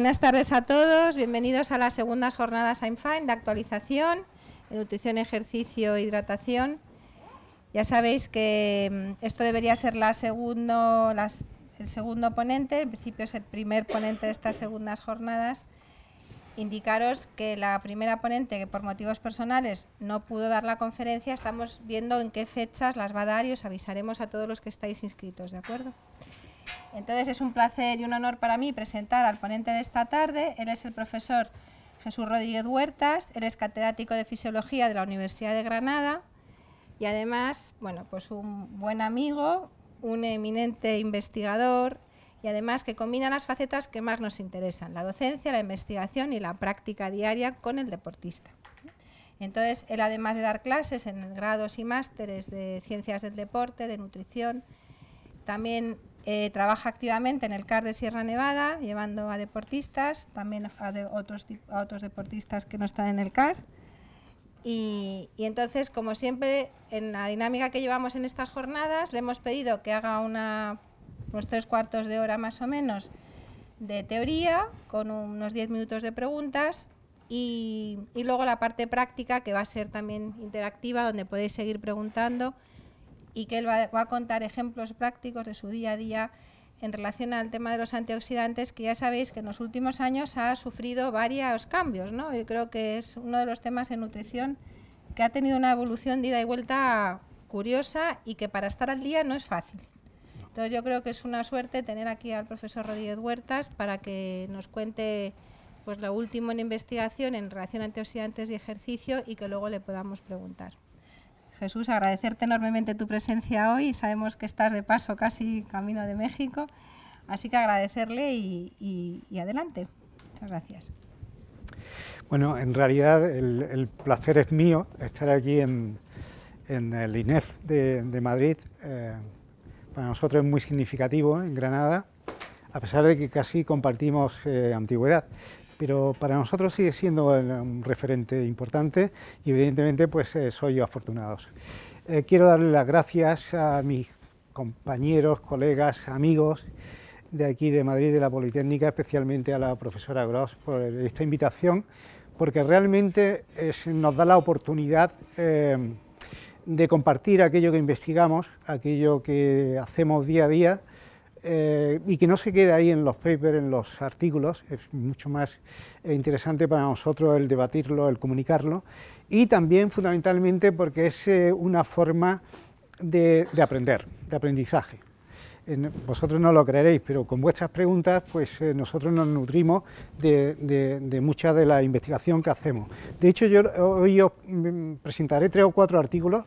Buenas tardes a todos, bienvenidos a las segundas jornadas I'm Fine de actualización nutrición, ejercicio e hidratación. Ya sabéis que mm, esto debería ser la el segundo ponente, en principio es el primer ponente de estas segundas jornadas. Indicaros que la primera ponente, que por motivos personales no pudo dar la conferencia, estamos viendo en qué fechas las va a dar y os avisaremos a todos los que estáis inscritos, ¿de acuerdo? Entonces es un placer y un honor para mí presentar al ponente de esta tarde. Él es el profesor Jesús Rodríguez Huertas, él es catedrático de Fisiología de la Universidad de Granada y además, bueno, pues un buen amigo, un eminente investigador y además que combina las facetas que más nos interesan, la docencia, la investigación y la práctica diaria con el deportista. Entonces, él además de dar clases en grados y másteres de ciencias del deporte, de nutrición, también eh, trabaja activamente en el CAR de Sierra Nevada, llevando a deportistas, también a, otros, otros deportistas que no están en el CAR. Y, entonces, como siempre, en la dinámica que llevamos en estas jornadas, le hemos pedido que haga unos tres cuartos de hora más o menos de teoría, con unos diez minutos de preguntas, y luego la parte práctica, que va a ser también interactiva, donde podéis seguir preguntando y que él va, a contar ejemplos prácticos de su día a día en relación al tema de los antioxidantes, que ya sabéis que en los últimos años ha sufrido varios cambios. ¿no? Yo creo que es uno de los temas en nutrición que ha tenido una evolución de ida y vuelta curiosa y que para estar al día no es fácil. Entonces yo creo que es una suerte tener aquí al profesor Rodríguez Huertas para que nos cuente pues lo último en investigación en relación a antioxidantes y ejercicio y que luego le podamos preguntar. Jesús, agradecerte enormemente tu presencia hoy. Sabemos que estás de paso casi camino de México, así que agradecerle y, adelante. Muchas gracias. Bueno, en realidad el, placer es mío estar aquí en, el INEF de, Madrid. Eh, para nosotros es muy significativo en Granada, a pesar de que casi compartimos eh, antigüedad pero para nosotros sigue siendo un referente importante y evidentemente pues eh, soy soy afortunados. Eh, quiero darle las gracias a mis compañeros, colegas, amigos de aquí de Madrid, de la Politécnica, especialmente a la profesora Gross por esta invitación, porque realmente nos da la oportunidad eh, de compartir aquello que investigamos, aquello que hacemos día a día eh, y que no se quede ahí en los papers, en los artículos, es mucho más eh, interesante para nosotros el debatirlo, el comunicarlo, y también fundamentalmente porque es eh, una forma de, aprender, de aprendizaje. vosotros no lo creeréis, pero con vuestras preguntas, pues nosotros nos nutrimos de, mucha de la investigación que hacemos. De hecho, yo hoy os mm, presentaré tres o cuatro artículos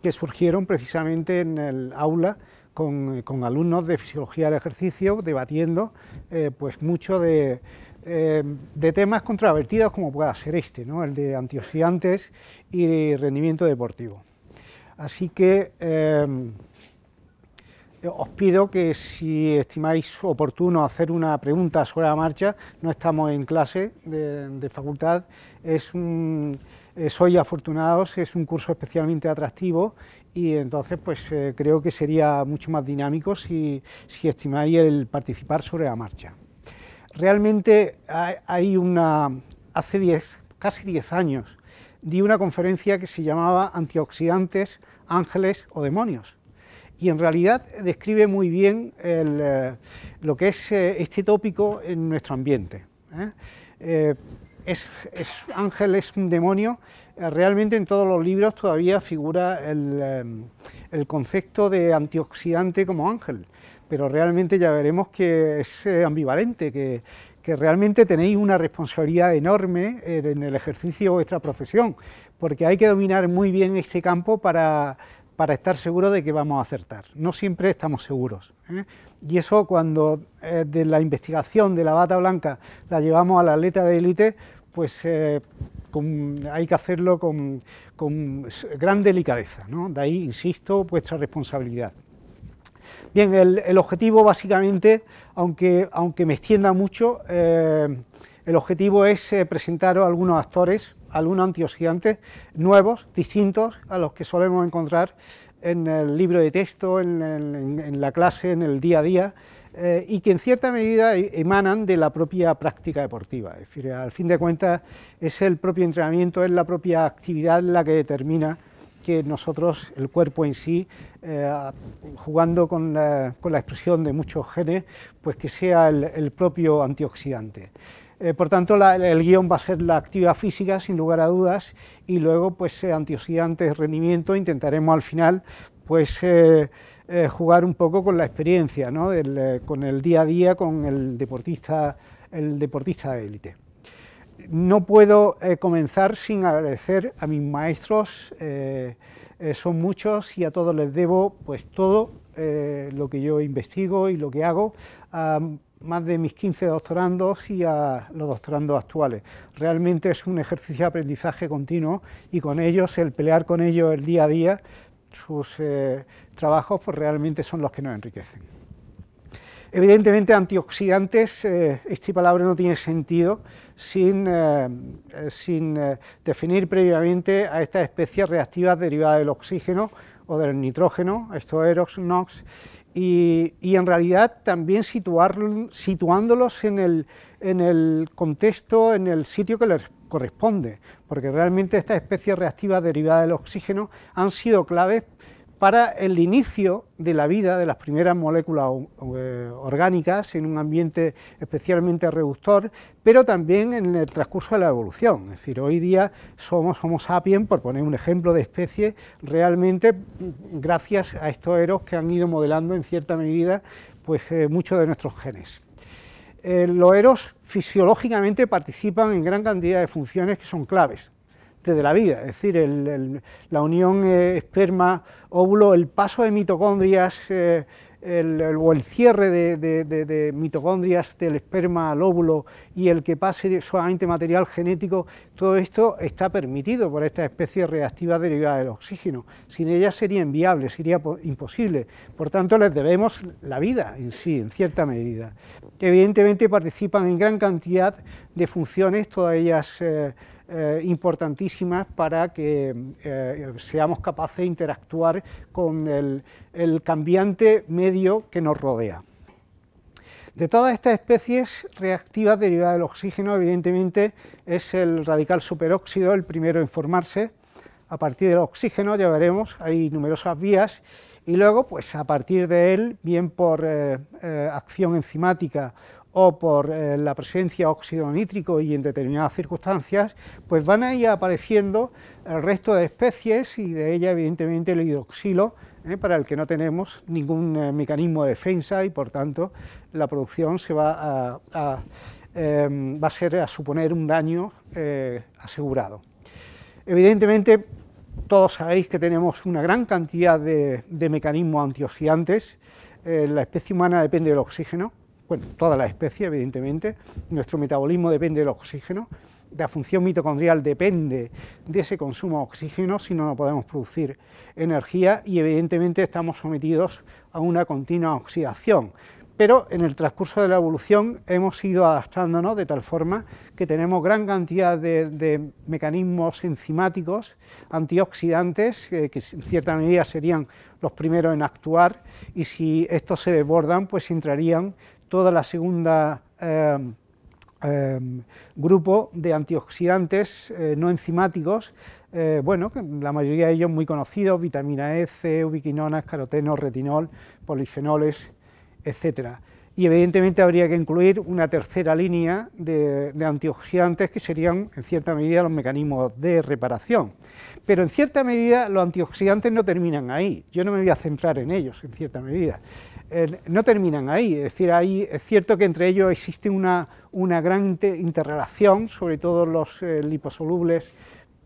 que surgieron precisamente en el aula eh, con, alumnos de fisiología del ejercicio, debatiendo eh, pues mucho de, eh, temas controvertidos como pueda ser este, ¿no? el de antioxidantes y rendimiento deportivo. Así que os pido que si estimáis oportuno hacer una pregunta sobre la marcha, no estamos en clase de, facultad, es eh, soy afortunados, es un curso especialmente atractivo y entonces pues eh, creo que sería mucho más dinámico si, estimáis el participar sobre la marcha. Realmente hay una, hace 10, casi 10 años, di una conferencia que se llamaba Antioxidantes, Ángeles o Demonios y en realidad describe muy bien eh, lo que es eh, este tópico en nuestro ambiente. ¿eh? Es, Ángel es un demonio, realmente en todos los libros todavía figura el, concepto de antioxidante como Ángel, pero realmente ya veremos que es ambivalente, que, que realmente tenéis una responsabilidad enorme en el ejercicio de vuestra profesión, porque hay que dominar muy bien este campo para para estar seguro de que vamos a acertar. No siempre estamos seguros. ¿eh? Y eso cuando eh, de la investigación de la bata blanca la llevamos a la atleta de élite, pues eh, hay que hacerlo con, gran delicadeza. De ahí, insisto, vuestra responsabilidad. Bien, el, objetivo básicamente, aunque, aunque me extienda mucho, el objetivo es presentaros algunos actores algunos antioxidantes nuevos, distintos a los que solemos encontrar en el libro de texto, en, la clase, en el día a día, eh, y que en cierta medida e, emanan de la propia práctica deportiva. Es decir, al fin de cuentas es el propio entrenamiento, es la propia actividad la que determina que nosotros, el cuerpo en sí, eh, jugando con la, expresión de muchos genes, pues que sea el propio antioxidante. Eh, por tanto, el guión va a ser la actividad física, sin lugar a dudas, y luego, pues, eh, antioxidantes, rendimiento, intentaremos al final, pues, eh, jugar un poco con la experiencia, con el día a día, con el deportista, el deportista de élite. No puedo comenzar sin agradecer a mis maestros, son muchos y a todos les debo, pues, todo lo que yo investigo y lo que hago más de mis 15 doctorandos y a los doctorandos actuales. Realmente es un ejercicio de aprendizaje continuo y con ellos, el pelear con ellos el día a día, sus eh, trabajos pues realmente son los que nos enriquecen. Evidentemente antioxidantes, eh, esta palabra no tiene sentido sin, eh, definir previamente a estas especies reactivas derivadas del oxígeno o del nitrógeno, esto es NOx, y, en realidad también situándolos en el, en el contexto, en el sitio que les corresponde, porque realmente estas especies reactivas derivadas del oxígeno han sido claves para el inicio de la vida de las primeras moléculas eh, orgánicas en un ambiente especialmente reductor, pero también en el transcurso de la evolución. Es decir, hoy día somos Homo sapiens, por poner un ejemplo de especie, realmente mm, gracias a estos eros que han ido modelando en cierta medida pues, eh, muchos de nuestros genes. Eh, los eros fisiológicamente participan en gran cantidad de funciones que son claves de la vida, es decir, la unión eh, esperma-óvulo, el paso de mitocondrias eh, o el cierre de, mitocondrias del esperma al óvulo y el que pase solamente material genético, todo esto está permitido por estas especies reactivas derivadas del oxígeno. Sin ellas sería inviable, sería imposible. Por tanto, les debemos la vida en sí, en cierta medida. Evidentemente participan en gran cantidad de funciones, todas ellas... Eh, eh, importantísimas para que eh, seamos capaces de interactuar con el, cambiante medio que nos rodea. De todas estas especies reactivas derivadas del oxígeno, evidentemente es el radical superóxido el primero en formarse. A partir del oxígeno, ya veremos, hay numerosas vías y luego, pues a partir de él, bien por eh, acción enzimática o por eh, la presencia de óxido nítrico y en determinadas circunstancias, pues van a ir apareciendo el resto de especies y de ella evidentemente el hidroxilo, eh, para el que no tenemos ningún eh, mecanismo de defensa y por tanto la producción se va a, em, va a, ser, a suponer un daño asegurado. Evidentemente todos sabéis que tenemos una gran cantidad de, de mecanismos antioxidantes, la especie humana depende del oxígeno, bueno, toda la especie, evidentemente, nuestro metabolismo depende del oxígeno, la función mitocondrial depende de ese consumo de oxígeno, si no, no podemos producir energía y evidentemente estamos sometidos a una continua oxidación. Pero en el transcurso de la evolución hemos ido adaptándonos de tal forma que tenemos gran cantidad de, mecanismos enzimáticos, antioxidantes, eh, que en cierta medida serían los primeros en actuar y si estos se desbordan, pues entrarían toda la segunda em, em, grupo de antioxidantes eh, no enzimáticos, eh, bueno, la mayoría de ellos muy conocidos, vitamina E, C, ubiquinonas, carotenos, retinol, polifenoles, etcétera. Y evidentemente habría que incluir una tercera línea de antioxidantes que serían, en cierta medida, los mecanismos de reparación. Pero en cierta medida los antioxidantes no terminan ahí, yo no me voy a centrar en ellos, en cierta medida no terminan ahí, es decir, ahí es cierto que entre ellos existe una, una gran interrelación, sobre todo los eh, liposolubles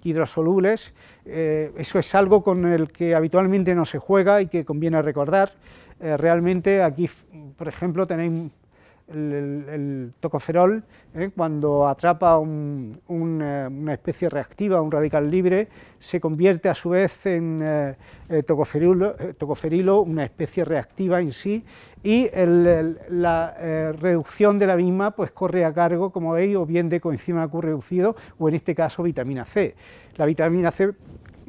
hidrosolubles, eh, eso es algo con el que habitualmente no se juega y que conviene recordar. Eh, realmente aquí, por ejemplo, tenéis el, tocoferol, ¿eh? cuando atrapa eh, una especie reactiva, un radical libre, se convierte a su vez en eh, tocoferilo, una especie reactiva en sí, y la reducción de la misma pues, corre a cargo, como veis, o bien de coenzima Q reducido, o en este caso vitamina C. La vitamina C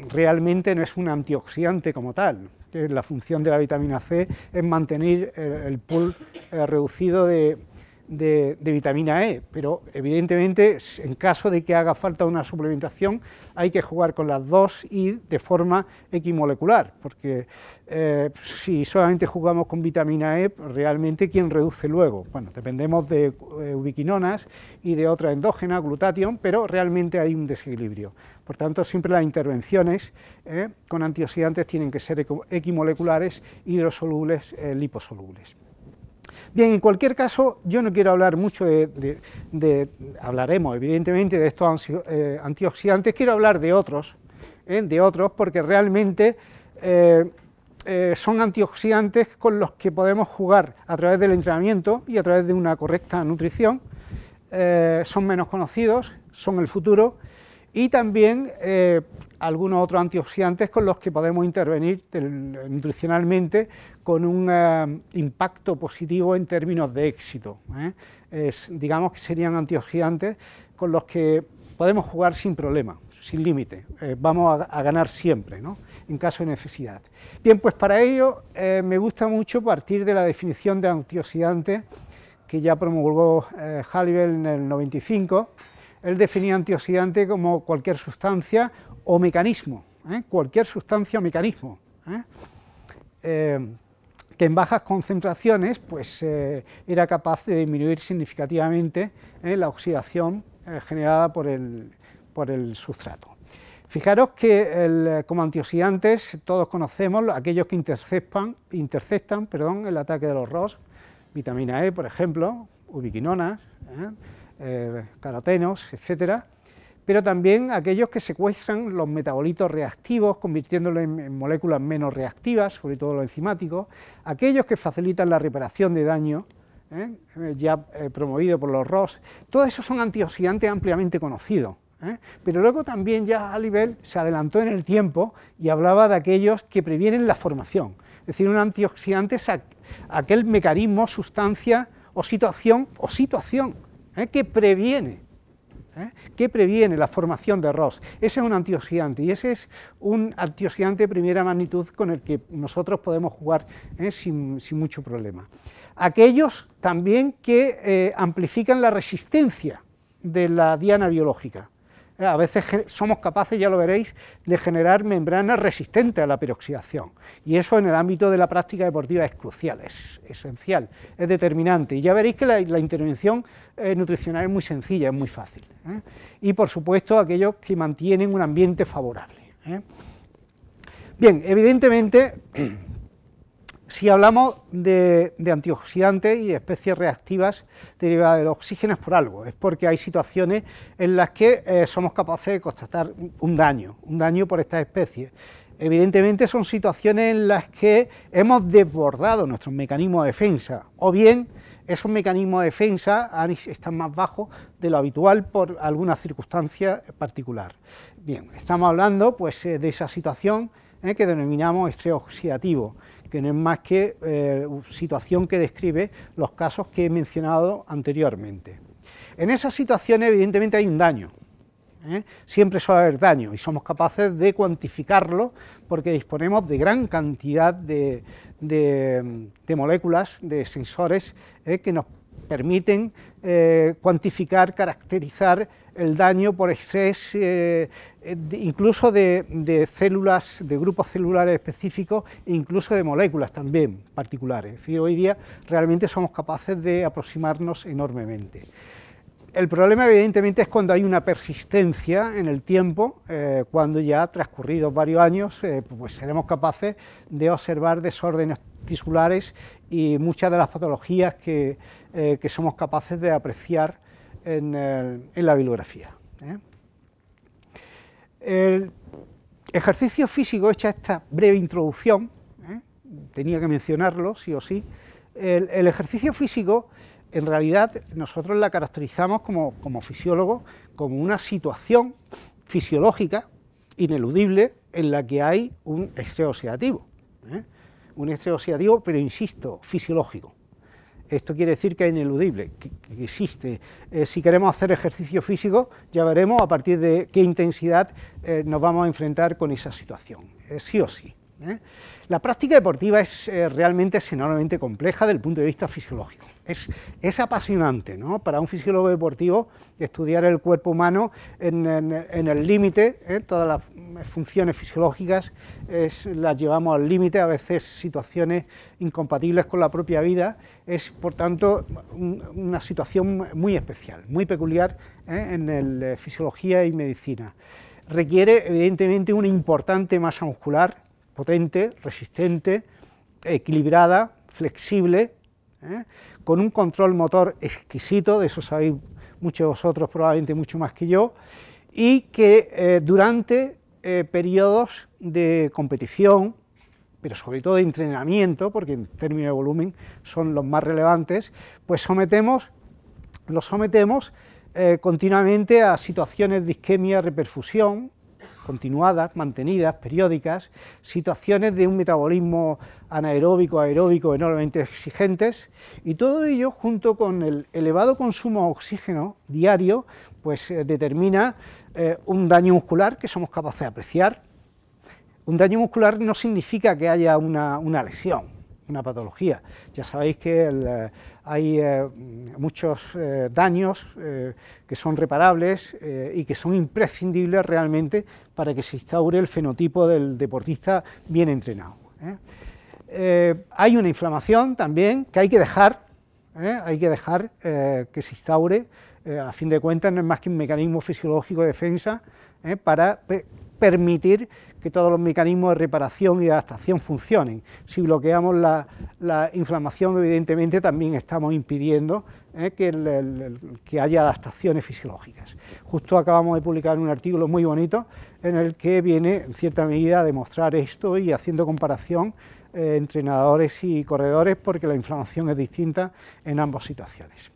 realmente no es un antioxidante como tal, que la función de la vitamina C es mantener el, pool eh, reducido de, de, vitamina E, pero evidentemente en caso de que haga falta una suplementación hay que jugar con las dos y de forma equimolecular, porque eh, si solamente jugamos con vitamina E, realmente ¿quién reduce luego? Bueno, dependemos de eh, ubiquinonas y de otra endógena, glutatión, pero realmente hay un desequilibrio. Por tanto, siempre las intervenciones eh, con antioxidantes tienen que ser equimoleculares, hidrosolubles, liposolubles. Bien, en cualquier caso, yo no quiero hablar mucho de, hablaremos evidentemente de estos eh, antioxidantes, quiero hablar de otros, ¿eh? de otros, porque realmente eh, son antioxidantes con los que podemos jugar a través del entrenamiento y a través de una correcta nutrición, son menos conocidos, son el futuro, y también algunos otros antioxidantes con los que podemos intervenir nutricionalmente con un eh, impacto positivo en términos de éxito. ¿eh? digamos que serían antioxidantes con los que podemos jugar sin problema, sin límite, eh, vamos a, ganar siempre, ¿no? en caso de necesidad. Bien, pues para ello me gusta mucho partir de la definición de antioxidante que ya promulgó Halliwell en el 95, él definía antioxidante como cualquier sustancia o mecanismo, ¿eh? cualquier sustancia o mecanismo, ¿eh? Eh, que en bajas concentraciones pues, era capaz de disminuir significativamente la oxidación generada por el, el sustrato. Fijaros que como antioxidantes todos conocemos aquellos que interceptan, interceptan perdón, el ataque de los ROS, vitamina E, por ejemplo, ubiquinonas, carotenos, etcétera, pero también aquellos que secuestran los metabolitos reactivos, convirtiéndolos en, moléculas menos reactivas, sobre todo los enzimáticos, aquellos que facilitan la reparación de daño, ¿eh? Eh, ya eh, promovido por los ROS, todos esos son antioxidantes ampliamente conocidos. Pero luego también ya nivel se adelantó en el tiempo y hablaba de aquellos que previenen la formación. Es decir, un antioxidante es aquel mecanismo, sustancia o situación o situación que previene ¿eh? que previene la formación de ROS. Ese es un antioxidante y ese es un antioxidante de primera magnitud con el que nosotros podemos jugar ¿eh? sin, mucho problema. Aquellos también que eh, amplifican la resistencia de la diana biológica. Eh, a veces somos capaces, ya lo veréis, de generar membranas resistentes a la peroxidación. Y eso en el ámbito de la práctica deportiva es crucial, es esencial, es determinante. Y ya veréis que la, intervención eh, nutricional es muy sencilla, es muy fácil. ¿eh? Y por supuesto aquellos que mantienen un ambiente favorable. Bien, evidentemente... Si hablamos de, antioxidantes y especies reactivas derivadas del oxígeno es por algo, es porque hay situaciones en las que eh, somos capaces de constatar un daño, un daño por estas especies. Evidentemente son situaciones en las que hemos desbordado nuestros mecanismos de defensa o bien esos mecanismos de defensa están más bajos de lo habitual por alguna circunstancia particular. Bien, estamos hablando pues eh, de esa situación ¿eh? que denominamos estrés oxidativo, que no es más que eh, situación que describe los casos que he mencionado anteriormente. En esas situaciones evidentemente hay un daño, ¿eh? siempre suele haber daño y somos capaces de cuantificarlo porque disponemos de gran cantidad de, moléculas, de sensores que nos permiten eh, cuantificar, caracterizar el daño por estrés, eh, eh, incluso de, de, células, de grupos celulares específicos, e incluso de moléculas también particulares. Es decir, hoy día realmente somos capaces de aproximarnos enormemente. El problema evidentemente es cuando hay una persistencia en el tiempo, eh, cuando ya transcurridos varios años eh, pues seremos capaces de observar desórdenes tisulares y muchas de las patologías que, eh, somos capaces de apreciar en, la bibliografía. El ejercicio físico, hecha esta breve introducción, tenía que mencionarlo sí o sí, el ejercicio físico en realidad nosotros la caracterizamos como, como fisiólogos como una situación fisiológica ineludible en la que hay un estrés oxidativo. ¿eh? Un estrés oxidativo, pero insisto, fisiológico. Esto quiere decir que es ineludible, que, existe. Eh, si queremos hacer ejercicio físico, ya veremos a partir de qué intensidad eh, nos vamos a enfrentar con esa situación, sí o sí. ¿eh? La práctica deportiva es eh, realmente enormemente compleja desde el punto de vista fisiológico. Es, es apasionante ¿no? para un fisiólogo deportivo estudiar el cuerpo humano en, el límite, ¿eh? todas las funciones fisiológicas las llevamos al límite, a veces situaciones incompatibles con la propia vida, es por tanto una situación muy especial, muy peculiar en el, fisiología y medicina requiere evidentemente una importante masa muscular potente, resistente, equilibrada, flexible, ¿eh? con un control motor exquisito, de eso sabéis muchos de vosotros probablemente mucho más que yo, y que eh, durante eh, periodos de competición, pero sobre todo de entrenamiento, porque en términos de volumen son los más relevantes, pues sometemos, los sometemos continuamente a situaciones de isquemia, reperfusión, continuadas, mantenidas, periódicas, situaciones de un metabolismo anaeróbico, aeróbico enormemente exigentes y todo ello junto con el elevado consumo de oxígeno diario pues eh, determina eh, un daño muscular que somos capaces de apreciar. Un daño muscular no significa que haya una lesión, una patología. Ya sabéis que eh, hay eh, muchos eh, daños que son reparables y que son imprescindibles realmente para que se instaure el fenotipo del deportista bien entrenado. hay una inflamación también que hay que dejar, hay que dejar que se instaure, a fin de cuentas no es más que un mecanismo fisiológico de defensa para permitir que todos los mecanismos de reparación y adaptación funcionen. Si bloqueamos la, inflamación, evidentemente también estamos impidiendo eh, que, haya adaptaciones fisiológicas. Justo acabamos de publicar un artículo muy bonito en el que viene, en cierta medida, a demostrar esto y haciendo comparación eh, entre nadadores y corredores, porque la inflamación es distinta en ambas situaciones.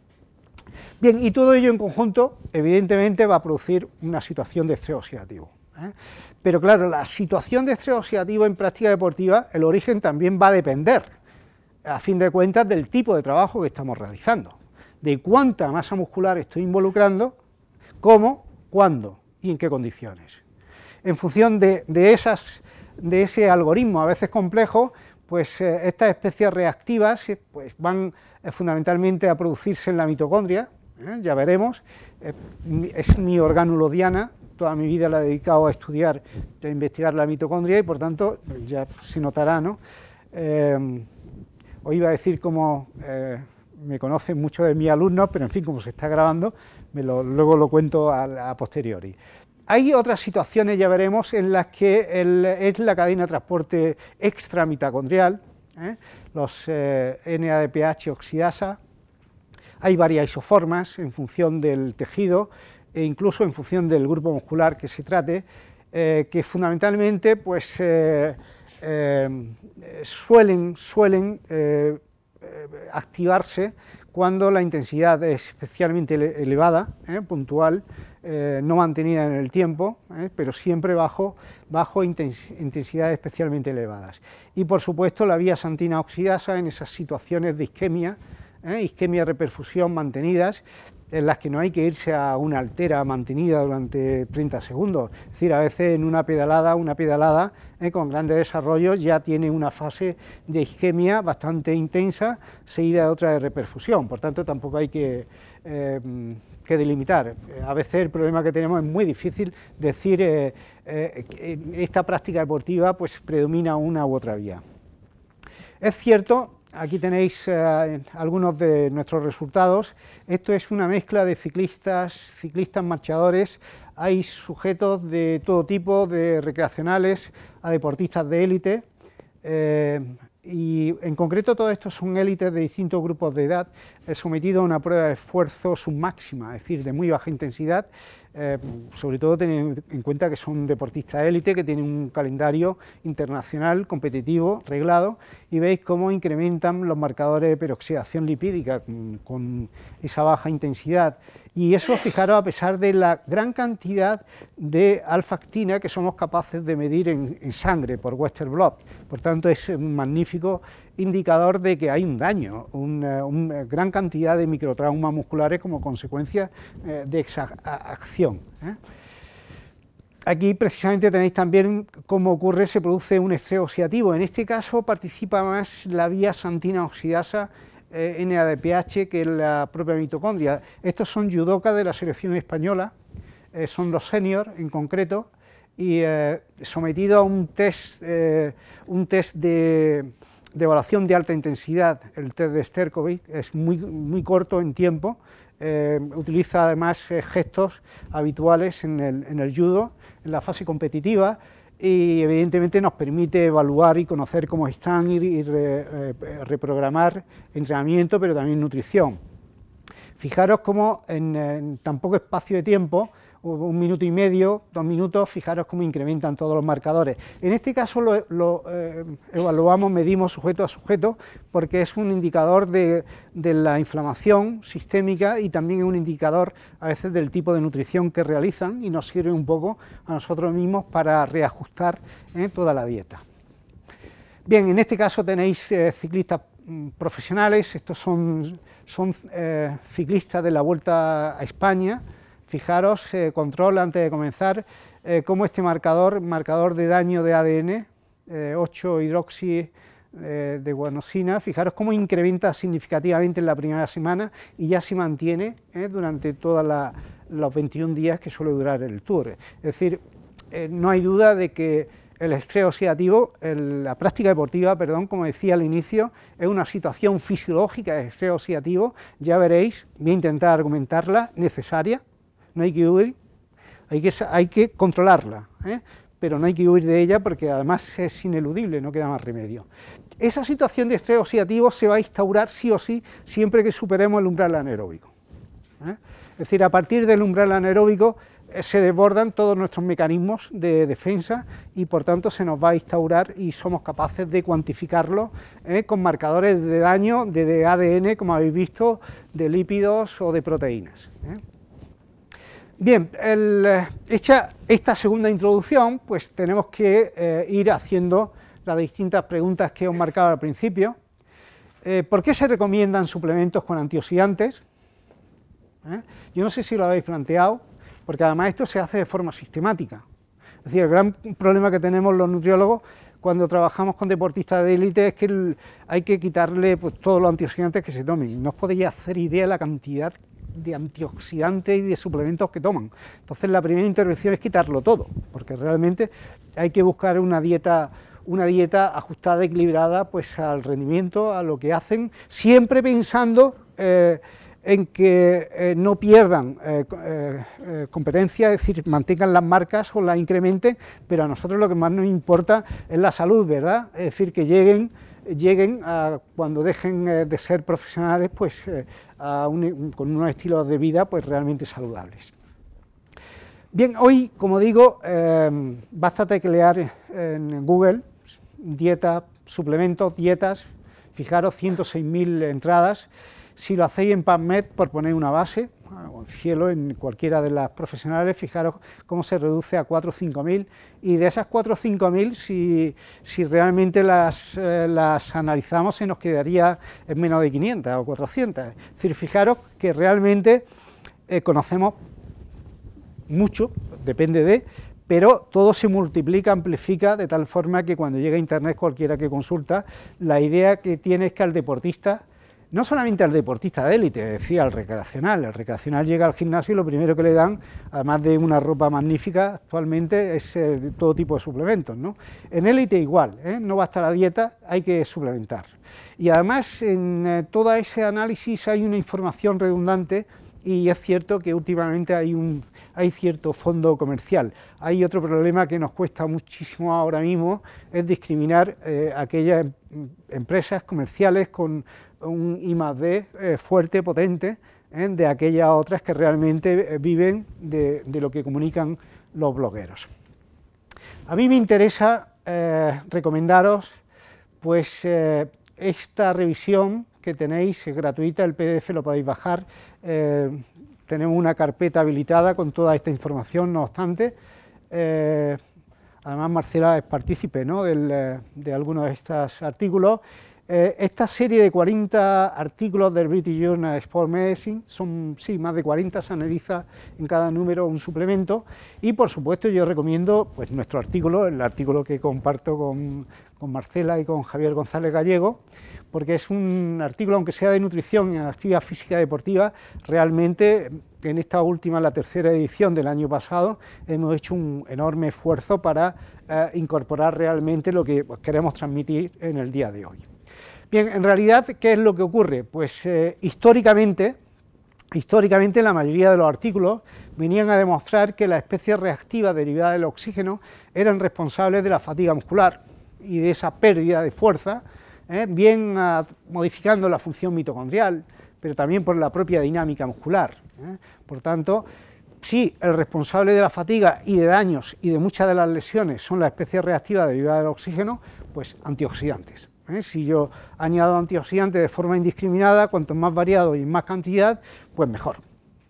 Bien, y todo ello en conjunto, evidentemente, va a producir una situación de estrés oxidativo. ¿eh? Pero claro, la situación de estrés oxidativo en práctica deportiva, el origen también va a depender, a fin de cuentas, del tipo de trabajo que estamos realizando, de cuánta masa muscular estoy involucrando, cómo, cuándo y en qué condiciones. En función de, esas, de ese algoritmo a veces complejo, pues eh, estas especies reactivas eh, pues, van fundamentalmente a producirse en la mitocondria, ya veremos, es mi orgánulo diana, toda mi vida la he dedicado a estudiar, a investigar la mitocondria y por tanto ya se notará, ¿no? Eh, iba a decir cómo eh, me conocen muchos de mis alumnos, pero en fin, como se está grabando, luego lo cuento a, posteriori. Hay otras situaciones, ya veremos, en las que es la cadena de transporte extra mitocondrial, ¿eh? los NADPH eh, oxidasa, hay varias isoformas en función del tejido, e incluso en función del grupo muscular que se trate, eh, que fundamentalmente pues, eh, eh, suelen, suelen activarse cuando la intensidad es especialmente elevada, puntual, no mantenida en el tiempo, pero siempre bajo, bajo intensidades especialmente elevadas. Y por supuesto la vía santina oxidasa en esas situaciones de isquemia, ¿Eh? isquemia reperfusión mantenidas, en las que no hay que irse a una altera mantenida durante 30 segundos. Es decir, a veces en una pedalada, una pedalada eh, con grandes desarrollos ya tiene una fase de isquemia bastante intensa, seguida de otra de reperfusión. Por tanto, tampoco hay que, eh, que delimitar. A veces el problema que tenemos es muy difícil decir eh, eh esta práctica deportiva pues predomina una u otra vía. Es cierto aquí tenéis eh, algunos de nuestros resultados. Esto es una mezcla de ciclistas, ciclistas marchadores. Hay sujetos de todo tipo, de recreacionales a deportistas de élite. Eh, y en concreto todos estos son élites de distintos grupos de edad eh, sometidos a una prueba de esfuerzo submáxima, es decir, de muy baja intensidad, eh, sobre todo teniendo en cuenta que son deportistas élite, que tienen un calendario internacional, competitivo, reglado, y veis cómo incrementan los marcadores de peroxidación lipídica con esa baja intensidad y eso, fijaros, a pesar de la gran cantidad de alfactina que somos capaces de medir en, sangre por Western Blot. Por tanto, es un magnífico indicador de que hay un daño, una, eh, eh, gran cantidad de microtraumas musculares como consecuencia eh, de esa acción. Aquí precisamente tenéis también cómo ocurre, se produce un estrés oxidativo. En este caso participa más la vía santina oxidasa NADPH, eh, que es la propia mitocondria. Estos son judokas de la selección española, eh, son los seniors en concreto, y eh, sometido a un test, un test de, evaluación de alta intensidad, el test de Sterkovic, es muy, muy corto en tiempo, utiliza además gestos habituales en el, en el judo, en la fase competitiva, y evidentemente nos permite evaluar y conocer cómo están y, eh, reprogramar entrenamiento, pero también nutrición. Fijaros cómo en tan poco espacio de tiempo un minuto y medio, dos minutos, fijaros cómo incrementan todos los marcadores. En este caso lo, eh, evaluamos, medimos sujeto a sujeto, porque es un indicador de, la inflamación sistémica y también es un indicador a veces del tipo de nutrición que realizan y nos sirve un poco a nosotros mismos para reajustar eh, toda la dieta. Bien, en este caso tenéis eh, ciclistas mm, profesionales, estos son ciclistas de la Vuelta a España, Fijaros, eh, control antes de comenzar, eh, cómo este marcador, marcador de daño de ADN, 8-hidroxi eh, eh, de guanosina, fijaros cómo incrementa significativamente en la primera semana y ya se mantiene durante todos los 21 días que suele durar el tour. Es decir, no hay duda de que el estrés oxidativo, la práctica deportiva, perdón, como decía al inicio, es una situación fisiológica de estrés oxidativo, ya veréis, voy a intentar argumentarla, necesaria, no hay que huir, hay que, hay que controlarla, ¿eh? pero no hay que huir de ella porque además es ineludible, no queda más remedio. Esa situación de estrés oxidativo se va a instaurar sí o sí siempre que superemos el umbral anaeróbico. ¿eh? Es decir, a partir del umbral anaeróbico eh, se desbordan todos nuestros mecanismos de defensa y por tanto se nos va a instaurar y somos capaces de cuantificarlo con marcadores de daño de ADN, como habéis visto, de lípidos o de proteínas. Bien, eh, hecha esta segunda introducción, pues tenemos que eh, ir haciendo las distintas preguntas que os marcado al principio. Eh, ¿Por qué se recomiendan suplementos con antioxidantes? Yo no sé si lo habéis planteado, porque además esto se hace de forma sistemática. Es decir, el gran problema que tenemos los nutriólogos cuando trabajamos con deportistas de élite es que hay que quitarle pues, todos los antioxidantes que se tomen. No os podéis hacer idea la cantidad de antioxidantes y de suplementos que toman. Entonces la primera intervención es quitarlo todo, porque realmente hay que buscar una dieta una dieta ajustada, equilibrada, pues al rendimiento, a lo que hacen, siempre pensando eh, en que eh, no pierdan eh, competencia, es decir, mantengan las marcas o las incrementen, pero a nosotros lo que más nos importa es la salud, ¿verdad? Es decir, que lleguen lleguen a, cuando dejen eh, de ser profesionales, pues eh, con unos estilos de vida pues realmente saludables. Bien, hoy, como digo, eh, basta teclear en Google dieta, suplementos, dietas, fijaros 106.000 entradas, si lo hacéis en PubMed por poner una base, cielo en cualquiera de las profesionales, fijaros cómo se reduce a 4 o mil y de esas 4 o 5.000 si, si realmente las, eh, las analizamos se nos quedaría en menos de 500 o 400. Es decir, fijaros que realmente eh, conocemos mucho, depende de, pero todo se multiplica, amplifica, de tal forma que cuando llega a Internet cualquiera que consulta, la idea que tiene es que al deportista no solamente al deportista de élite, decía al recreacional. El recreacional llega al gimnasio y lo primero que le dan, además de una ropa magnífica actualmente, es eh, todo tipo de suplementos. ¿no? En élite igual, ¿eh? no basta la dieta, hay que suplementar. Y además en eh, todo ese análisis hay una información redundante y es cierto que últimamente hay, un, hay cierto fondo comercial. Hay otro problema que nos cuesta muchísimo ahora mismo, es discriminar aquellas em, empresas comerciales con un I más D eh, fuerte, potente, ¿eh? de aquellas otras que realmente eh, viven de, lo que comunican los blogueros. A mí me interesa recomendaros pues esta revisión que tenéis es gratuita, el PDF lo podéis bajar, tenemos una carpeta habilitada con toda esta información, no obstante, además Marcela es partícipe de algunos de estos artículos eh, esta serie de 40 artículos del British Journal of Sport Medicine, son sí, más de 40, se analiza en cada número un suplemento y por supuesto yo recomiendo pues, nuestro artículo, el artículo que comparto con, Marcela y con Javier González Gallego, porque es un artículo, aunque sea de nutrición y actividad física deportiva, realmente en esta última, la tercera edición del año pasado, hemos hecho un enorme esfuerzo para eh, incorporar realmente lo que pues, queremos transmitir en el día de hoy. Bien, en realidad, ¿qué es lo que ocurre? Pues eh, históricamente, históricamente la mayoría de los artículos venían a demostrar que las especies reactivas derivadas del oxígeno eran responsables de la fatiga muscular y de esa pérdida de fuerza, ¿eh? bien ah, modificando la función mitocondrial, pero también por la propia dinámica muscular. ¿eh? Por tanto, si el responsable de la fatiga y de daños y de muchas de las lesiones son las especies reactivas derivadas del oxígeno, pues antioxidantes. ¿eh? Si yo añado antioxidantes de forma indiscriminada, cuanto más variado y más cantidad, pues mejor.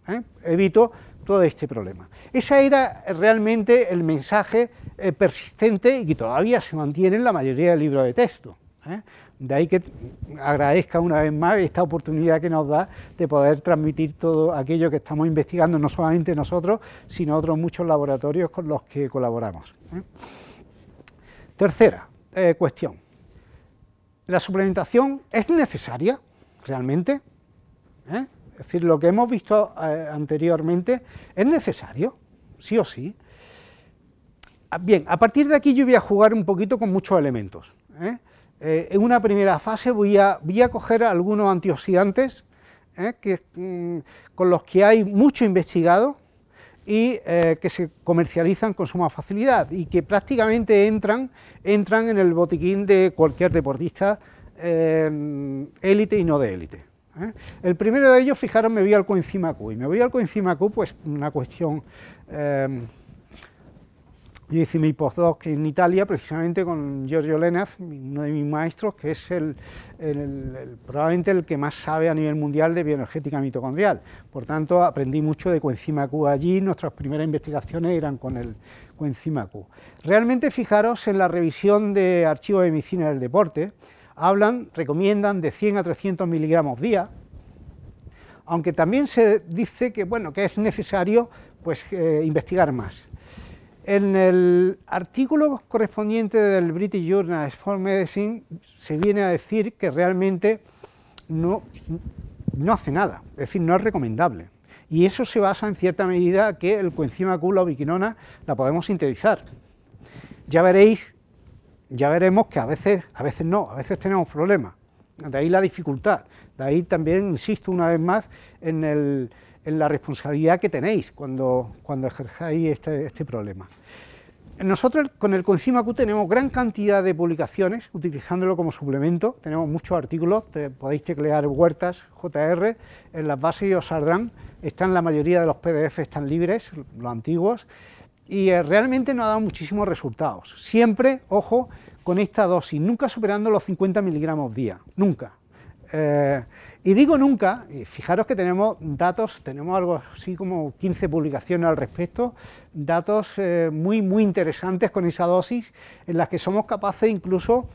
¿eh? Evito todo este problema. Ese era realmente el mensaje eh, persistente y que todavía se mantiene en la mayoría del libro de texto. De ahí que agradezca una vez más esta oportunidad que nos da de poder transmitir todo aquello que estamos investigando, no solamente nosotros, sino otros muchos laboratorios con los que colaboramos. Tercera cuestión la suplementación es necesaria realmente. ¿eh? Es decir, lo que hemos visto eh, anteriormente es necesario, sí o sí. Ah, bien, a partir de aquí yo voy a jugar un poquito con muchos elementos. ¿eh? en una primera fase voy a, coger algunos antioxidantes que, mm, con los que hay mucho investigado, y eh, que se comercializan con suma facilidad y que prácticamente entran, entran en el botiquín de cualquier deportista eh, élite y no de élite. ¿eh? El primero de ellos, fijaros, me voy al coenzima Q y me voy al coenzima Q, pues una cuestión yo hice mi postdoc en Italia precisamente con Giorgio Lenaz, uno de mis maestros, que es el, probablemente el que más sabe a nivel mundial de bioenergética mitocondrial. Por tanto, aprendí mucho de coenzima Q allí, nuestras primeras investigaciones eran con el coenzima Q. Realmente fijaros en la revisión de archivos de medicina del deporte, hablan, recomiendan de 100 a 300 miligramos día, aunque también se dice que, bueno, que es necesario pues, eh, investigar más. En el artículo correspondiente del British Journal of Medicine se viene a decir que realmente no, no hace nada, es decir, no es recomendable. Y eso se basa en cierta medida que el coenzima Q, la la podemos sintetizar. Ya veréis, ya veremos que a veces, a veces no, a veces tenemos problemas. De ahí la dificultad. De ahí también insisto una vez más en el en la responsabilidad que tenéis cuando, cuando este, este problema. Nosotros con el coenzima Q tenemos gran cantidad de publicaciones utilizándolo como suplemento, tenemos muchos artículos, podéis teclear huertas JR en las bases y os saldrán, están la mayoría de los PDF están libres, los antiguos, y eh, realmente nos ha dado muchísimos resultados. Siempre, ojo, con esta dosis, nunca superando los 50 miligramos día, nunca. Eh, y digo nunca, fijaros que tenemos datos, tenemos algo así como 15 publicaciones al respecto, datos eh, muy, muy interesantes con esa dosis, en las que somos capaces incluso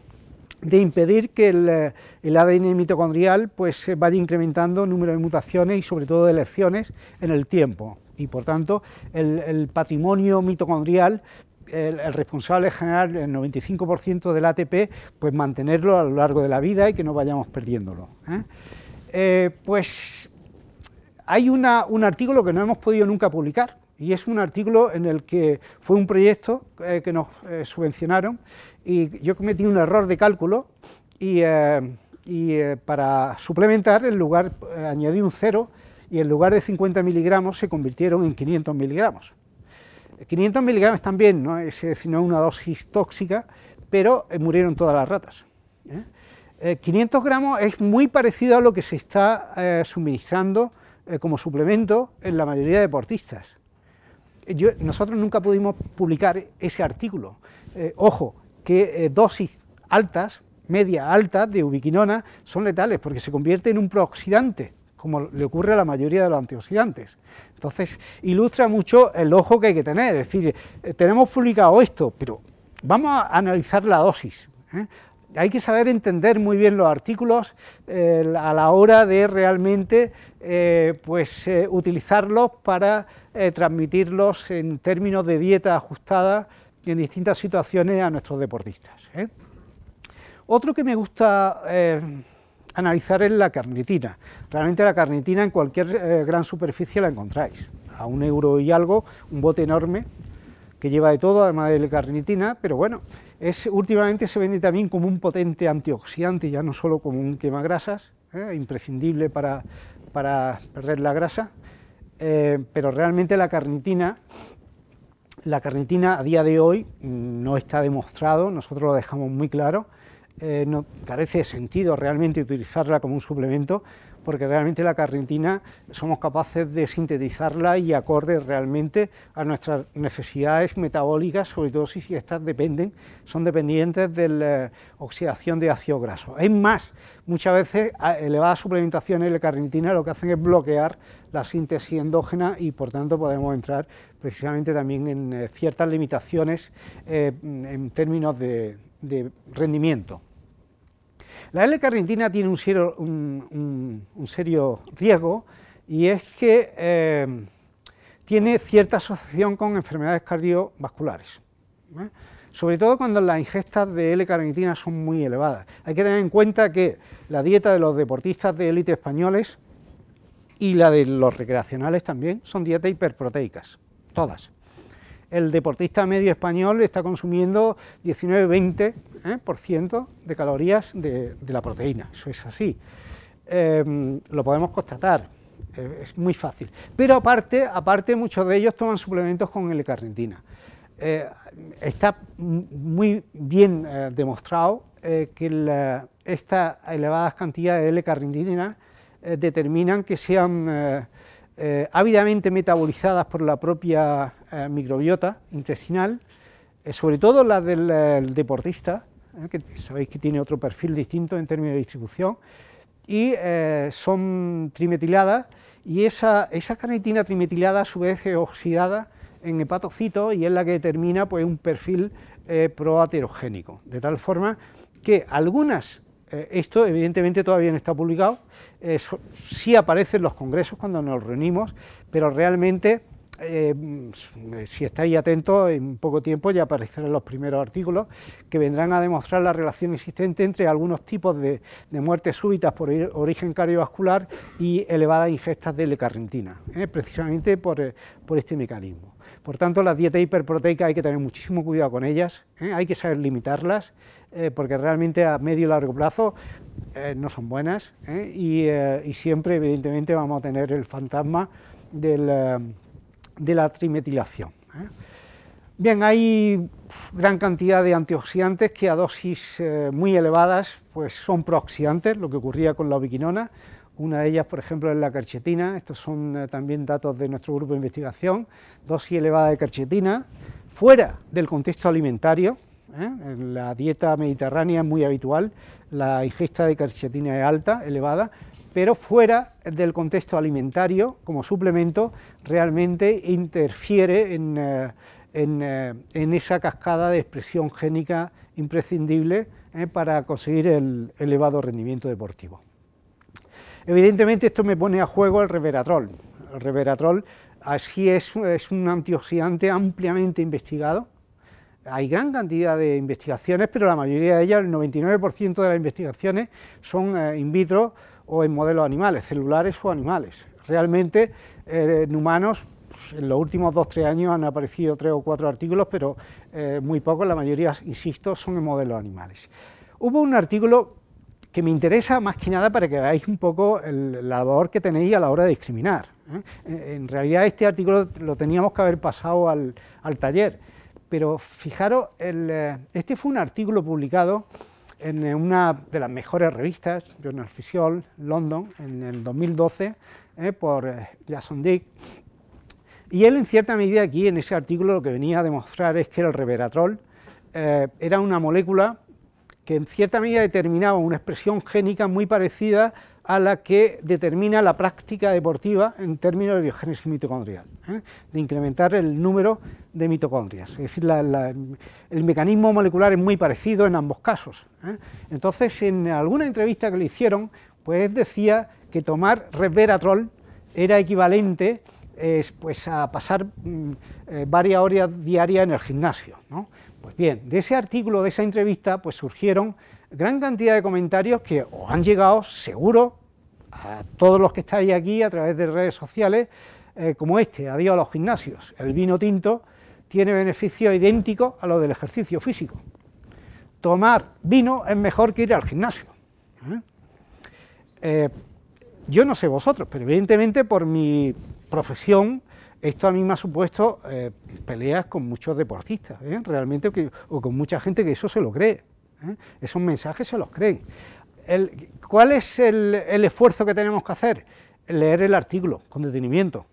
de impedir que el, eh, ADN mitocondrial pues, eh, vaya incrementando el número de mutaciones y sobre todo de lecciones en el tiempo. Y por tanto, el, patrimonio mitocondrial el, responsable de generar el 95% del ATP, pues mantenerlo a lo largo de la vida y que no vayamos perdiéndolo. Eh, pues hay un artículo que no hemos podido nunca publicar, y es un artículo en el que fue un proyecto eh, que nos eh, subvencionaron y yo cometí un error de cálculo y, para suplementar en lugar añadí un cero y en lugar de 50 miligramos se convirtieron en 500 miligramos. 500 miligramos también, ¿no? es una dosis tóxica, pero murieron todas las ratas. 500 eh, gramos es muy parecido a lo que se está eh, suministrando eh, como suplemento en la mayoría de deportistas. nosotros nunca pudimos publicar ese artículo. ojo, que dosis altas, media altas de ubiquinona son letales porque se convierte en un prooxidante como le ocurre a la mayoría de los antioxidantes. Entonces, ilustra mucho el ojo que hay que tener, es decir, tenemos publicado esto, pero vamos a analizar la dosis hay que saber entender muy bien los artículos eh, a la hora de realmente eh, pues, eh, utilizarlos para transmitirlos en términos de dieta ajustada en distintas situaciones a nuestros deportistas. Otro que me gusta analizar es la carnitina. Realmente la carnitina en cualquier gran superficie la encontráis. A un euro y algo, un bote enorme que lleva de todo, además de la carnitina, pero bueno, últimamente se vende también como un potente antioxidante, ya no solo como un quemagrasas, grasas, ¿eh? imprescindible para, perder la grasa, eh, pero realmente la carnitina, la carnitina a día de hoy mm, no está demostrado, nosotros lo dejamos muy claro, eh, no, carece de sentido realmente utilizarla como un suplemento, porque realmente la carnitina somos capaces de sintetizarla y acorde realmente a nuestras necesidades metabólicas, sobre todo si estas dependen, son dependientes de la eh, oxidación de ácido graso. Es más, muchas veces elevadas suplementaciones de carnitina lo que hacen es bloquear la síntesis endógena y por tanto podemos entrar precisamente también en eh, ciertas limitaciones eh, en términos de rendimiento. La L-carnitina tiene un serio, un, serio, riesgo y es que eh, tiene cierta asociación con enfermedades cardiovasculares. ¿eh? Sobre todo cuando las ingestas de L-carnitina son muy elevadas. Hay que tener en cuenta que la dieta de los deportistas de élite españoles y la de los recreacionales también son dietas hiperproteicas, todas el deportista medio español está consumiendo 19-20% eh, de calorías de, la proteína, eso es así. Em, lo podemos constatar, es muy fácil. Pero aparte, aparte, muchos de ellos toman suplementos con L-carnitina. Eh, está muy bien eh, demostrado que estas elevadas cantidades de L-carnitina determinan que sean eh, ávidamente metabolizadas por la propia eh, microbiota intestinal, eh, sobre todo la del deportista, que sabéis que tiene otro perfil distinto en términos de distribución, y son trimetiladas, y esa, carnitina trimetilada a su vez es oxidada en hepatocitos y es la que determina pues, un perfil proaterogénico, de tal forma que algunas eh, esto evidentemente todavía no está publicado, sí aparece en los congresos cuando nos reunimos, pero realmente eh, mm, si estáis atentos, en poco tiempo ya aparecerán los primeros artículos que vendrán a demostrar la relación existente entre algunos tipos de, muertes súbitas por origen cardiovascular y elevadas ingestas de eh, precisamente eh, por este mecanismo. Por tanto, las dietas hiperproteicas hay que tener muchísimo cuidado con ellas, hay que saber limitarlas eh, porque realmente a medio y largo plazo eh, no son buenas eh, y, siempre evidentemente vamos a tener el fantasma de la trimetilación. Bien, hay gran cantidad de antioxidantes que a dosis muy elevadas pues son prooxidantes, lo que ocurría con la ubiquinona, una de ellas, por ejemplo, es la carchetina. Estos son también datos de nuestro grupo de investigación. Dosis elevada de carchetina, fuera del contexto alimentario, ¿eh? En la dieta mediterránea es muy habitual, la ingesta de quercetina es alta, elevada, pero fuera del contexto alimentario, como suplemento, realmente interfiere en, eh, eh, esa cascada de expresión génica imprescindible para conseguir el elevado rendimiento deportivo. Evidentemente esto me pone a juego el reveratrol, El reveratrol es un antioxidante ampliamente investigado, hay gran cantidad de investigaciones, pero la mayoría de ellas, el 99% de las investigaciones, son eh, in vitro o en modelos animales, celulares o animales. Realmente eh, en humanos, pues, en los últimos 2-3 años han aparecido 3 o cuatro artículos, pero eh, muy pocos, la mayoría, insisto, son en modelos animales. Hubo un artículo que me interesa más que nada para que veáis un poco la labor que tenéis a la hora de discriminar. En realidad este artículo lo teníamos que haber pasado al taller pero fijaros, eh, este fue un artículo publicado en eh, una de las mejores revistas, Journal Physiol, London, en el 2012, eh, por Jason Dick. Y él, en cierta medida, aquí en ese artículo lo que venía a demostrar es que el reveratrol era una molécula que en cierta medida determinaba una expresión génica muy parecida a la que determina la práctica deportiva en términos de biogénesis mitocondrial, ¿eh? de incrementar el número de mitocondrias. Es decir, el mecanismo molecular es muy parecido en ambos casos. ¿eh? Entonces, en alguna entrevista que le hicieron, pues decía que tomar resveratrol era equivalente eh, pues a pasar mm, varias horas diarias en el gimnasio. Pues bien, de ese artículo, de esa entrevista, pues surgieron gran cantidad de comentarios que os han llegado seguro a todos los que estáis aquí a través de redes sociales, eh, como este, adiós a los gimnasios. El vino tinto tiene beneficios idénticos a los del ejercicio físico. Tomar vino es mejor que ir al gimnasio. ¿eh? Eh, yo no sé vosotros, pero evidentemente por mi profesión esto a mí me ha supuesto peleas con muchos deportistas, realmente, o con mucha gente que eso se lo cree. ¿eh? Esos mensajes se los creen. ¿Cuál es el, esfuerzo que tenemos que hacer? Leer el artículo con detenimiento.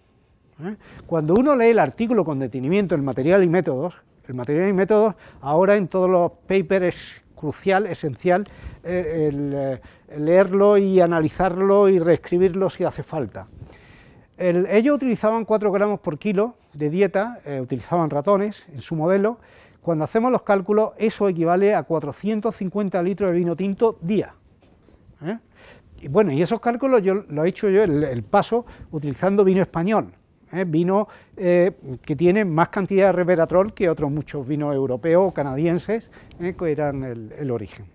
¿eh? Cuando uno lee el artículo con detenimiento, el material y métodos, el material y métodos ahora en todos los papers es crucial, esencial, eh, leerlo y analizarlo y reescribirlo si hace falta. ellos utilizaban 4 gramos por kilo de dieta, utilizaban ratones en su modelo, cuando hacemos los cálculos, eso equivale a 450 litros de vino tinto día. ¿eh? Y bueno, y esos cálculos yo lo he hecho yo el, paso utilizando vino español, ¿eh? vino eh, que tiene más cantidad de reveratrol que otros muchos vinos europeos o canadienses, que eran el origen.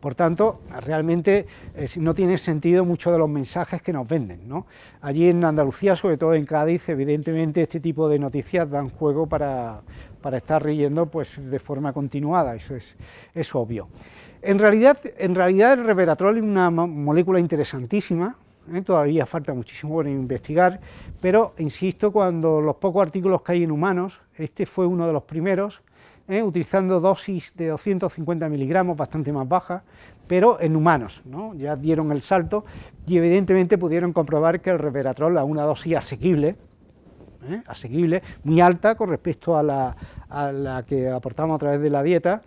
Por tanto, realmente eh, no tiene sentido mucho de los mensajes que nos venden. Allí en Andalucía, sobre todo en Cádiz, evidentemente este tipo de noticias dan juego para, estar riendo pues, de forma continuada, eso es, es obvio. En realidad, en realidad el reveratrol es una molécula interesantísima, ¿eh? todavía falta muchísimo por investigar, pero insisto, cuando los pocos artículos que hay en humanos, este fue uno de los primeros, ¿eh? utilizando dosis de 250 miligramos, bastante más baja, pero en humanos, ¿no? ya dieron el salto y evidentemente pudieron comprobar que el resveratrol a una dosis asequible, ¿eh? asequible, muy alta con respecto a la, que aportamos a través de la dieta,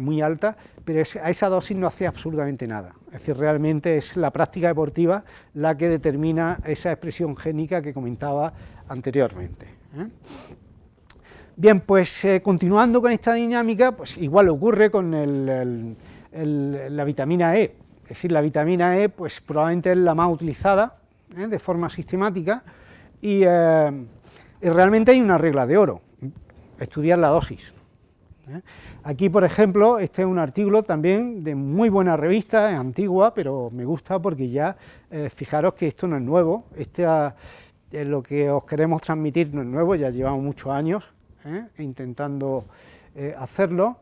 muy alta, pero a esa dosis no hace absolutamente nada. Es decir, realmente es la práctica deportiva la que determina esa expresión génica que comentaba anteriormente. ¿eh? Bien, pues eh, continuando con esta dinámica, pues igual ocurre con la vitamina E. Es decir, la vitamina E pues probablemente es la más utilizada ¿eh? de forma sistemática eh, y, realmente hay una regla de oro, estudiar la dosis. Aquí, por ejemplo, este es un artículo también de muy buena revista, es antigua, pero me gusta porque ya, fijaros que esto no es nuevo, este, lo que os queremos transmitir no es nuevo, ya llevamos muchos años, ¿eh? E intentando eh, hacerlo,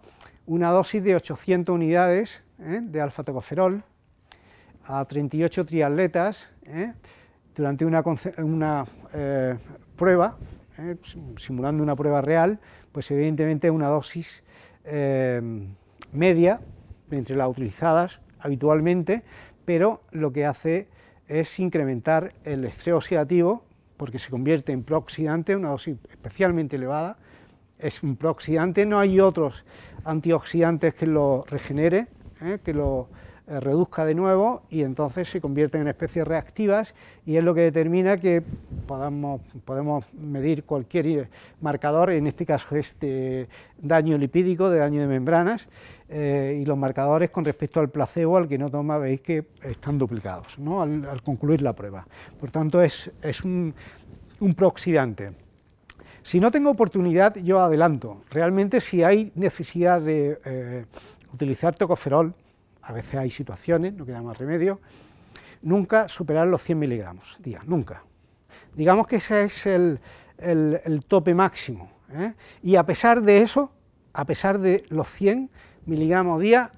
una dosis de 800 unidades ¿eh? de alfa-tocoferol a 38 triatletas durante una, una prueba, simulando una prueba real, pues evidentemente una dosis media entre las utilizadas habitualmente, pero lo que hace es incrementar el estrés oxidativo, porque se convierte en prooxidante, una dosis especialmente elevada, es un prooxidante, no hay otros antioxidantes que lo regenere, ¿eh? que lo eh, reduzca de nuevo y entonces se convierten en especies reactivas y es lo que determina que podamos, podemos medir cualquier eh, marcador, en este caso este daño lipídico, de daño de membranas, y los marcadores con respecto al placebo, al que no toma, veis que están duplicados al, concluir la prueba. Por tanto, es, un, un prooxidante. Si no tengo oportunidad, yo adelanto. Realmente si hay necesidad de eh, utilizar tocoferol, a veces hay situaciones, no queda más remedio, nunca superar los 100 miligramos, día, nunca. Digamos que ese es el, tope máximo. ¿eh? Y a pesar de eso, a pesar de los 100 miligramos día,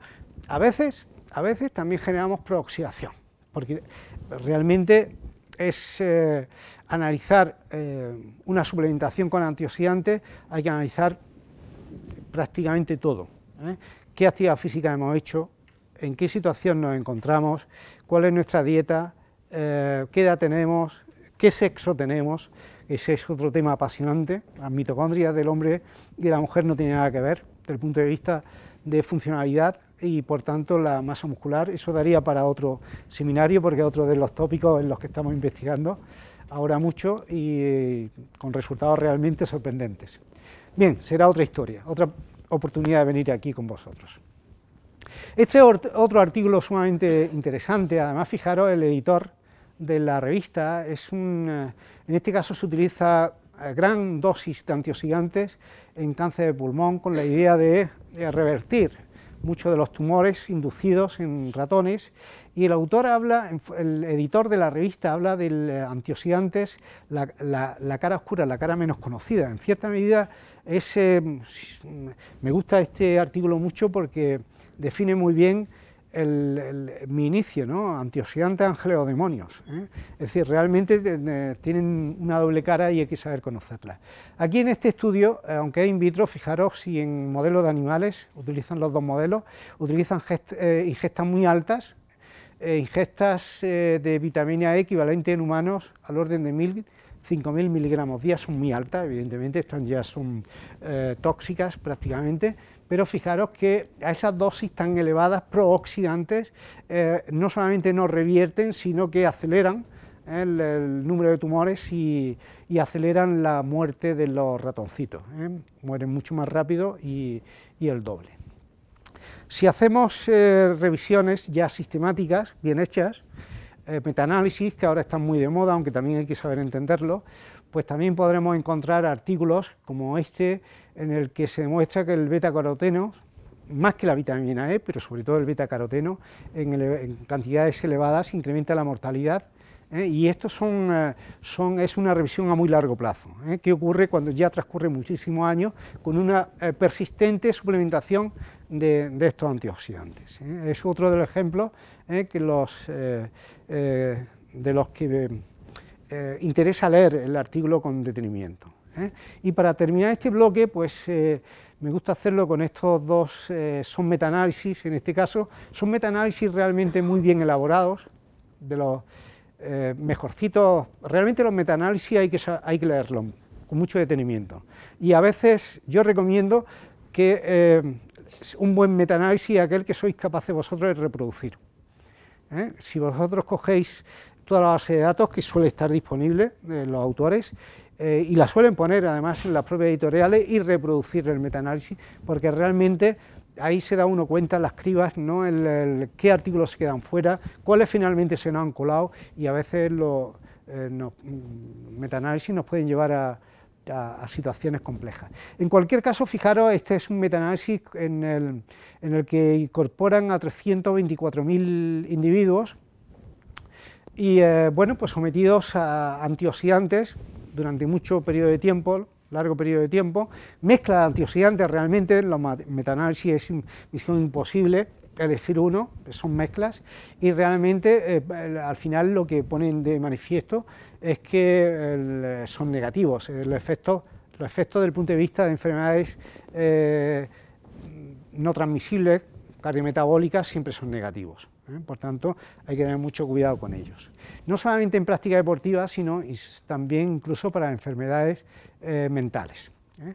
a veces, a veces también generamos prooxidación, porque realmente es eh, analizar eh, una suplementación con antioxidantes, hay que analizar prácticamente todo. ¿eh? ¿Qué actividad física hemos hecho? ¿En qué situación nos encontramos? ¿Cuál es nuestra dieta? ¿Qué edad tenemos? ¿Qué sexo tenemos? Ese es otro tema apasionante. Las mitocondrias del hombre y de la mujer no tienen nada que ver desde el punto de vista de funcionalidad y por tanto la masa muscular. Eso daría para otro seminario porque es otro de los tópicos en los que estamos investigando ahora mucho y eh, con resultados realmente sorprendentes. Bien, será otra historia, otra oportunidad de venir aquí con vosotros. Este otro artículo sumamente interesante, además fijaros, el editor de la revista es un, eh, en este caso se utiliza eh, gran dosis de antioxidantes en cáncer de pulmón con la idea de revertir muchos de los tumores inducidos en ratones, y el autor habla, el editor de la revista habla del eh, antioxidantes, la, cara oscura, la cara menos conocida. En cierta medida, ese eh, me gusta este artículo mucho porque define muy bien mi inicio, ¿no? Antioxidante, ángel o demonios. ¿eh? Es decir, realmente eh, tienen una doble cara y hay que saber conocerla. Aquí en este estudio, eh, aunque es in vitro, fijaros si en modelos de animales, utilizan los dos modelos, utilizan ingestas muy altas, ingestas de vitamina E equivalente en humanos al orden de 1000 5.000 miligramos día son muy altas, evidentemente, están ya son tóxicas prácticamente, pero fijaros que a esas dosis tan elevadas prooxidantes eh, no solamente no revierten, sino que aceleran eh, el, número de tumores y, aceleran la muerte de los ratoncitos. Eh. Mueren mucho más rápido y, el doble. Si hacemos revisiones ya sistemáticas, bien hechas, metaanálisis, que ahora están muy de moda, aunque también hay que saber entenderlo, pues también podremos encontrar artículos como este en el que se demuestra que el beta-caroteno, más que la vitamina E, pero sobre todo el beta-caroteno, en, cantidades elevadas incrementa la mortalidad. ¿eh? Y esto eh, son, es una revisión a muy largo plazo, ¿eh? que ocurre cuando ya transcurre muchísimos años con una persistente suplementación de, estos antioxidantes. Es otro de los ejemplos que de los que interesa leer el artículo con detenimiento. ¿eh? Y para terminar este bloque, pues eh, me gusta hacerlo con estos dos, eh, son metaanálisis en este caso, son metaanálisis realmente muy bien elaborados, de los eh, mejorcitos, realmente los metaanálisis hay que, hay que leerlos con mucho detenimiento. Y a veces yo recomiendo que un buen metaanálisis es aquel que sois capaces vosotros de reproducir. si vosotros cogéis toda la base de datos que suele estar disponible de los autores eh, y la suelen poner además en las propias editoriales y reproducir el metaanálisis, porque realmente ahí se da uno cuenta las cribas, ¿no? qué artículos se quedan fuera, cuáles finalmente se nos han colado y a veces los eh, mm, nos pueden llevar a, situaciones complejas. En cualquier caso, fijaros, este es un metaanálisis en el, en el que incorporan a 324.000 individuos y, eh, bueno, pues sometidos a antioxidantes, durante mucho periodo de tiempo, largo periodo de tiempo, mezcla de antioxidantes, realmente la metanálisis es misión imposible, elegir uno, son mezclas, y realmente eh, al final lo que ponen de manifiesto es que son negativos, eh, los, efectos, desde el del punto de vista de enfermedades eh, no transmisibles, cardiometabólicas, siempre son negativos. ¿eh? Por tanto, hay que tener mucho cuidado con ellos. No solamente en práctica deportiva, sino también incluso para enfermedades eh, mentales. ¿eh?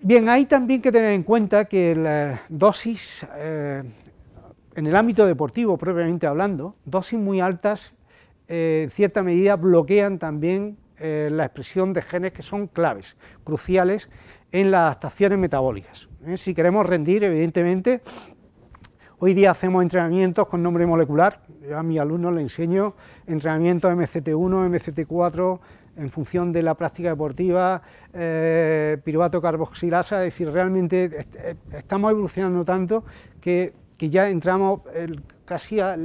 Bien, hay también que tener en cuenta que las dosis, en el ámbito deportivo propiamente hablando, dosis muy altas en cierta medida bloquean también la expresión de genes que son claves, cruciales en las adaptaciones metabólicas. Si queremos rendir, evidentemente, Hoy día hacemos entrenamientos con nombre molecular. a mi alumno le enseño entrenamientos MCT1, MCT4, en función de la práctica deportiva, eh, piruvato carboxilasa, es decir, realmente eh, estamos evolucionando tanto que, ya entramos casi a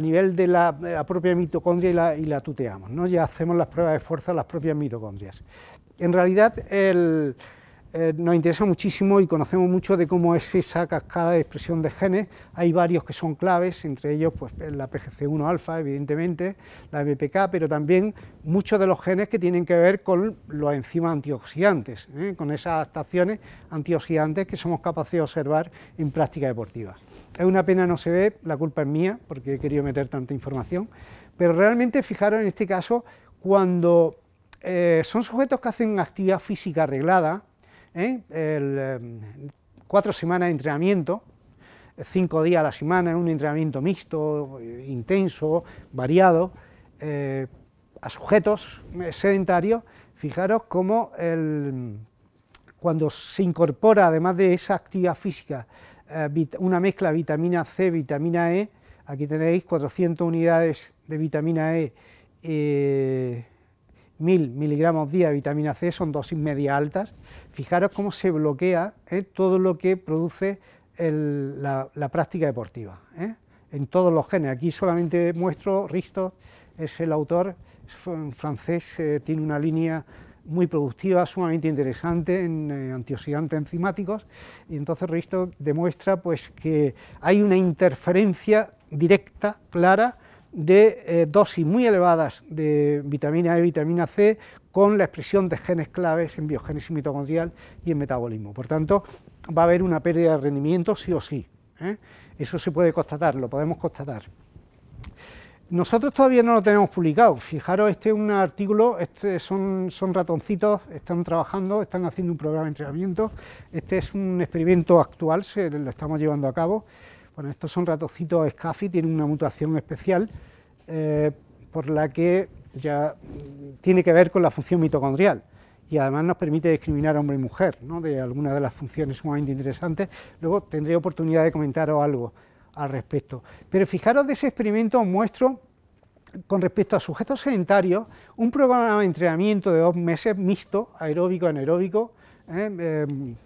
nivel de la, propia mitocondria y la, tuteamos, ¿no? ya hacemos las pruebas de fuerza a las propias mitocondrias. En realidad, el, eh, nos interesa muchísimo y conocemos mucho de cómo es esa cascada de expresión de genes. Hay varios que son claves, entre ellos pues, la PGC1 alfa, evidentemente, la MPK, pero también muchos de los genes que tienen que ver con los enzimas antioxidantes, ¿eh? con esas adaptaciones antioxidantes que somos capaces de observar en práctica deportiva. Es una pena no se ve, la culpa es mía, porque he querido meter tanta información, pero realmente fijaros en este caso cuando eh, son sujetos que hacen actividad física arreglada, ¿eh? Em, cuatro semanas de entrenamiento, cinco días a la semana, un entrenamiento mixto, intenso, variado, eh, a sujetos sedentarios, fijaros cómo cuando se incorpora, además de esa actividad física, eh, una mezcla de vitamina C, vitamina E, aquí tenéis 400 unidades de vitamina E, eh, 1000 miligramos día de vitamina C, son dosis media altas, fijaros cómo se bloquea ¿eh? todo lo que produce la, práctica deportiva, ¿eh? en todos los genes. Aquí solamente muestro, Risto es el autor, francés, eh, tiene una línea muy productiva, sumamente interesante en antioxidantes enzimáticos, y entonces Risto demuestra pues, que hay una interferencia directa, clara, de dosis muy elevadas de vitamina E, y vitamina C, con la expresión de genes claves en biogénesis mitocondrial y en metabolismo. Por tanto, va a haber una pérdida de rendimiento sí o sí. ¿eh? Eso se puede constatar, lo podemos constatar. Nosotros todavía no lo tenemos publicado. Fijaros, este es un artículo, este son, ratoncitos, están trabajando, están haciendo un programa de entrenamiento. Este es un experimento actual, se lo estamos llevando a cabo. Bueno, estos son ratoncitos SCAFI, tienen una mutación especial eh, por la que ya tiene que ver con la función mitocondrial y además nos permite discriminar hombre y mujer ¿no? de algunas de las funciones sumamente interesantes. Luego tendré oportunidad de comentaros algo al respecto. Pero fijaros de ese experimento os muestro con respecto a sujetos sedentarios un programa de entrenamiento de dos meses mixto, aeróbico, anaeróbico, ¿eh? em,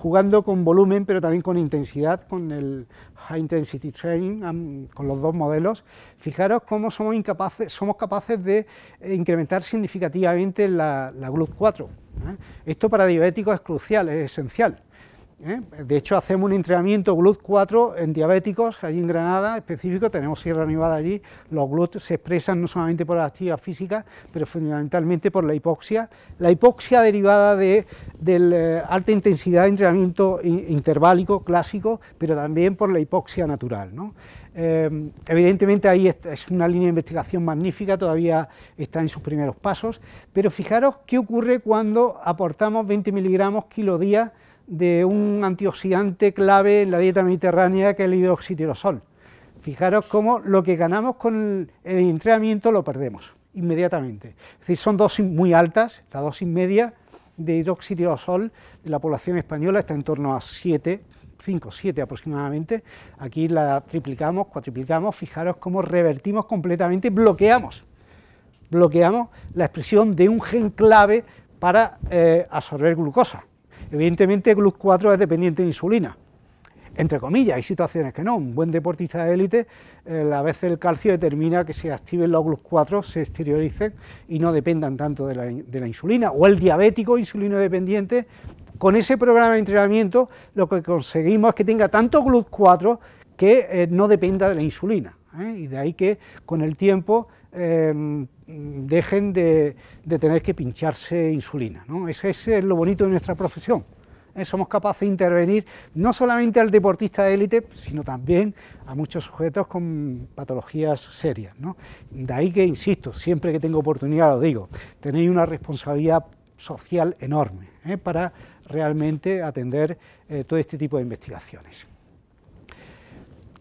jugando con volumen, pero también con intensidad, con el High Intensity Training, con los dos modelos. Fijaros cómo somos, incapaces, somos capaces de incrementar significativamente la, GLUT4. ¿eh? Esto para diabéticos es crucial, es esencial. ¿eh? De hecho, hacemos un entrenamiento GLUT4 en diabéticos, allí en Granada, específico, tenemos Sierra Nevada allí. Los GLUT se expresan no solamente por la actividad física, pero fundamentalmente por la hipoxia. La hipoxia derivada de, eh, alta intensidad de entrenamiento interválico clásico, pero también por la hipoxia natural. Eh, evidentemente ahí es una línea de investigación magnífica, todavía está en sus primeros pasos, pero fijaros qué ocurre cuando aportamos 20 miligramos kilo día de un antioxidante clave en la dieta mediterránea que es el hidroxitirosol. Fijaros cómo lo que ganamos con el, entrenamiento lo perdemos inmediatamente. Es decir, son dosis muy altas, la dosis media de hidroxitirosol de la población española está en torno a 7, 5, 7 aproximadamente. Aquí la triplicamos, cuatriplicamos, fijaros cómo revertimos completamente, bloqueamos, bloqueamos la expresión de un gen clave para eh, absorber glucosa. Evidentemente, GLUC4 es dependiente de insulina, entre comillas, hay situaciones que no. Un buen deportista de élite, eh, a veces el calcio determina que se activen los GLUC4, se exterioricen y no dependan tanto de la, insulina. O el diabético insulino dependiente, con ese programa de entrenamiento lo que conseguimos es que tenga tanto GLUC4 que eh, no dependa de la insulina. ¿eh? Y de ahí que con el tiempo Em, dejen de, tener que pincharse insulina. ¿no? Ese, es lo bonito de nuestra profesión. Eh, somos capaces de intervenir no solamente al deportista de élite, sino también a muchos sujetos con patologías serias. De ahí que, insisto, siempre que tengo oportunidad lo digo, tenéis una responsabilidad social enorme ¿eh? para realmente atender eh, todo este tipo de investigaciones.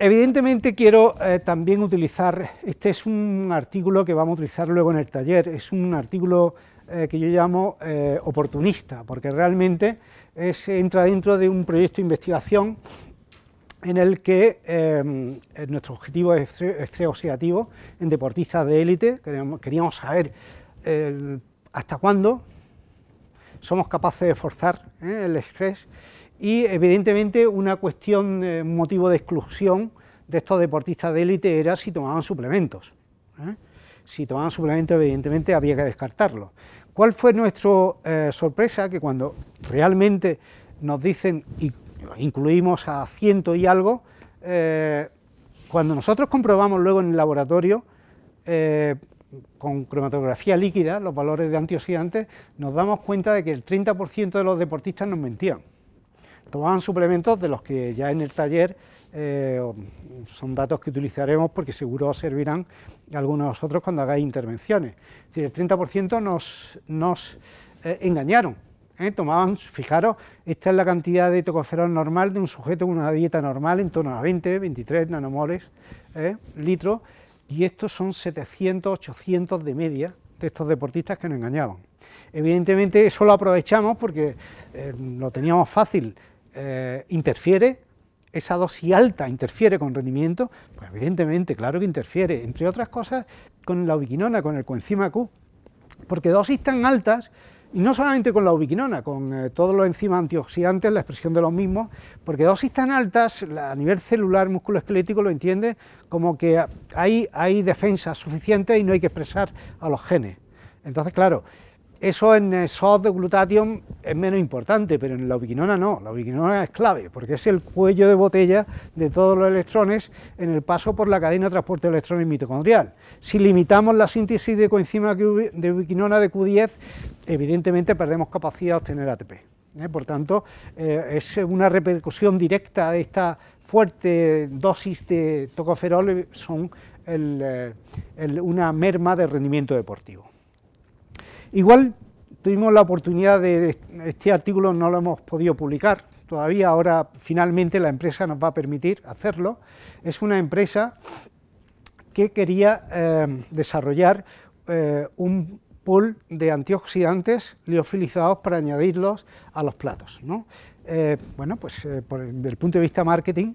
Evidentemente quiero eh, también utilizar, este es un artículo que vamos a utilizar luego en el taller, es un artículo eh, que yo llamo eh, oportunista, porque realmente entra dentro de un proyecto de investigación en el que nuestro objetivo es estrés, en deportistas de élite. Queríamos, saber hasta cuándo somos capaces de forzar el estrés y evidentemente una cuestión, de eh, motivo de exclusión de estos deportistas de élite era si tomaban suplementos. ¿eh? Si tomaban suplementos, evidentemente había que descartarlo. ¿Cuál fue nuestra eh, sorpresa? Que cuando realmente nos dicen, y incluimos a ciento y algo, cuando nosotros comprobamos luego en el laboratorio, con cromatografía líquida, los valores de antioxidantes, nos damos cuenta de que el 30% de los deportistas nos mentían tomaban suplementos de los que ya en el taller eh, son datos que utilizaremos porque seguro servirán algunos de vosotros cuando hagáis intervenciones. Es el 30% nos, eh, engañaron. ¿eh? Tomaban, fijaros, esta es la cantidad de tocoferol normal de un sujeto con una dieta normal en torno a 20, 23 nanomoles litros y estos son 700, 800 de media de estos deportistas que nos engañaban. Evidentemente eso lo aprovechamos porque lo teníamos fácil eh, interfiere, esa dosis alta interfiere con rendimiento, pues evidentemente, claro que interfiere, entre otras cosas, con la ubiquinona, con el coenzima Q, porque dosis tan altas, y no solamente con la ubiquinona, con eh, todos los enzimas antioxidantes, la expresión de los mismos, porque dosis tan altas a nivel celular, músculo esquelético lo entiende como que hay, hay defensa suficiente y no hay que expresar a los genes. Entonces, claro, eso en eh, SOS de glutatión es menos importante, pero en la ubiquinona no, la ubiquinona es clave, porque es el cuello de botella de todos los electrones en el paso por la cadena de transporte de electrones mitocondrial. Si limitamos la síntesis de coenzima de ubiquinona de Q10, evidentemente perdemos capacidad de obtener ATP. ¿eh? Por tanto, eh, es una repercusión directa de esta fuerte dosis de tocoferol, son una merma de rendimiento deportivo. Igual tuvimos la oportunidad de, este artículo no lo hemos podido publicar todavía, ahora finalmente la empresa nos va a permitir hacerlo. Es una empresa que quería eh, desarrollar eh, un pool de antioxidantes liofilizados para añadirlos a los platos. Eh, bueno, pues desde el punto de vista marketing,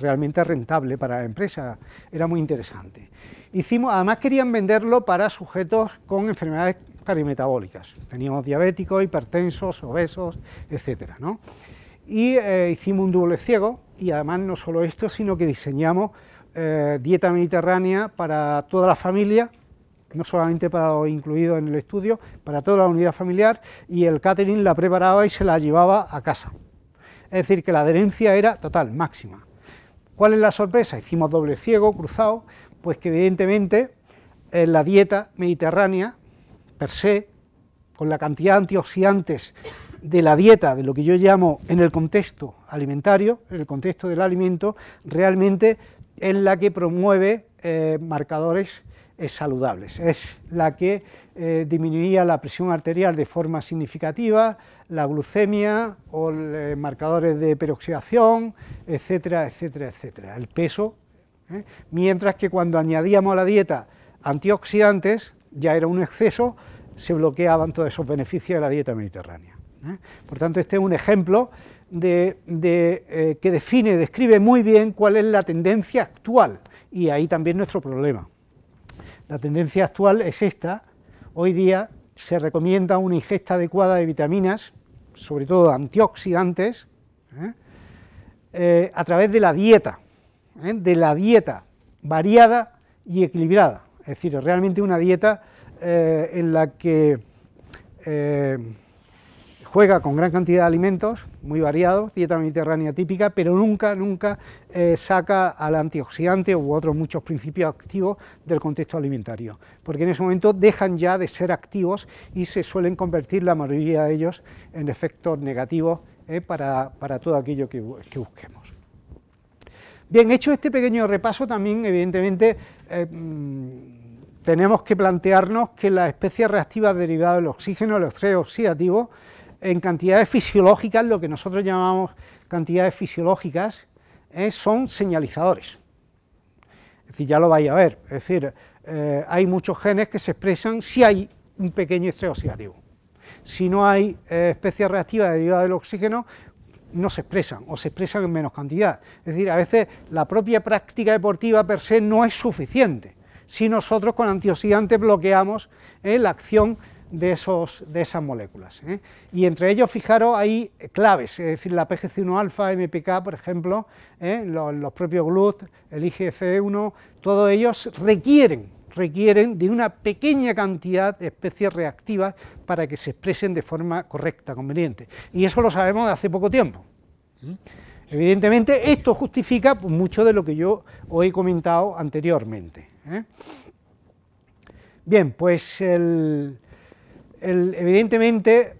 realmente rentable para la empresa, era muy interesante. Hicimos, además querían venderlo para sujetos con enfermedades metabólicas Teníamos diabéticos, hipertensos, obesos, etcétera, ¿no? Y eh, hicimos un doble ciego y además no solo esto, sino que diseñamos eh, dieta mediterránea para toda la familia, no solamente para los incluidos en el estudio, para toda la unidad familiar y el catering la preparaba y se la llevaba a casa. Es decir, que la adherencia era total, máxima. ¿Cuál es la sorpresa? Hicimos doble ciego, cruzado, pues que evidentemente en la dieta mediterránea per se, con la cantidad de antioxidantes de la dieta, de lo que yo llamo en el contexto alimentario, en el contexto del alimento, realmente es la que promueve eh, marcadores eh, saludables, es la que eh, disminuía la presión arterial de forma significativa, la glucemia o marcadores de peroxidación, etcétera, etcétera, etcétera, el peso, mientras que cuando añadíamos a la dieta antioxidantes, ya era un exceso, se bloqueaban todos esos beneficios de la dieta mediterránea. ¿eh? Por tanto, este es un ejemplo de, eh, que define, describe muy bien cuál es la tendencia actual y ahí también nuestro problema. La tendencia actual es esta. Hoy día se recomienda una ingesta adecuada de vitaminas, sobre todo antioxidantes, ¿eh? a través de la dieta, de la dieta variada y equilibrada. Es decir, realmente una dieta eh, en la que eh, juega con gran cantidad de alimentos, muy variados, dieta mediterránea típica, pero nunca, nunca eh, saca al antioxidante u otros muchos principios activos del contexto alimentario, porque en ese momento dejan ya de ser activos y se suelen convertir la mayoría de ellos en efectos negativos para, todo aquello que, busquemos. Bien, hecho este pequeño repaso también, evidentemente, mm, tenemos que plantearnos que las especies reactivas derivadas del oxígeno, los estrés oxidativos, en cantidades fisiológicas, lo que nosotros llamamos cantidades fisiológicas, eh, son señalizadores. Es decir, ya lo vais a ver, es decir, eh, hay muchos genes que se expresan si hay un pequeño estrés oxidativo. Si no hay eh, especies reactivas derivadas del oxígeno, no se expresan o se expresan en menos cantidad. Es decir, a veces la propia práctica deportiva per se no es suficiente si nosotros con antioxidantes bloqueamos eh, la acción de, esos, de esas moléculas. Eh. Y entre ellos, fijaros, hay claves, es decir, la PGC1-alfa, MPK, por ejemplo, eh, los, propios GLUT, el IGF-1, todos ellos requieren, requieren de una pequeña cantidad de especies reactivas para que se expresen de forma correcta, conveniente. Y eso lo sabemos de hace poco tiempo. ¿Mm? Evidentemente, esto justifica mucho de lo que yo he comentado anteriormente. ¿eh? Bien, pues evidentemente,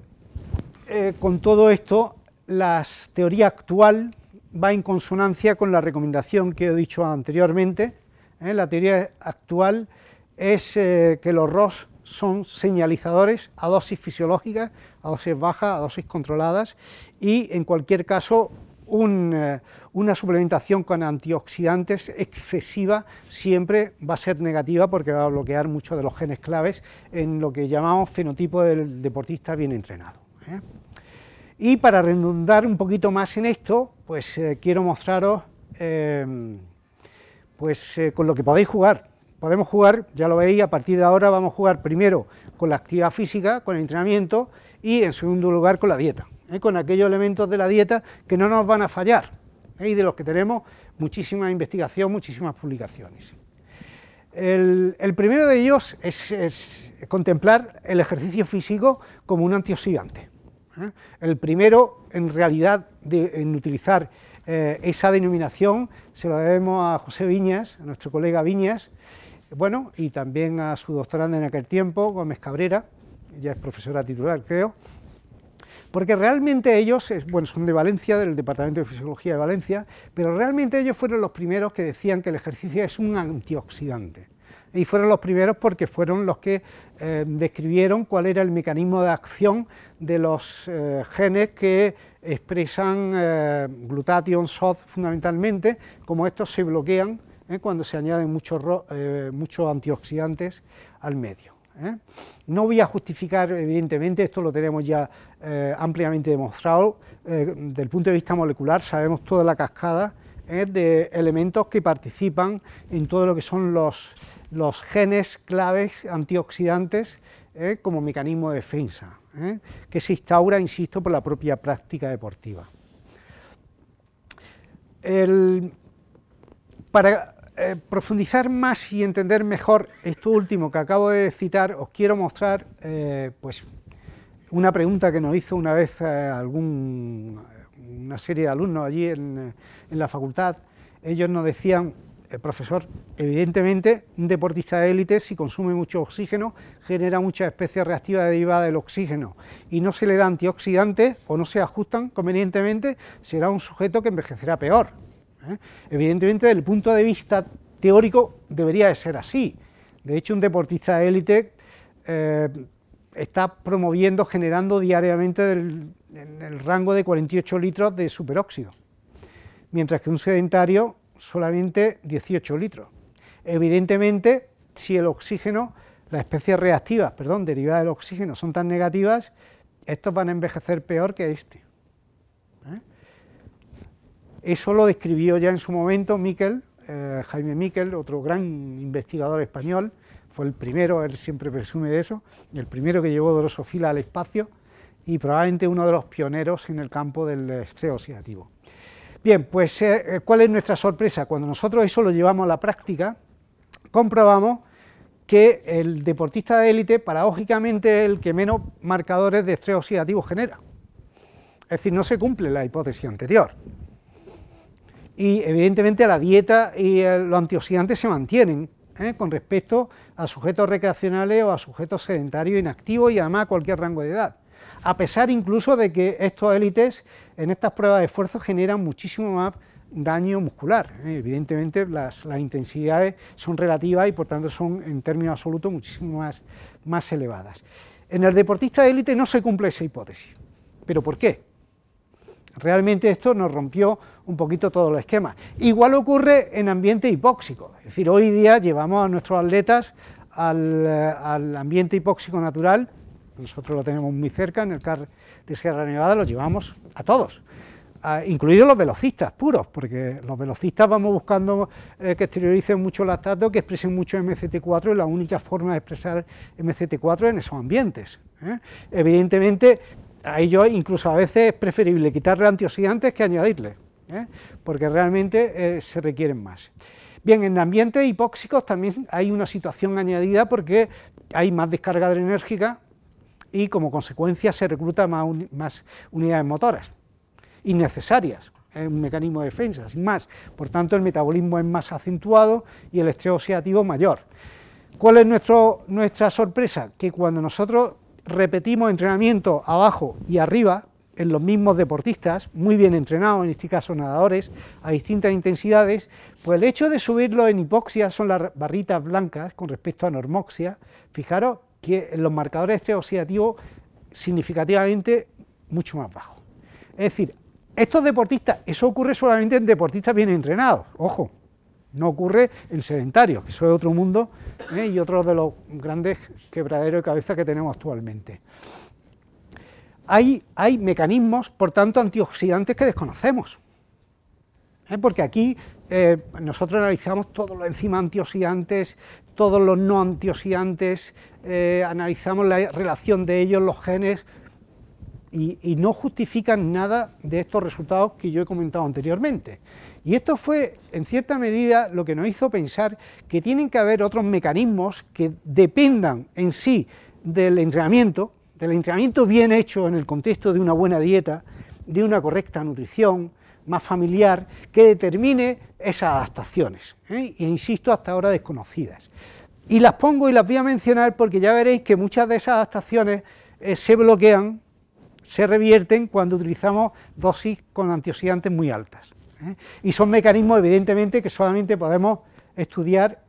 eh, con todo esto, la teoría actual va en consonancia con la recomendación que he dicho anteriormente. ¿eh? La teoría actual es que los ROS son señalizadores a dosis fisiológicas, a dosis bajas, a dosis controladas y en cualquier caso eh, una suplementación con antioxidantes excesiva siempre va a ser negativa porque va a bloquear muchos de los genes claves en lo que llamamos fenotipo del deportista bien entrenado. ¿eh? Y para redundar un poquito más en esto, pues eh, quiero mostraros em, pues, con lo que podéis jugar. Podemos jugar, ya lo veis, a partir de ahora vamos a jugar primero con la actividad física, con el entrenamiento y en segundo lugar con la dieta. ¿eh? con aquellos elementos de la dieta que no nos van a fallar ¿eh? y de los que tenemos muchísima investigación, muchísimas publicaciones. El, primero de ellos es, contemplar el ejercicio físico como un antioxidante. ¿eh? El primero, en realidad, en utilizar esa denominación, se lo debemos a José Viñas, a nuestro colega Viñas, bueno, y también a su doctoranda en aquel tiempo, Gómez Cabrera, ya es profesora titular, creo, porque realmente ellos, bueno, son de Valencia, del Departamento de Fisiología de Valencia, pero realmente ellos fueron los primeros que decían que el ejercicio es un antioxidante. Y fueron los primeros porque fueron los que eh, describieron cuál era el mecanismo de acción de los eh, genes que expresan eh, glutatión, SOD fundamentalmente, como estos se bloquean cuando se añaden muchos, muchos antioxidantes al medio. ¿eh? No voy a justificar, evidentemente, esto lo tenemos ya eh, ampliamente demostrado, eh, del desde el punto de vista molecular sabemos toda la cascada de elementos que participan en todo lo que son los, los genes claves antioxidantes como mecanismo de defensa, que se instaura, insisto, por la propia práctica deportiva. El, para eh, profundizar más y entender mejor esto último que acabo de citar, os quiero mostrar eh, pues, una pregunta que nos hizo una vez eh, algún, una serie de alumnos allí en, la facultad. Ellos nos decían, profesor, evidentemente un deportista de élite si consume mucho oxígeno genera muchas especies reactivas derivadas del oxígeno y no se le da antioxidantes o no se ajustan convenientemente, será un sujeto que envejecerá peor. ¿eh? Evidentemente, desde el punto de vista teórico, debería de ser así. De hecho, un deportista élite eh, está promoviendo, generando diariamente en el rango de 48 litros de superóxido, mientras que un sedentario solamente 18 litros. Evidentemente, si el oxígeno, las especies reactivas, perdón, derivadas del oxígeno son tan negativas, estos van a envejecer peor que este. Eso lo describió ya en su momento Miquel, eh, Jaime Miquel, otro gran investigador español, fue el primero, él siempre presume de eso, el primero que llevó drosofila al espacio y probablemente uno de los pioneros en el campo del estrés oxidativo. Bien, pues eh, eh, ¿cuál es nuestra sorpresa? Cuando nosotros eso lo llevamos a la práctica, comprobamos que el deportista de élite, paradójicamente, es el que menos marcadores de estrés oxidativo genera. Es decir, no se cumple la hipótesis anterior y evidentemente la dieta y eh, los antioxidantes se mantienen ¿eh? con respecto a sujetos recreacionales o a sujetos sedentarios inactivos y además a cualquier rango de edad. A pesar incluso de que estos élites en estas pruebas de esfuerzo generan muchísimo más daño muscular. ¿eh? Evidentemente las, intensidades son relativas y por tanto son en términos absolutos muchísimo más, más elevadas. En el deportista de élite no se cumple esa hipótesis. ¿Pero por qué? Realmente esto nos rompió un poquito todo los esquemas. Igual ocurre en ambiente hipóxico, es decir, hoy día llevamos a nuestros atletas eh, al, ambiente hipóxico natural, nosotros lo tenemos muy cerca en el CAR de Sierra Nevada, ...lo llevamos a todos. incluidos los velocistas puros, porque los velocistas vamos buscando eh, que exterioricen mucho lactato, que expresen mucho MCT4 y la única forma de expresar MCT4 es en esos ambientes. ¿eh? Evidentemente, a ellos incluso a veces es preferible quitarle antioxidantes que añadirle. ¿eh? porque realmente eh, se requieren más. Bien, en ambientes hipóxicos también hay una situación añadida porque hay más descarga adrenérgica y como consecuencia se reclutan más, unidades motoras, innecesarias, es un mecanismo de defensa, sin más. Por tanto, el metabolismo es más acentuado y el estrés oxidativo mayor. ¿Cuál es nuestra sorpresa? Que cuando nosotros repetimos entrenamiento abajo y arriba, en los mismos deportistas, muy bien entrenados, en este caso nadadores, a distintas intensidades, pues el hecho de subirlo en hipoxia son las barritas blancas con respecto a normoxia, fijaros que en los marcadores estrés oxidativo significativamente mucho más bajo. Es decir, estos deportistas, eso ocurre solamente en deportistas bien entrenados, ojo, no ocurre en sedentarios, que eso es otro mundo ¿eh? y otro de los grandes quebraderos de cabeza que tenemos actualmente hay, mecanismos, por tanto, antioxidantes que desconocemos. ¿Eh? Porque aquí eh, nosotros analizamos todos los enzimas antioxidantes, todos los no antioxidantes, eh, analizamos la relación de ellos, los genes, y, no justifican nada de estos resultados que yo he comentado anteriormente. Y esto fue, en cierta medida, lo que nos hizo pensar que tienen que haber otros mecanismos que dependan en sí del entrenamiento, del entrenamiento bien hecho en el contexto de una buena dieta, de una correcta nutrición, más familiar, que determine esas adaptaciones, e insisto, hasta ahora desconocidas. Y las pongo y las voy a mencionar porque ya veréis que muchas de esas adaptaciones eh, se bloquean, se revierten cuando utilizamos dosis con antioxidantes muy altas. ¿eh? Y son mecanismos, evidentemente, que solamente podemos estudiar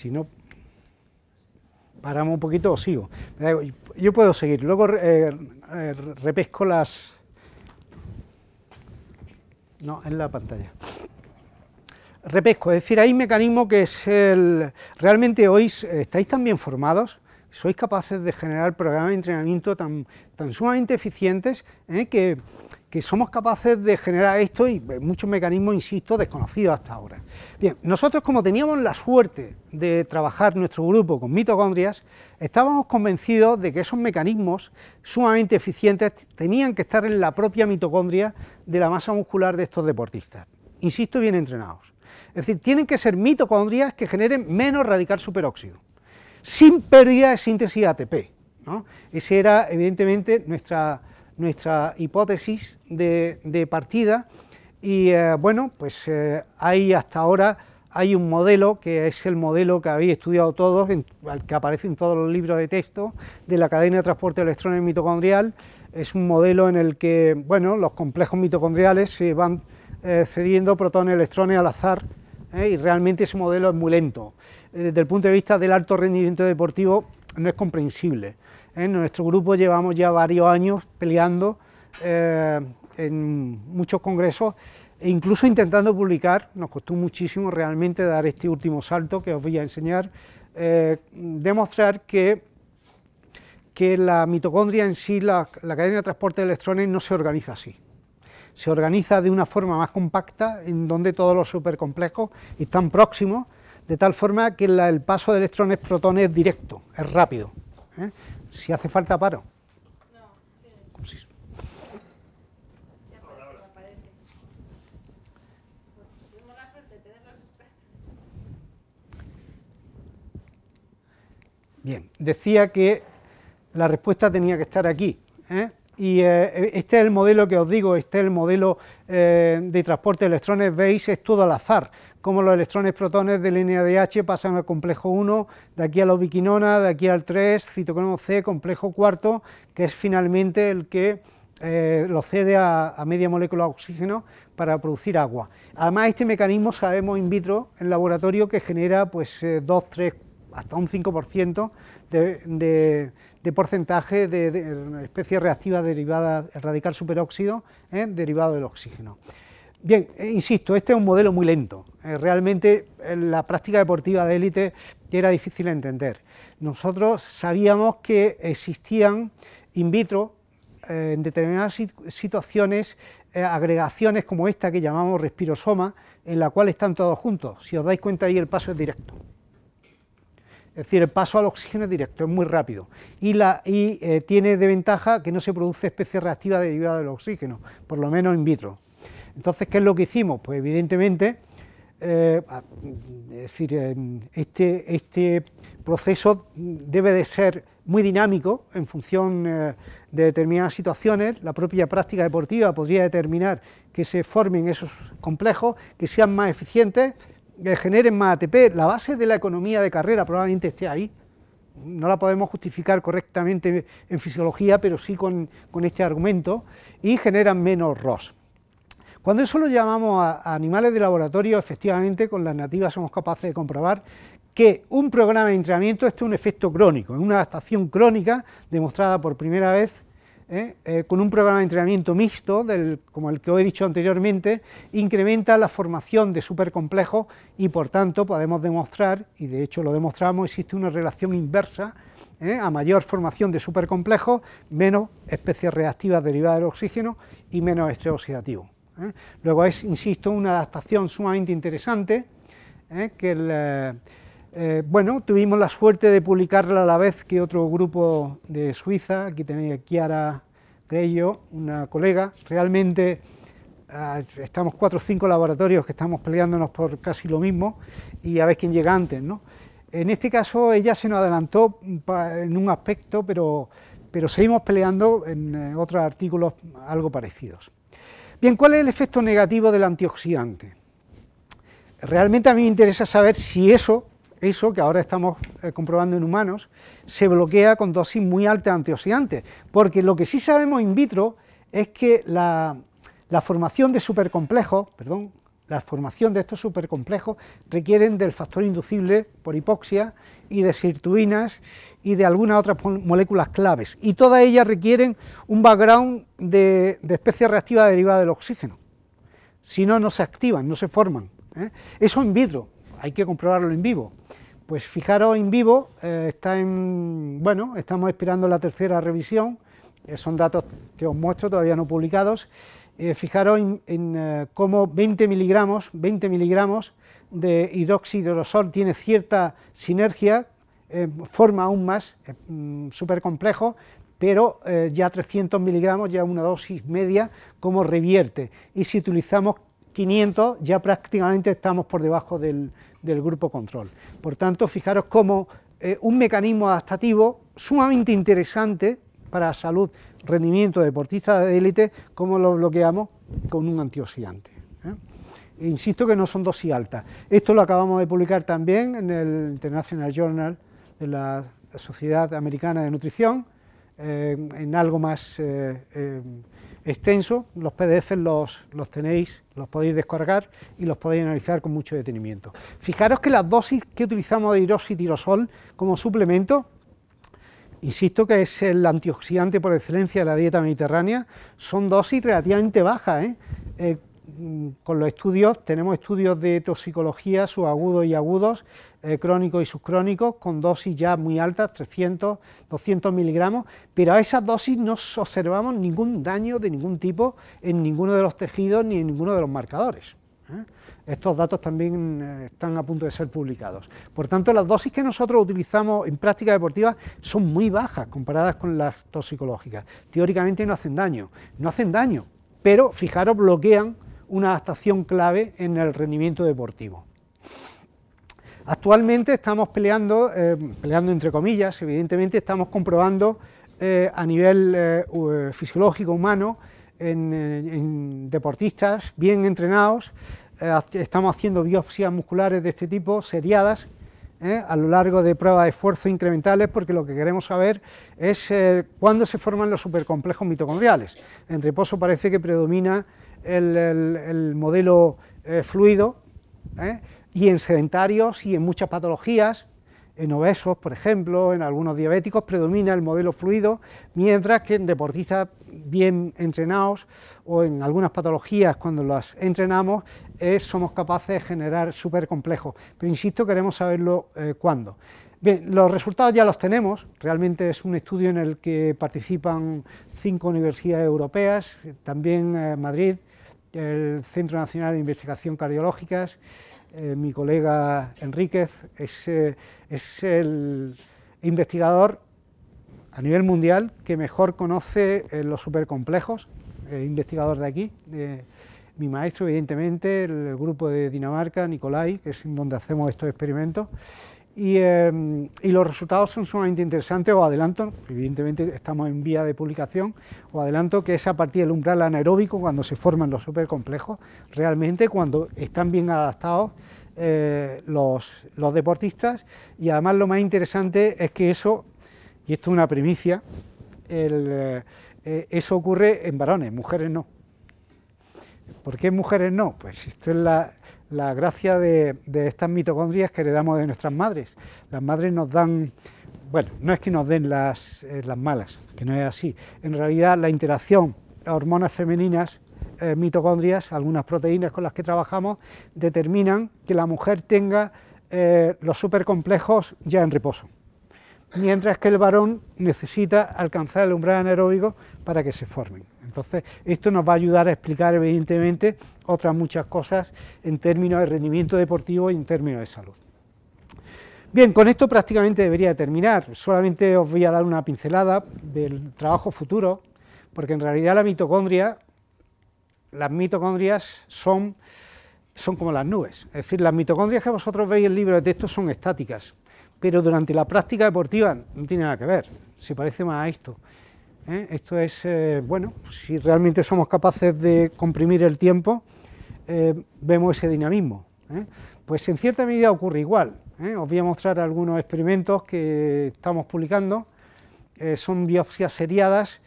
si no paramos un poquito, sigo. Yo puedo seguir, luego eh, eh, repesco las... No, en la pantalla. Repesco, es decir, hay un mecanismo que es el... Realmente hoy estáis tan bien formados, sois capaces de generar programas de entrenamiento tan, tan sumamente eficientes, eh, que que somos capaces de generar esto y eh, muchos mecanismos, insisto, desconocidos hasta ahora. Bien, nosotros como teníamos la suerte de trabajar nuestro grupo con mitocondrias, estábamos convencidos de que esos mecanismos sumamente eficientes tenían que estar en la propia mitocondria de la masa muscular de estos deportistas. Insisto, bien entrenados. Es decir, tienen que ser mitocondrias que generen menos radical superóxido, sin pérdida de síntesis ATP. Ese era, evidentemente, nuestra nuestra hipótesis de, partida y eh, bueno, pues ahí eh, hay hasta ahora hay un modelo que es el modelo que habéis estudiado todos, que aparece en todos los libros de texto de la cadena de transporte de electrones mitocondrial. Es un modelo en el que bueno, los complejos mitocondriales se van eh, cediendo protones, electrones al azar y realmente ese modelo es muy lento. Desde el punto de vista del alto rendimiento deportivo no es comprensible. En nuestro grupo llevamos ya varios años peleando eh, en muchos congresos e incluso intentando publicar, nos costó muchísimo realmente dar este último salto que os voy a enseñar, eh, demostrar que, que la mitocondria en sí, la, cadena de transporte de electrones no se organiza así se organiza de una forma más compacta, en donde todos los supercomplejos están próximos, de tal forma que el paso de electrones protones es directo, es rápido. ¿eh? Si hace falta, paro. No, Bien, decía que la respuesta tenía que estar aquí. ¿eh? Y eh, este es el modelo que os digo, este es el modelo eh, de transporte de electrones, veis, es todo al azar como los electrones protones de línea H pasan al complejo 1, de aquí a la ubiquinona, de aquí al 3, citocromo C, complejo cuarto, que es finalmente el que eh, lo cede a, media molécula de oxígeno para producir agua. Además, este mecanismo sabemos in vitro en laboratorio que genera pues 2, eh, 3, hasta un 5% de, porcentaje de, de especies reactivas derivadas, radical superóxido, eh, derivado del oxígeno. Bien, eh, insisto, este es un modelo muy lento. Eh, realmente eh, la práctica deportiva de élite era difícil de entender. Nosotros sabíamos que existían in vitro en determinadas situaciones agregaciones como esta que llamamos respirosoma, en la cual están todos juntos. Si os dais cuenta ahí el paso es directo. Es decir, el paso al oxígeno es directo, es muy rápido. Y, tiene de ventaja que no se produce especie reactiva derivada del oxígeno, por lo menos in vitro. Entonces, ¿qué es lo que hicimos? Pues evidentemente, eh, ah, decir, eh, este, este, proceso debe de ser muy dinámico en función eh, de determinadas situaciones, la propia práctica deportiva podría determinar que se formen esos complejos, que sean más eficientes, que generen más ATP, la base de la economía de carrera probablemente esté ahí, no la podemos justificar correctamente en fisiología, pero sí con, con este argumento, y generan menos ROS. Cuando eso lo llamamos a, animales de laboratorio, efectivamente con las nativas somos capaces de comprobar que un programa de entrenamiento este es un efecto crónico, es una adaptación crónica demostrada por primera vez ¿eh? Eh, con un programa de entrenamiento mixto, como el que os he dicho anteriormente, incrementa la formación de supercomplejos y por tanto podemos demostrar, y de hecho lo demostramos, existe una relación inversa, ¿eh? a mayor formación de supercomplejos, menos especies reactivas derivadas del oxígeno y menos estrés oxidativo. ¿eh? Luego es, insisto, una adaptación sumamente interesante, ¿eh? que eh, bueno, tuvimos la suerte de publicarla a la vez que otro grupo de Suiza, aquí tenéis a Chiara Greyo, una colega, realmente estamos cuatro o cinco laboratorios que estamos peleándonos por casi lo mismo y a ver quién llega antes, En este caso ella se nos adelantó en un aspecto, pero seguimos peleando en otros artículos algo parecidos. Bien, ¿cuál es el efecto negativo del antioxidante? Realmente a mí me interesa saber si eso, eso que ahora estamos eh, comprobando en humanos, se bloquea con dosis muy altas de antioxidantes, porque lo que sí sabemos in vitro es que la, formación de supercomplejos, perdón, la formación de estos supercomplejos requieren del factor inducible por hipoxia y de sirtuinas y de algunas otras moléculas claves. Y todas ellas requieren un background de, especie especies reactivas derivadas del oxígeno. Si no, no se activan, no se forman. ¿eh? Eso en vidrio, hay que comprobarlo en vivo. Pues fijaros, en vivo eh, está en, bueno, estamos esperando la tercera revisión, eh, son datos que os muestro todavía no publicados. fijaros en, cómo 20 miligramos, 20 miligramos de hidroxidrosol tiene cierta sinergia eh, forma aún más, es eh, mm, súper complejo, pero eh, ya 300 miligramos, ya una dosis media, como revierte. Y si utilizamos 500, ya prácticamente estamos por debajo del, grupo control. Por tanto, fijaros cómo un mecanismo adaptativo sumamente interesante para salud, rendimiento, deportistas de élite, como lo bloqueamos con un antioxidante e insisto que no son dosis altas. Esto lo acabamos de publicar también en el International Journal en la Sociedad Americana de Nutrición, eh, en algo más eh, eh, extenso. Los PDF los, tenéis, los podéis descargar y los podéis analizar con mucho detenimiento. Fijaros que las dosis que utilizamos de hidroxitirosol como suplemento, insisto que es el antioxidante por excelencia de la dieta mediterránea, son dosis relativamente bajas. ¿eh? Mm, con los estudios, tenemos estudios de toxicología, subagudos y agudos, eh, crónicos y subcrónicos, con dosis ya muy altas, 300, 200 miligramos, pero a esas dosis no observamos ningún daño de ningún tipo en ninguno de los tejidos ni en ninguno de los marcadores. ¿eh? Estos datos también eh, están a punto de ser publicados. Por tanto, las dosis que nosotros utilizamos en práctica deportiva son muy bajas comparadas con las toxicológicas. Teóricamente no hacen daño, no hacen daño, pero fijaros, bloquean una adaptación clave en el rendimiento deportivo. Actualmente estamos peleando, eh, peleando entre comillas, evidentemente estamos comprobando eh, a nivel eh, fisiológico humano en, en, deportistas bien entrenados, estamos haciendo biopsias musculares de este tipo seriadas a lo largo de pruebas de esfuerzo incrementales porque lo que queremos saber es cuándo se forman los supercomplejos mitocondriales. En reposo parece que predomina el, modelo eh, fluido, ¿eh? y en sedentarios y en muchas patologías, en obesos, por ejemplo, en algunos diabéticos, predomina el modelo fluido, mientras que en deportistas bien entrenados o en algunas patologías cuando las entrenamos, eh, somos capaces de generar súper complejos. Pero insisto, queremos saberlo cuándo. Bien, los resultados ya los tenemos, realmente es un estudio en el que participan cinco universidades europeas, también Madrid, el Centro Nacional de Investigación Cardiológicas, eh, mi colega Enríquez, eh, es, el investigador a nivel mundial que mejor conoce eh, los supercomplejos, investigador de aquí, mi maestro evidentemente, el, el, grupo de Dinamarca, Nicolai, que es donde hacemos estos experimentos, Em, y, los resultados son sumamente interesantes. ...o adelanto, evidentemente estamos en vía de publicación, ...o adelanto que es a partir del umbral anaeróbico cuando se forman los supercomplejos, realmente cuando están bien adaptados eh, los, deportistas. Y además lo más interesante es que eso, y esto es una primicia, eh, eh, eso ocurre en varones, mujeres no. ¿Por qué mujeres no? Pues esto es la la gracia de, estas mitocondrias que damos de nuestras madres. Las madres nos dan, bueno, no es que nos den las, eh, malas, que no es así. En realidad la interacción a hormonas femeninas, eh, mitocondrias, algunas proteínas con las que trabajamos, determinan que la mujer tenga eh, los supercomplejos ya en reposo mientras que el varón necesita alcanzar el umbral anaeróbico para que se formen. Entonces, esto nos va a ayudar a explicar, evidentemente, otras muchas cosas en términos de rendimiento deportivo y en términos de salud. Bien, con esto prácticamente debería terminar. Solamente os voy a dar una pincelada del trabajo futuro, porque en realidad la mitocondria, las mitocondrias son, son como las nubes. Es decir, las mitocondrias que vosotros veis en el libro de texto son estáticas, pero durante la práctica deportiva no tiene nada que ver, se parece más a esto. ¿eh? Esto es, eh, bueno, pues si realmente somos capaces de comprimir el tiempo, eh, vemos ese dinamismo. Pues en cierta medida ocurre igual. Os voy a mostrar algunos experimentos que estamos publicando, son biopsias seriadas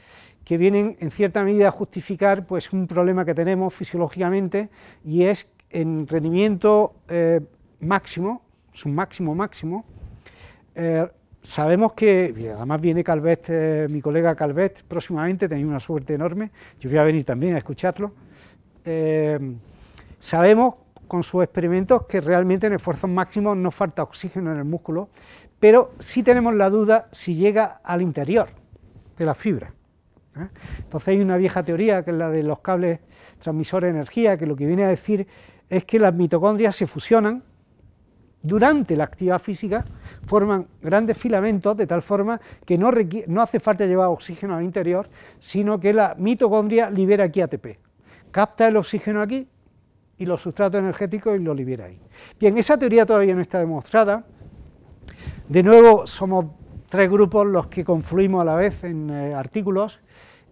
que vienen en cierta medida a justificar pues, un problema que tenemos fisiológicamente y es en rendimiento máximo, su máximo máximo, eh, sabemos que, además viene Calvet, eh, mi colega Calvet, próximamente, tenéis una suerte enorme, yo voy a venir también a escucharlo. Eh, sabemos con sus experimentos que realmente en esfuerzos máximos no falta oxígeno en el músculo, pero sí tenemos la duda si llega al interior de la fibra. Entonces hay una vieja teoría que es la de los cables transmisores de energía, que lo que viene a decir es que las mitocondrias se fusionan durante la actividad física forman grandes filamentos de tal forma que no, no hace falta llevar oxígeno al interior, sino que la mitocondria libera aquí ATP, capta el oxígeno aquí y los sustratos energéticos y lo libera ahí. Bien, esa teoría todavía no está demostrada. De nuevo, somos tres grupos los que confluimos a la vez en eh, artículos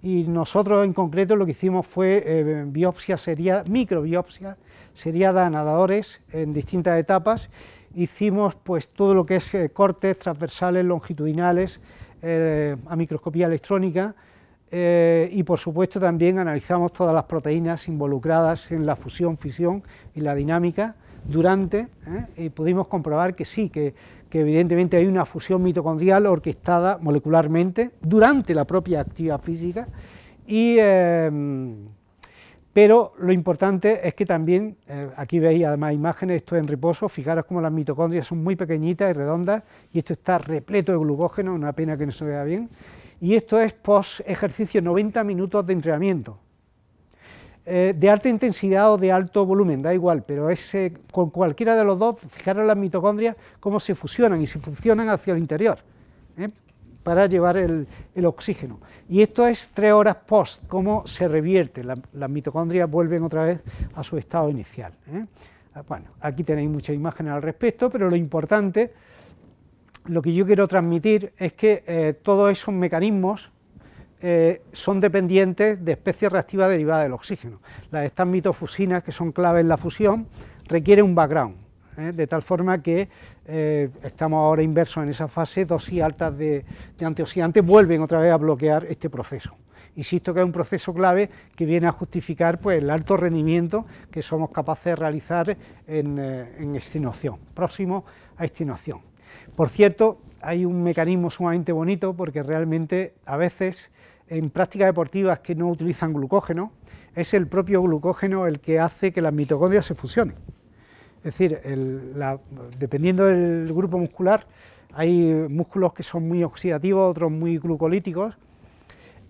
y nosotros en concreto lo que hicimos fue eh, biopsia sería microbiopsia seriada a nadadores en distintas etapas hicimos pues todo lo que es eh, cortes transversales, longitudinales, eh, a microscopía electrónica eh, y por supuesto también analizamos todas las proteínas involucradas en la fusión, fisión y la dinámica durante y pudimos comprobar que sí, que, que evidentemente hay una fusión mitocondrial orquestada molecularmente durante la propia actividad física y pero lo importante es que también, eh, aquí veis además imágenes, esto en reposo, fijaros cómo las mitocondrias son muy pequeñitas y redondas, y esto está repleto de glucógeno, una pena que no se vea bien, y esto es post ejercicio 90 minutos de entrenamiento, eh, de alta intensidad o de alto volumen, da igual, pero con cualquiera de los dos, fijaros las mitocondrias cómo se fusionan y se fusionan hacia el interior. ¿eh? para llevar el, oxígeno. Y esto es tres horas post, cómo se revierte, las mitocondrias vuelven otra vez a su estado inicial. ¿eh? Ah, bueno, aquí tenéis muchas imágenes al respecto, pero lo importante, lo que yo quiero transmitir es que eh, todos esos mecanismos eh, son dependientes de especies reactivas derivadas del oxígeno. Las estas mitofusinas, que son clave en la fusión, requieren un background, de tal forma que eh, estamos ahora inversos en esa fase, dosis altas de, antioxidantes vuelven otra vez a bloquear este proceso. Insisto que es un proceso clave que viene a justificar pues, el alto rendimiento que somos capaces de realizar en, eh, en próximo a extenuación. Por cierto, hay un mecanismo sumamente bonito porque realmente a veces en prácticas deportivas que no utilizan glucógeno, es el propio glucógeno el que hace que las mitocondrias se fusionen. Es decir, dependiendo del grupo muscular, hay músculos que son muy oxidativos, otros muy glucolíticos.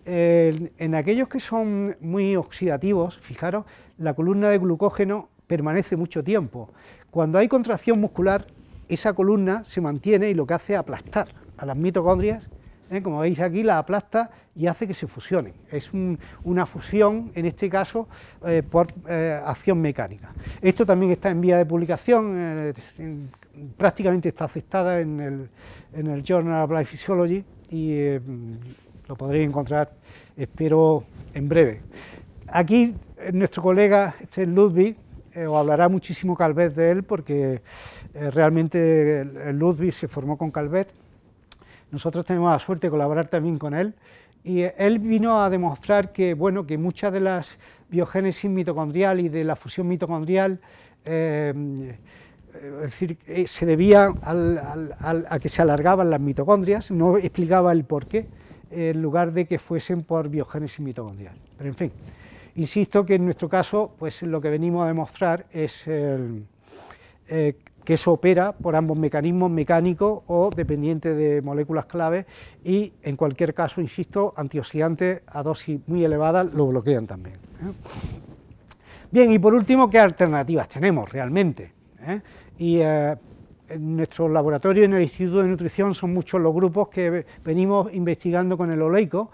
en aquellos que son muy oxidativos, fijaros, la columna de glucógeno permanece mucho tiempo. Cuando hay contracción muscular, esa columna se mantiene y lo que hace es aplastar a las mitocondrias, ¿eh? como veis aquí, la aplasta y hace que se fusionen. Es una fusión, en este caso, eh, por eh, acción mecánica. Esto también está en vía de publicación, eh, prácticamente está aceptada en el, en el Journal of Life Physiology y lo podréis encontrar, espero, en breve. Aquí nuestro colega este Ludwig hablará muchísimo Calvet de él porque realmente Ludwig se formó con Calvet. Nosotros tenemos la suerte de colaborar también con él y él vino a demostrar que, bueno, que muchas de las biogénesis mitocondrial y de la fusión mitocondrial eh, decir, eh, se debía a que se alargaban las mitocondrias, no explicaba el por qué, en lugar de que fuesen por biogénesis mitocondrial. Pero en fin, insisto que en nuestro caso, pues lo que venimos a demostrar es el, eh, que eso opera por ambos mecanismos mecánicos o dependiente de moléculas clave y en cualquier caso, insisto, antioxidantes a dosis muy elevadas lo bloquean también. ¿eh? Bien, y por último, ¿qué alternativas tenemos realmente? ¿eh? Y eh, en nuestro laboratorio, en el Instituto de Nutrición, son muchos los grupos que venimos investigando con el oleico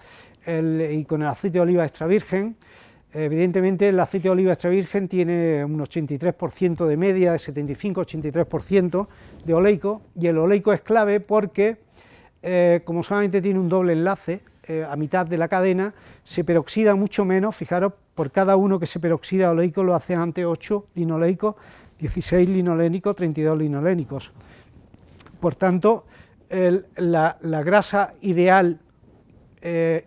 y con el aceite de oliva extra virgen, Evidentemente el aceite de oliva extra virgen tiene un 83% de media, 75-83% de oleico, y el oleico es clave porque, eh, como solamente tiene un doble enlace eh, a mitad de la cadena, se peroxida mucho menos, fijaros, por cada uno que se peroxida oleico lo hace antes 8 linoleicos, 16 linolénicos, 32 linolénicos. Por tanto, la, grasa ideal eh,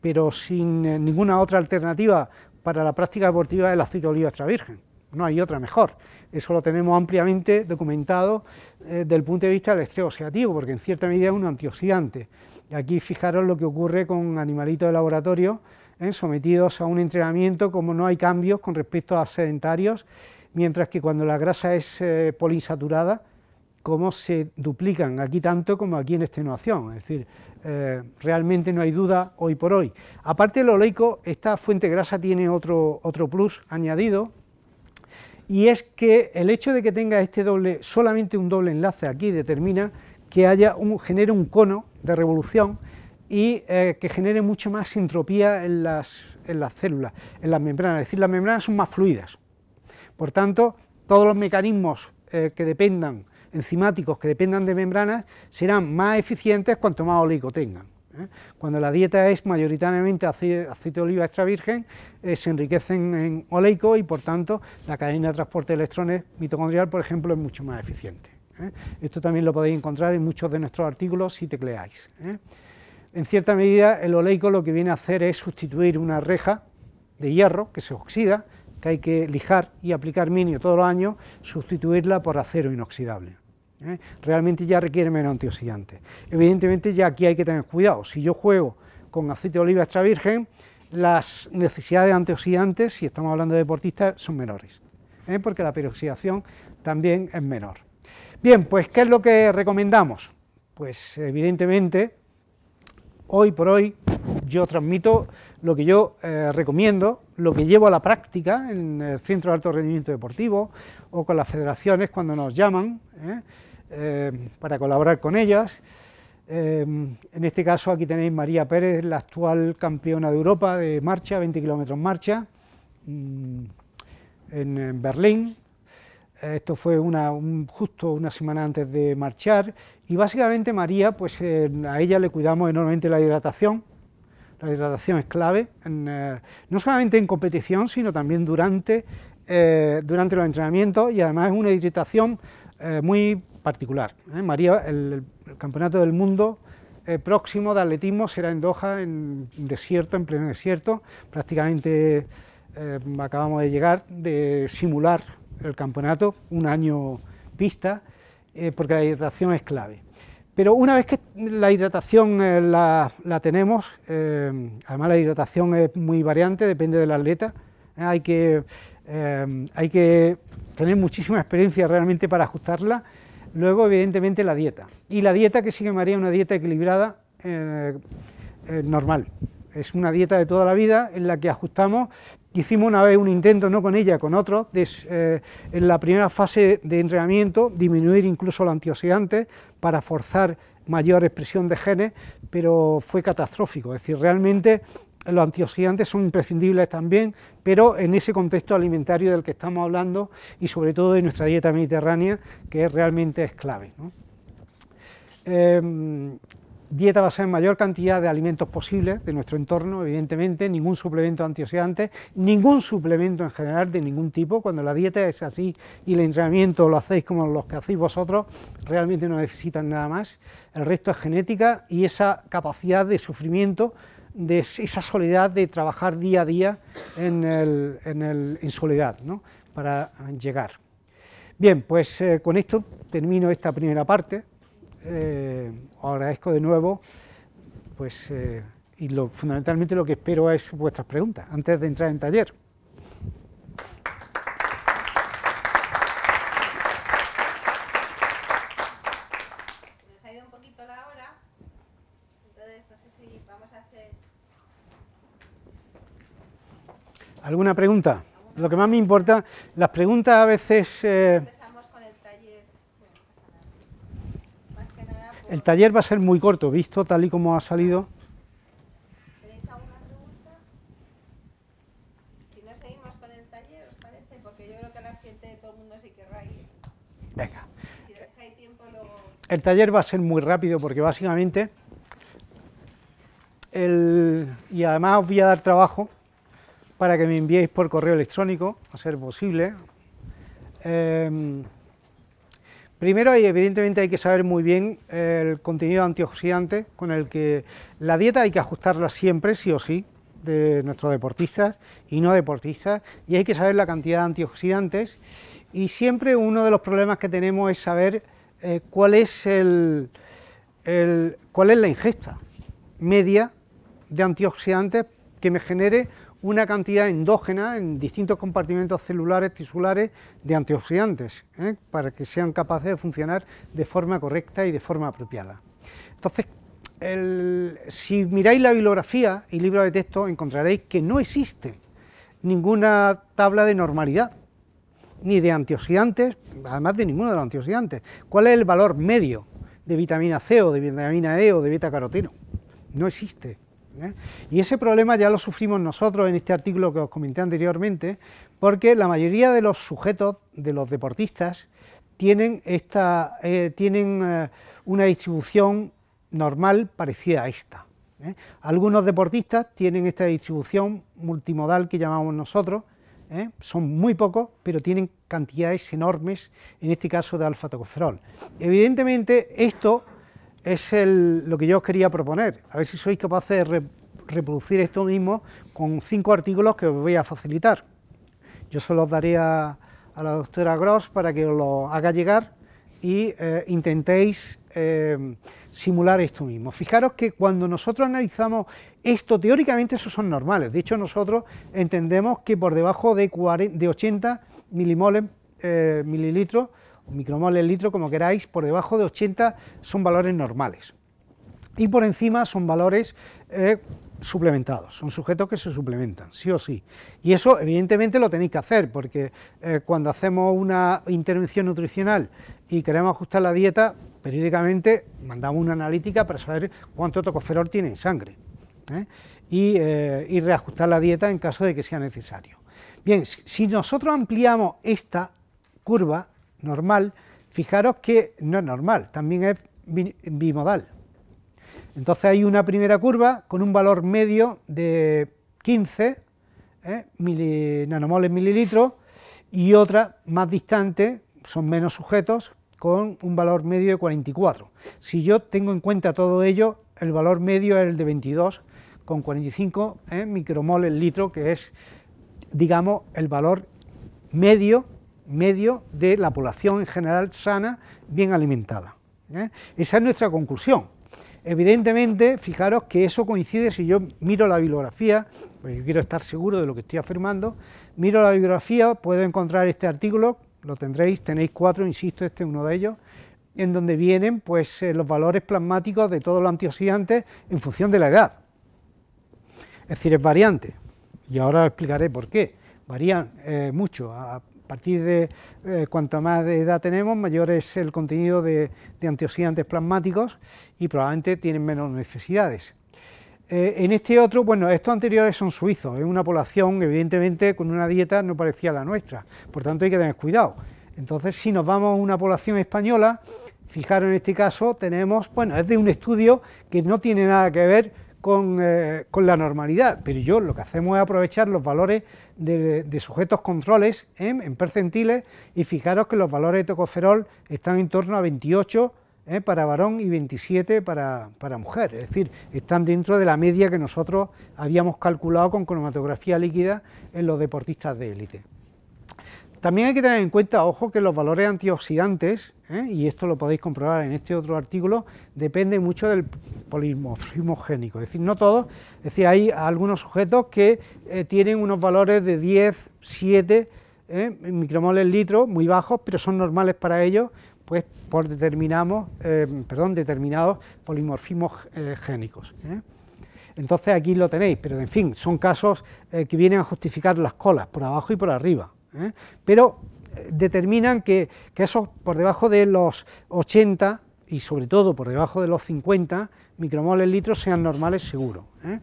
pero sin eh, ninguna otra alternativa para la práctica deportiva el aceite de oliva extra virgen. No hay otra mejor. Eso lo tenemos ampliamente documentado eh, del desde el punto de vista del estrés oxidativo, porque en cierta medida es un antioxidante. aquí fijaros lo que ocurre con animalitos de laboratorio eh, sometidos a un entrenamiento, como no hay cambios con respecto a sedentarios, mientras que cuando la grasa es poliinsaturada, cómo se duplican aquí tanto como aquí en extenuación. Es decir, eh, realmente no hay duda hoy por hoy. Aparte lo oleico, esta fuente grasa tiene otro, otro plus añadido, y es que el hecho de que tenga este doble, solamente un doble enlace aquí, determina que haya un, genere un cono de revolución y eh, que genere mucha más entropía en las, en las células, en las membranas, es decir, las membranas son más fluidas. Por tanto, todos los mecanismos eh, que dependan enzimáticos que dependan de membranas serán más eficientes cuanto más oleico tengan. ¿eh? Cuando la dieta es mayoritariamente aceite de oliva extra virgen, eh, se enriquecen en oleico y por tanto la cadena de transporte de electrones mitocondrial, por ejemplo, es mucho más eficiente. ¿eh? Esto también lo podéis encontrar en muchos de nuestros artículos si tecleáis. En cierta medida, el oleico lo que viene a hacer es sustituir una reja de hierro que se oxida, que hay que lijar y aplicar minio todos los años, sustituirla por acero inoxidable. ¿eh? Realmente ya requiere menos antioxidantes. Evidentemente ya aquí hay que tener cuidado. Si yo juego con aceite de oliva extra virgen, las necesidades de antioxidantes, si estamos hablando de deportistas, son menores, ¿eh? porque la peroxidación también es menor. Bien, pues ¿qué es lo que recomendamos? Pues evidentemente, hoy por hoy yo transmito lo que yo eh, recomiendo, lo que llevo a la práctica en el Centro de Alto Rendimiento Deportivo o con las federaciones cuando nos llaman. Eh, para colaborar con ellas. Eh, en este caso aquí tenéis María Pérez, la actual campeona de Europa de marcha, 20 kilómetros marcha, mm, en, Berlín. Eh, esto fue justo una semana antes de marchar y básicamente María, pues a ella le cuidamos enormemente la hidratación, la hidratación es clave, no solamente en competición, sino también durante, durante los entrenamientos y además es una hidratación muy particular. ¿eh? María, el, campeonato del mundo eh, próximo de atletismo será en Doha, en desierto, en pleno desierto. Prácticamente eh, acabamos de llegar de simular el campeonato, un año pista, porque la hidratación es clave. Pero una vez que la hidratación la, tenemos, además la hidratación es muy variante, depende del atleta, hay que, hay que tener muchísima experiencia realmente para ajustarla Luego, evidentemente, la dieta. Y la dieta que se María una dieta equilibrada eh, eh, normal. Es una dieta de toda la vida en la que ajustamos. Hicimos una vez un intento, no con ella, con otro, eh, en la primera fase de entrenamiento, disminuir incluso los antioxidantes para forzar mayor expresión de genes, pero fue catastrófico. Es decir, realmente los antioxidantes son imprescindibles también, pero en ese contexto alimentario del que estamos hablando y sobre todo de nuestra dieta mediterránea, que realmente es clave. Em, dieta basada en mayor cantidad de alimentos posibles de nuestro entorno, evidentemente, ningún suplemento antioxidante, ningún suplemento en general de ningún tipo, cuando la dieta es así y el entrenamiento lo hacéis como los que hacéis vosotros, realmente no necesitan nada más, el resto es genética y esa capacidad de sufrimiento de esa soledad de trabajar día a día en, el, en, soledad, ¿no? para llegar. Bien, pues eh, con esto termino esta primera parte. Eh, agradezco de nuevo, pues, eh, y lo, fundamentalmente lo que espero es vuestras preguntas antes de entrar en taller. ¿Alguna pregunta? Lo que más me importa, las preguntas a veces. Empezamos eh, con el taller. El taller va a ser muy corto, visto tal y como ha salido. ¿Tenéis alguna pregunta? Si no seguimos con el taller, ¿os parece? Porque yo creo que a las 7 de todo el mundo se querrá ir. Venga. Si hay tiempo, lo. El taller va a ser muy rápido, porque básicamente. Y además os voy a dar trabajo para que me enviéis por correo electrónico, a ser posible. Em, primero, evidentemente hay que saber muy bien el contenido antioxidante con el que la dieta hay que ajustarla siempre, sí o sí, de nuestros deportistas y no deportistas, y hay que saber la cantidad de antioxidantes. Y siempre uno de los problemas que tenemos es saber eh, cuál, es el, el, cuál es la ingesta media de antioxidantes que me genere una cantidad endógena en distintos compartimentos celulares, tisulares, de antioxidantes, ¿eh? para que sean capaces de funcionar de forma correcta y de forma apropiada. Entonces, si miráis la bibliografía y libros de texto, encontraréis que no existe ninguna tabla de normalidad, ni de antioxidantes, además de ninguno de los antioxidantes. ¿Cuál es el valor medio de vitamina C o de vitamina E o de beta caroteno? No existe. ¿eh? Y ese problema ya lo sufrimos nosotros en este artículo que os comenté anteriormente, porque la mayoría de los sujetos, de los deportistas, tienen, esta, eh, tienen eh, una distribución normal parecida a esta. Algunos deportistas tienen esta distribución multimodal que llamamos nosotros, son muy pocos, pero tienen cantidades enormes, en este caso de alfa Evidentemente esto es lo que yo os quería proponer. A ver si sois capaces de reproducir esto mismo con cinco artículos que os voy a facilitar. Yo se los daré a, la doctora Gross para que os lo haga llegar y eh, intentéis eh, simular esto mismo. Fijaros que cuando nosotros analizamos esto, teóricamente esos son normales. De hecho, nosotros entendemos que por debajo de, 80 milimoles, eh, mililitros micromoles litro, como queráis, por debajo de 80 son valores normales y por encima son valores eh, suplementados, son sujetos que se suplementan, sí o sí. Y eso evidentemente lo tenéis que hacer, porque eh, cuando hacemos una intervención nutricional y queremos ajustar la dieta, periódicamente mandamos una analítica para saber cuánto tocoferol tiene en sangre ¿eh? y, y reajustar la dieta en caso de que sea necesario. Bien, si nosotros ampliamos esta curva, normal, fijaros que no es normal, también es bimodal. Entonces hay una primera curva con un valor medio de 15 ¿eh? nanomoles mililitros y otra más distante, son menos sujetos, con un valor medio de 44. Si yo tengo en cuenta todo ello, el valor medio es el de 22 con 45 ¿eh? micromoles litro, que es, digamos, el valor medio medio de la población en general sana, bien alimentada. ¿eh? Esa es nuestra conclusión. Evidentemente, fijaros que eso coincide si yo miro la bibliografía, pues yo quiero estar seguro de lo que estoy afirmando, miro la bibliografía, puedo encontrar este artículo, lo tendréis, tenéis cuatro, insisto, este es uno de ellos, en donde vienen pues, eh, los valores plasmáticos de todos los antioxidantes en función de la edad. Es decir, es variante, y ahora explicaré por qué, varían eh, mucho, a partir de eh, cuanto más edad tenemos, mayor es el contenido de, antioxidantes plasmáticos y probablemente tienen menos necesidades. Eh, en este otro, bueno, estos anteriores son suizos, es una población evidentemente con una dieta no parecía la nuestra, por tanto hay que tener cuidado. Entonces, si nos vamos a una población española, fijaros en este caso, tenemos, bueno, es de un estudio que no tiene nada que ver con, eh, con la normalidad, pero yo lo que hacemos es aprovechar los valores de, sujetos controles en percentiles y fijaros que los valores de tocoferol están en torno a 28 eh, para varón y 27 para, para, mujer, es decir, están dentro de la media que nosotros habíamos calculado con cromatografía líquida en los deportistas de élite. También hay que tener en cuenta, ojo, que los valores antioxidantes, ¿eh? y esto lo podéis comprobar en este otro artículo, depende mucho del polimorfismo génico, es decir, no todos, es decir, hay algunos sujetos que eh, tienen unos valores de 10, 7 ¿eh? micromoles litro, muy bajos, pero son normales para ellos, pues por determinamos, em, perdón, determinados polimorfismos génicos. Entonces aquí lo tenéis, pero en fin, son casos que vienen a justificar las colas, por abajo y por arriba. ¿eh? pero eh, determinan que, esos por debajo de los 80 y sobre todo por debajo de los 50 micromoles litros sean normales seguro. ¿eh?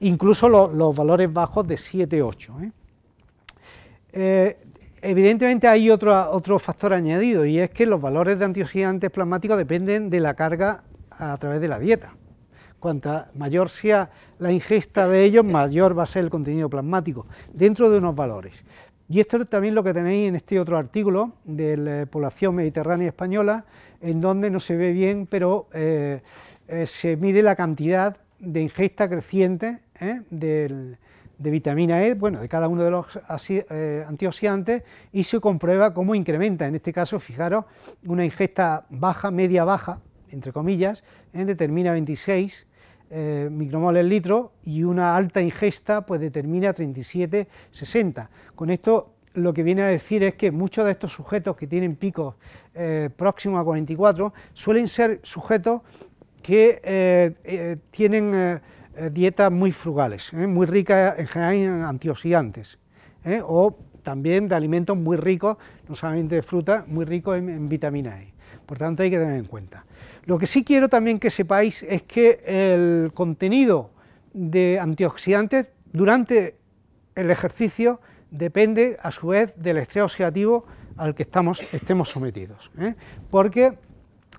Incluso los valores bajos de 7, 8. evidentemente hay otro, otro factor añadido y es que los valores de antioxidantes plasmáticos dependen de la carga a través de la dieta cuanta mayor sea la ingesta de ellos, mayor va a ser el contenido plasmático, dentro de unos valores. Y esto es también lo que tenéis en este otro artículo de la eh, población mediterránea española, en donde no se ve bien, pero eh, eh, se mide la cantidad de ingesta creciente de vitamina E, bueno, de cada uno de los antioxidantes, y se comprueba cómo incrementa, en este caso, fijaros, una ingesta baja, media baja, entre comillas, determina 26, eh, micromoles litro y una alta ingesta pues determina 37-60. Con esto lo que viene a decir es que muchos de estos sujetos que tienen picos eh, próximos a 44 suelen ser sujetos que eh, tienen dietas muy frugales, muy ricas en general en antioxidantes o también de alimentos muy ricos, no solamente de fruta, muy ricos en, en vitamina E. Por tanto, hay que tener en cuenta. Lo que sí quiero también que sepáis es que el contenido de antioxidantes durante el ejercicio depende a su vez del estrés oxidativo al que estamos, estemos sometidos. ¿eh? Porque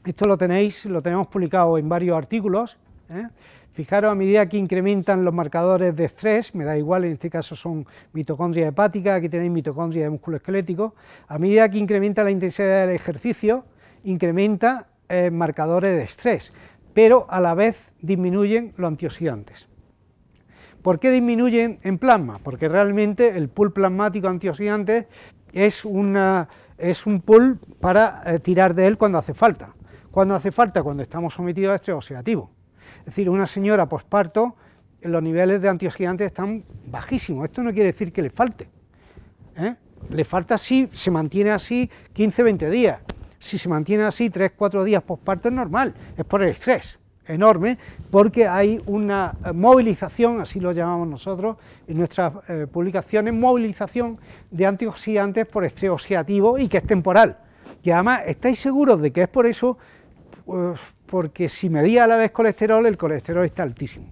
esto lo tenéis, lo tenemos publicado en varios artículos. ¿eh? Fijaros, a medida que incrementan los marcadores de estrés, me da igual, en este caso son mitocondria hepática, aquí tenéis mitocondria de músculo esquelético, a medida que incrementa la intensidad del ejercicio, incrementa eh, marcadores de estrés, pero a la vez disminuyen los antioxidantes. ¿Por qué disminuyen en plasma? Porque realmente el pool plasmático antioxidante es, es un pool para eh, tirar de él cuando hace falta. Cuando hace falta, cuando estamos sometidos a estrés oxidativo. Es decir, una señora posparto, los niveles de antioxidantes están bajísimos. Esto no quiere decir que le falte. ¿eh? Le falta si se mantiene así 15-20 días, si se mantiene así 3-4 días postparto es normal, es por el estrés enorme, porque hay una eh, movilización, así lo llamamos nosotros en nuestras eh, publicaciones, movilización de antioxidantes por estrés oxidativo y que es temporal. Y además, ¿estáis seguros de que es por eso? Pues, porque si medía a la vez colesterol, el colesterol está altísimo.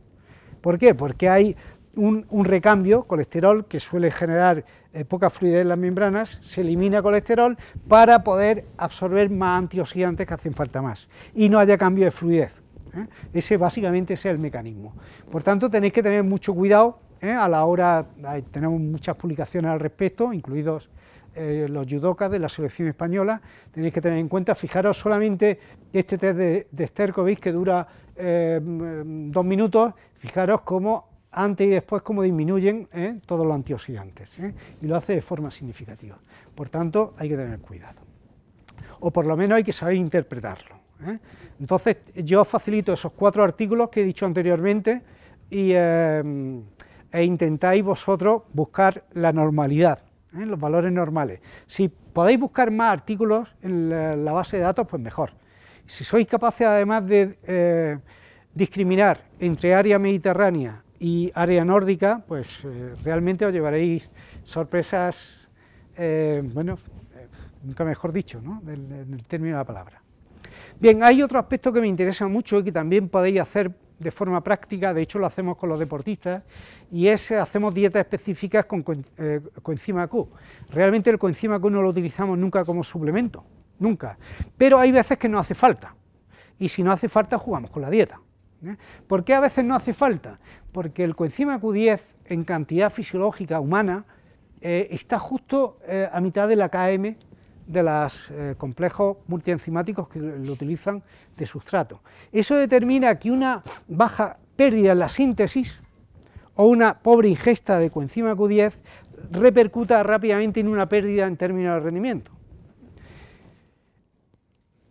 ¿Por qué? Porque hay un, un, recambio, colesterol, que suele generar eh, poca fluidez en las membranas, se elimina colesterol para poder absorber más antioxidantes que hacen falta más y no haya cambio de fluidez. ¿eh? Ese básicamente es el mecanismo. Por tanto, tenéis que tener mucho cuidado ¿eh? a la hora, tenemos muchas publicaciones al respecto, incluidos los judocas de la selección española, tenéis que tener en cuenta, fijaros solamente este test de, de que dura mm, dos minutos, fijaros cómo antes y después cómo disminuyen ¿eh? todos los antioxidantes, ¿eh? y lo hace de forma significativa. Por tanto, hay que tener cuidado, o por lo menos hay que saber interpretarlo. ¿eh? Entonces, yo facilito esos cuatro artículos que he dicho anteriormente y, e intentáis vosotros buscar la normalidad, los valores normales. Si podéis buscar más artículos en la, la, base de datos, pues mejor. Si sois capaces además de discriminar entre área mediterránea y área nórdica, pues eh, realmente os llevaréis sorpresas, eh, bueno, eh, nunca mejor dicho, ¿no? En, el término de la palabra. Bien, hay otro aspecto que me interesa mucho y que también podéis hacer de forma práctica, de hecho lo hacemos con los deportistas, y es hacemos dietas específicas con coenzima Q. Realmente el coenzima Q no lo utilizamos nunca como suplemento, nunca, pero hay veces que no hace falta, y si no hace falta jugamos con la dieta. ¿eh? ¿Por qué a veces no hace falta? Porque el coenzima Q10 en cantidad fisiológica humana eh, está justo eh, a mitad de la KM de los complejos multienzimáticos que lo utilizan de sustrato. Eso determina que una baja pérdida en la síntesis o una pobre ingesta de coenzima Q10 repercuta rápidamente en una pérdida en términos de rendimiento.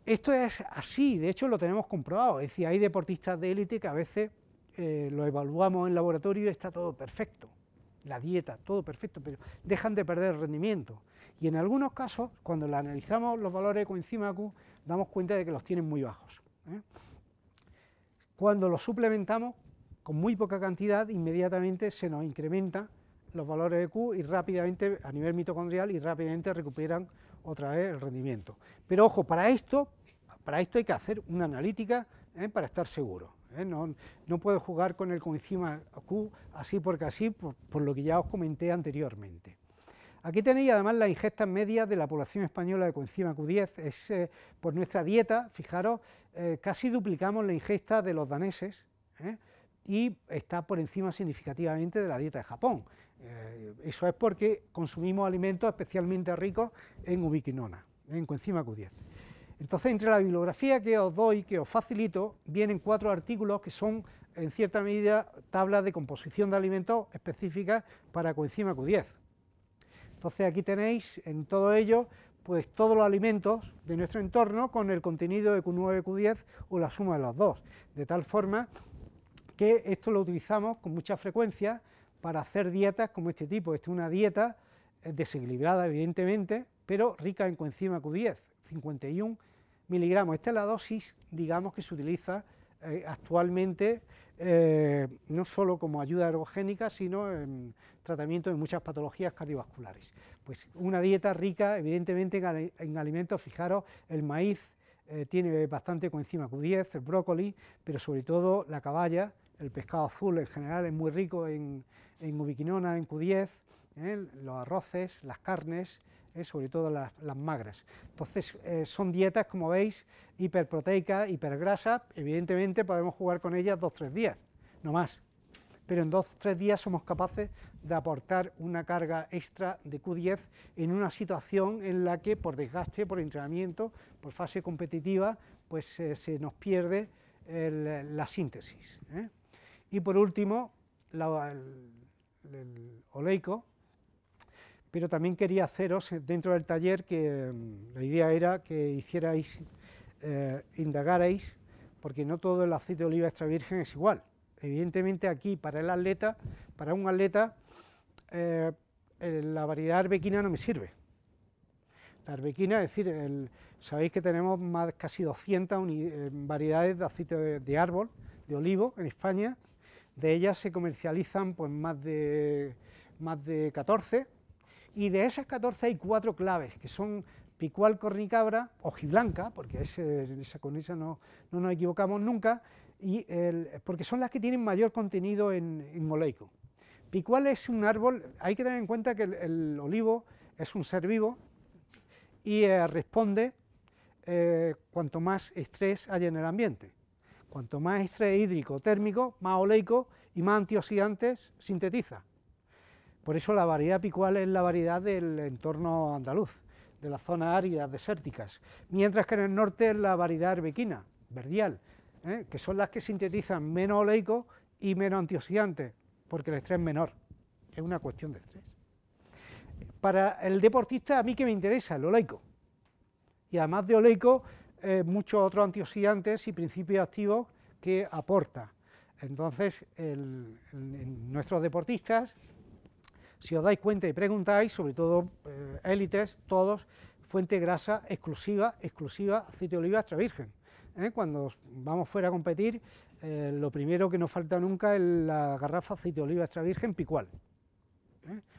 Esto es así, de hecho lo tenemos comprobado, es decir, hay deportistas de élite que a veces eh, lo evaluamos en laboratorio y está todo perfecto, la dieta, todo perfecto, pero dejan de perder rendimiento. Y en algunos casos, cuando analizamos los valores de coenzima Q, damos cuenta de que los tienen muy bajos. ¿eh? Cuando los suplementamos con muy poca cantidad, inmediatamente se nos incrementan los valores de Q y rápidamente, a nivel mitocondrial, y rápidamente recuperan otra vez el rendimiento. Pero ojo, para esto para esto hay que hacer una analítica ¿eh? para estar seguro. ¿eh? No, puedo jugar con el coenzima Q así porque así, por, lo que ya os comenté anteriormente. Aquí tenéis además la ingesta media de la población española de coenzima Q10. Es, eh, por nuestra dieta, fijaros, casi duplicamos la ingesta de los daneses y está por encima significativamente de la dieta de Japón. eso es porque consumimos alimentos especialmente ricos en ubiquinona, en coenzima Q10. Entonces, entre la bibliografía que os doy, que os facilito, vienen cuatro artículos que son, en cierta medida, tablas de composición de alimentos específicas para coenzima Q10. Entonces, aquí tenéis en todo ello pues todos los alimentos de nuestro entorno con el contenido de Q9, Q10 o la suma de los dos, de tal forma que esto lo utilizamos con mucha frecuencia para hacer dietas como este tipo. Esta es una dieta eh, desequilibrada, evidentemente, pero rica en coenzima Q10, 51 miligramos. Esta es la dosis, digamos, que se utiliza eh, actualmente eh, no solo como ayuda ergogénica, sino en tratamiento de muchas patologías cardiovasculares. Pues una dieta rica, evidentemente, en, alimentos, fijaros, el maíz eh, tiene bastante coenzima Q10, el brócoli, pero sobre todo la caballa, el pescado azul en general es muy rico en, en ubiquinona, en Q10, los arroces, las carnes, ¿eh? sobre todo las, magras. Entonces, eh, son dietas, como veis, hiperproteicas, hipergrasas, evidentemente podemos jugar con ellas dos, tres días, no más, pero en dos, tres días somos capaces de aportar una carga extra de Q10 en una situación en la que por desgaste, por entrenamiento, por fase competitiva, pues eh, se nos pierde la síntesis. Y por último, el oleico, pero también quería haceros eh, dentro del taller que mm, la idea era que hicierais, eh, indagarais, porque no todo el aceite de oliva extra virgen es igual. Evidentemente aquí para el atleta, para un atleta, eh, la variedad arbequina no me sirve. La arbequina, es decir, sabéis que tenemos más casi 200 variedades de aceite de, árbol, de olivo, en España. De ellas se comercializan pues más de, más de 14 y de esas 14 hay cuatro claves, que son picual, cornicabra, ojiblanca, porque en esa, con esa no, nos equivocamos nunca, porque son las que tienen mayor contenido en, moleico. Picual es un árbol, hay que tener en cuenta que el, olivo es un ser vivo y eh, responde eh, cuanto más estrés haya en el ambiente. Cuanto más estrés hídrico, térmico, más oleico y más antioxidantes sintetiza. Por eso la variedad picual es la variedad del entorno andaluz, de las zonas áridas, desérticas, mientras que en el norte es la variedad herbequina, verdial, ¿eh? que son las que sintetizan menos oleico y menos antioxidantes, porque el estrés es menor, es una cuestión de estrés. Para el deportista, a mí que me interesa el oleico, y además de oleico, eh, muchos otros antioxidantes y principios activos que aporta. Entonces, en nuestros deportistas si os dais cuenta y preguntáis, sobre todo eh, élites, todos, fuente grasa exclusiva, exclusiva aceite de oliva extra virgen. ¿eh? Cuando vamos fuera a competir, eh, lo primero que nos falta nunca es la garrafa aceite de oliva extra virgen picual.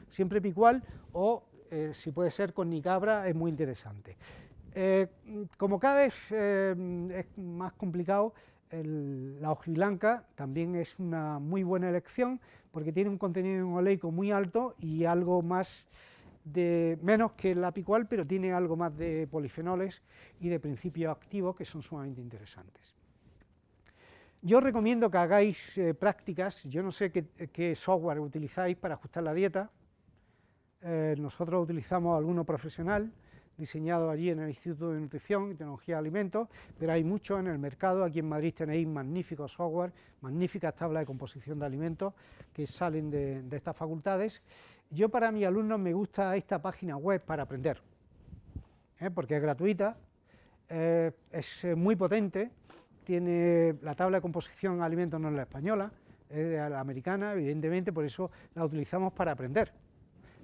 Siempre picual o si puede ser con nicabra es muy interesante. como cada vez es más complicado, la hojilanca también es una muy buena elección porque tiene un contenido oleico muy alto y algo más de menos que el apicual, pero tiene algo más de polifenoles y de principios activos que son sumamente interesantes. Yo recomiendo que hagáis eh, prácticas, yo no sé qué, software utilizáis para ajustar la dieta, eh, nosotros utilizamos alguno profesional, ...diseñado allí en el Instituto de Nutrición y Tecnología de Alimentos, pero hay mucho en el mercado. Aquí en Madrid tenéis magníficos software, magníficas tablas de composición de alimentos que salen de, estas facultades. Yo para mis alumnos me gusta esta página web para aprender, ¿eh? porque es gratuita, eh, es eh, muy potente, tiene la tabla de composición de alimentos no es la española, es la americana, evidentemente, por eso la utilizamos para aprender,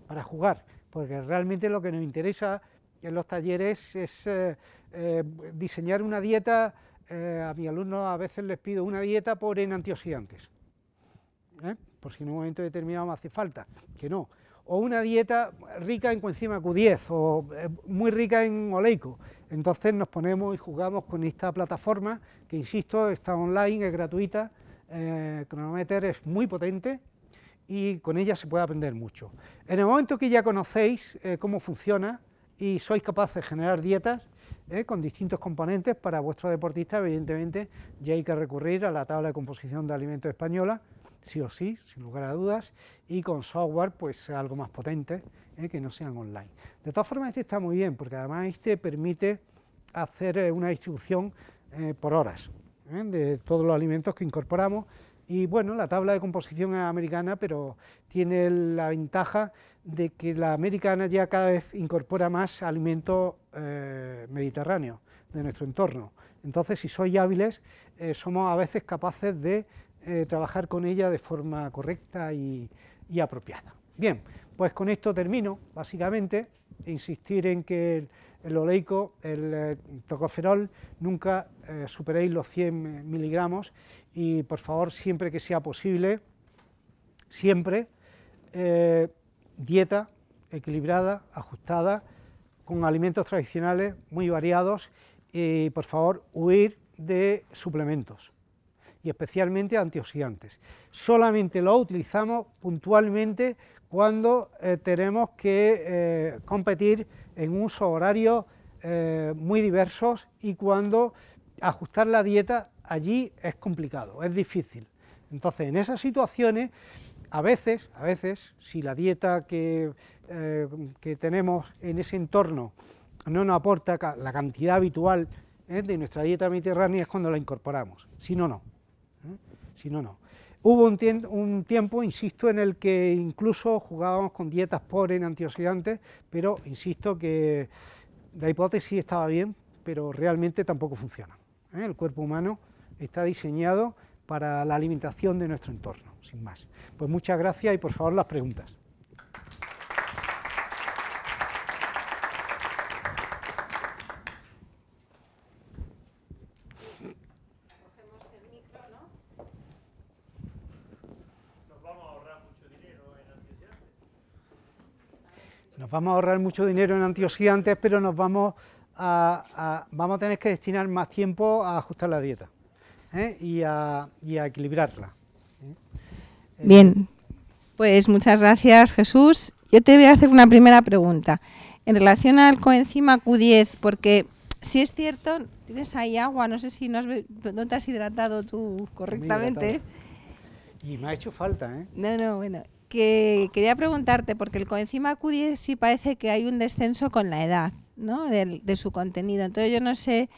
para jugar, porque realmente lo que nos interesa en los talleres es eh, eh, diseñar una dieta, eh, a mis alumnos a veces les pido una dieta por en antioxidantes, por si en un momento determinado me hace falta, que no, o una dieta rica en coenzima Q10 o muy rica en oleico. Entonces nos ponemos y jugamos con esta plataforma que, insisto, está online, es gratuita, eh, cronometer es muy potente y con ella se puede aprender mucho. En el momento que ya conocéis cómo funciona, y sois capaces de generar dietas eh, con distintos componentes para vuestro deportista, evidentemente ya hay que recurrir a la tabla de composición de alimentos española, sí o sí, sin lugar a dudas, y con software pues algo más potente, eh, que no sean online. De todas formas este está muy bien, porque además este permite hacer eh, una distribución por horas de todos los alimentos que incorporamos, y bueno, la tabla de composición es americana, pero tiene la ventaja de que la americana ya cada vez incorpora más alimento eh, mediterráneo de nuestro entorno. Entonces, si sois hábiles, eh, somos a veces capaces de eh, trabajar con ella de forma correcta y, apropiada. Bien, pues con esto termino, básicamente, insistir en que el, el oleico, el tocoferol, nunca superéis los 100 miligramos y, por favor, siempre que sea posible, siempre, dieta equilibrada, ajustada, con alimentos tradicionales muy variados y por favor huir de suplementos y especialmente antioxidantes. Solamente lo utilizamos puntualmente cuando eh, tenemos que eh, competir en usos horarios eh, muy diversos y cuando ajustar la dieta allí es complicado, es difícil. Entonces, en esas situaciones a veces, a veces, si la dieta que, eh, tenemos en ese entorno no nos aporta la cantidad habitual ¿eh? de nuestra dieta mediterránea, es cuando la incorporamos. Si no, no. ¿eh? Si no, no. Hubo un, un, tiempo, insisto, en el que incluso jugábamos con dietas pobres en antioxidantes, pero insisto que la hipótesis estaba bien, pero realmente tampoco funciona. El cuerpo humano está diseñado para la alimentación de nuestro entorno, sin más. Pues muchas gracias y por favor las preguntas. Nos vamos a ahorrar mucho dinero en antioxidantes, pero nos vamos a, a, vamos a tener que destinar más tiempo a ajustar la dieta. ¿eh? y, a, y, a, equilibrarla. ¿eh? Eh, Bien, pues muchas gracias Jesús. Yo te voy a hacer una primera pregunta. En relación al coenzima Q10, porque si es cierto, tienes ahí agua, no sé si no, has, te has hidratado tú correctamente. y me ha hecho falta, ¿eh? No, no, bueno. Que quería preguntarte, porque el coenzima Q10 sí parece que hay un descenso con la edad, ¿no? De, de su contenido. Entonces yo no sé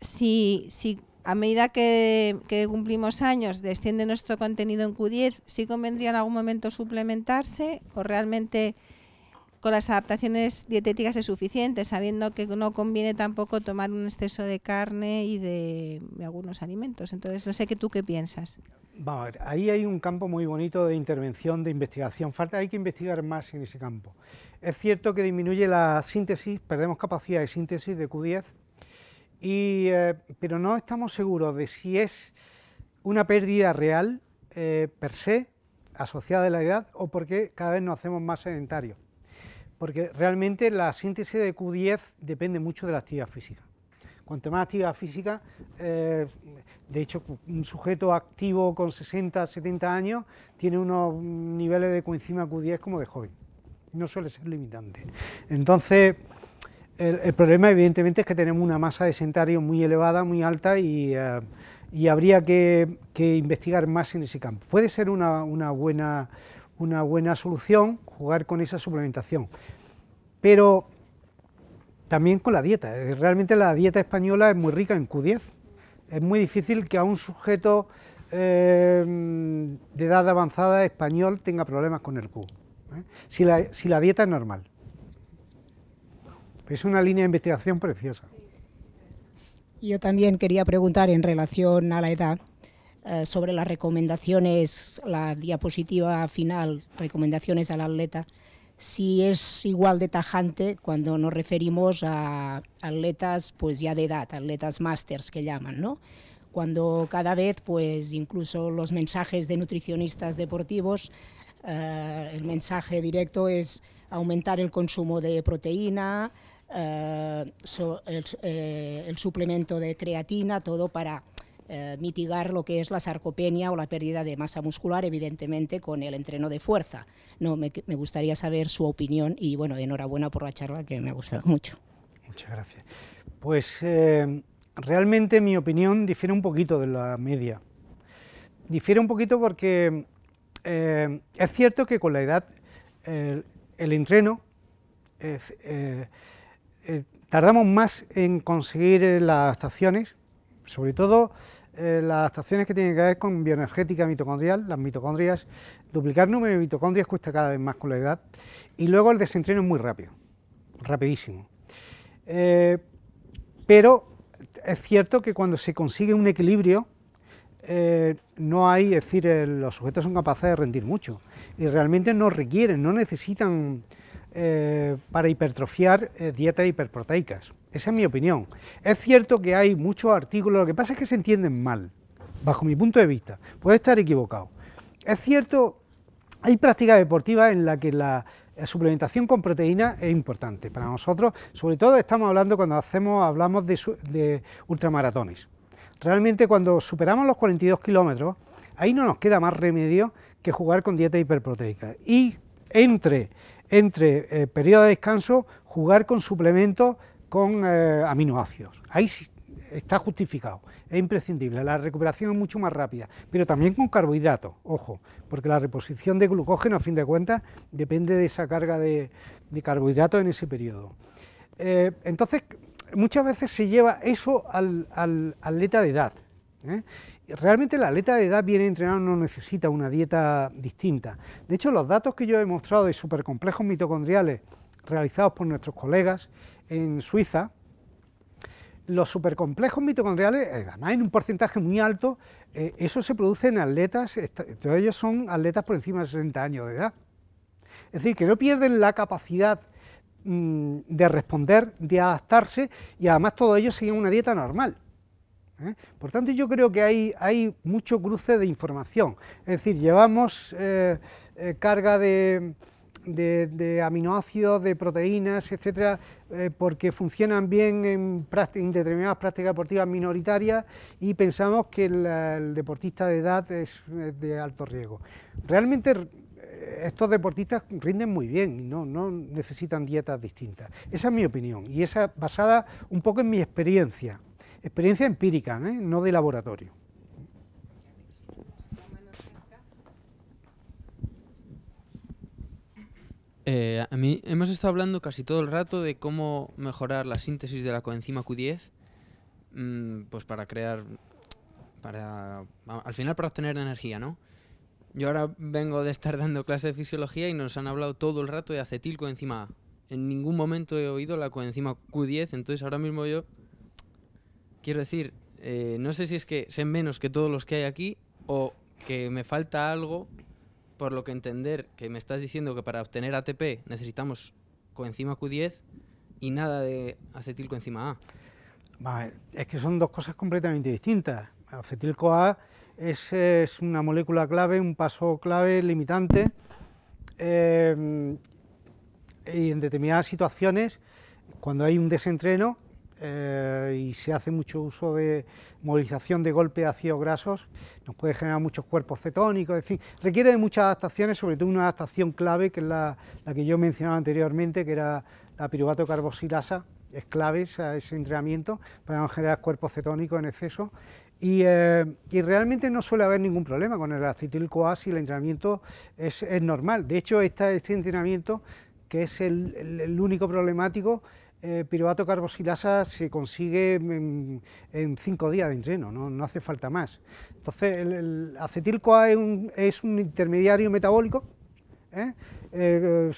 si, si a medida que, cumplimos años, desciende nuestro contenido en Q10, ¿sí convendría en algún momento suplementarse o realmente con las adaptaciones dietéticas es suficiente, sabiendo que no conviene tampoco tomar un exceso de carne y de, algunos alimentos? Entonces, no sé qué tú qué piensas. Vamos a ver, ahí hay un campo muy bonito de intervención, de investigación. Falta, hay que investigar más en ese campo. Es cierto que disminuye la síntesis, perdemos capacidad de síntesis de Q10 y, eh, pero no estamos seguros de si es una pérdida real eh, per se, asociada a la edad, o porque cada vez nos hacemos más sedentarios. Porque realmente la síntesis de Q10 depende mucho de la actividad física. Cuanto más actividad física, eh, de hecho, un sujeto activo con 60, 70 años tiene unos niveles de coenzima Q10 como de joven. No suele ser limitante. Entonces, el, problema evidentemente es que tenemos una masa de sentarios muy elevada, muy alta y, eh, habría que, investigar más en ese campo. Puede ser una, buena, solución jugar con esa suplementación, pero también con la dieta. Eh, realmente la dieta española es muy rica en Q10. Es muy difícil que a un sujeto eh, de edad avanzada español tenga problemas con el Q. si la dieta es normal. Es una línea de investigación preciosa. Yo también quería preguntar en relación a la edad eh, sobre las recomendaciones, la diapositiva final, recomendaciones al atleta, si es igual de tajante cuando nos referimos a atletas pues ya de edad, atletas masters que llaman, ¿no? Cuando cada vez pues incluso los mensajes de nutricionistas deportivos eh, el mensaje directo es aumentar el consumo de proteína, eh, eh, el, suplemento de creatina, todo para eh, mitigar lo que es la sarcopenia o la pérdida de masa muscular, evidentemente con el entreno de fuerza. No, me, me gustaría saber su opinión y bueno, enhorabuena por la charla que me ha gustado mucho. Muchas gracias. Pues realmente mi opinión difiere un poquito de la media. Difiere un poquito porque es cierto que con la edad el entreno eh, tardamos más en conseguir eh, las adaptaciones, sobre todo eh, las adaptaciones que tienen que ver con bioenergética mitocondrial, las mitocondrias, duplicar número de mitocondrias cuesta cada vez más con la edad, y luego el desentreno es muy rápido, rapidísimo. pero es cierto que cuando se consigue un equilibrio, no hay, es decir, los sujetos son capaces de rendir mucho, y realmente no requieren, no necesitan eh, para hipertrofiar eh, dietas hiperproteicas. Esa es mi opinión. Es cierto que hay muchos artículos, lo que pasa es que se entienden mal, bajo mi punto de vista. Puede estar equivocado. Es cierto, hay prácticas deportivas en las que la suplementación con proteína es importante para nosotros, sobre todo estamos hablando cuando hacemos, hablamos de, de ultramaratones. Realmente cuando superamos los 42 kilómetros, ahí no nos queda más remedio que jugar con dieta hiperproteica. Y entre entre eh, periodo de descanso jugar con suplementos con eh, aminoácidos. Ahí está justificado, es imprescindible. La recuperación es mucho más rápida, pero también con carbohidratos, ojo, porque la reposición de glucógeno, a fin de cuentas, depende de esa carga de, de carbohidratos en ese periodo. Eh, entonces, muchas veces se lleva eso al, al atleta de edad. ¿eh? realmente el atleta de edad bien entrenado no necesita una dieta distinta. De hecho, los datos que yo he mostrado de supercomplejos mitocondriales realizados por nuestros colegas en Suiza, los supercomplejos mitocondriales, eh, además en un porcentaje muy alto, eh, eso se produce en atletas, todos ellos son atletas por encima de 60 años de edad. Es decir, que no pierden la capacidad mm, de responder, de adaptarse y además todos ellos siguen una dieta normal. ¿eh? Por tanto, yo creo que hay, mucho cruce de información. Es decir, llevamos eh, eh, carga de, aminoácidos, de proteínas, etcétera, porque funcionan bien en, determinadas prácticas deportivas minoritarias y pensamos que el, deportista de edad es, de alto riesgo. Realmente estos deportistas rinden muy bien, no, no necesitan dietas distintas. Esa es mi opinión y esa basada un poco en mi experiencia. Experiencia empírica, ¿eh? no de laboratorio. Eh, a mí hemos estado hablando casi todo el rato de cómo mejorar la síntesis de la coenzima Q10, mm, pues para crear, para al final para obtener energía, ¿no? Yo ahora vengo de estar dando clase de fisiología y nos han hablado todo el rato de acetilcoenzima A. En ningún momento he oído la coenzima Q10, entonces ahora mismo yo Quiero decir, eh, no sé si es que sé menos que todos los que hay aquí o que me falta algo por lo que entender que me estás diciendo que para obtener ATP necesitamos coenzima Q10 y nada de acetilcoenzima A. es que son dos cosas completamente distintas. acetilcoa es, una molécula clave, un paso clave limitante eh, y en determinadas situaciones, cuando hay un desentreno, eh, y se hace mucho uso de movilización de golpe de ácidos grasos, nos puede generar muchos cuerpos cetónicos, es decir, requiere de muchas adaptaciones, sobre todo una adaptación clave que es la, la que yo mencionaba anteriormente, que era la piruvato carboxilasa, es clave a ese entrenamiento para no generar cuerpos cetónicos en exceso. Y, eh, realmente no suele haber ningún problema con el acetil CoA si el entrenamiento es, normal. De hecho, este, entrenamiento, que es el único problemático, eh, piruvato carboxilasa se consigue en, cinco días de entreno, no, hace falta más. Entonces, el, acetilcoa acetil-CoA es un, intermediario metabólico, ¿eh? Eh,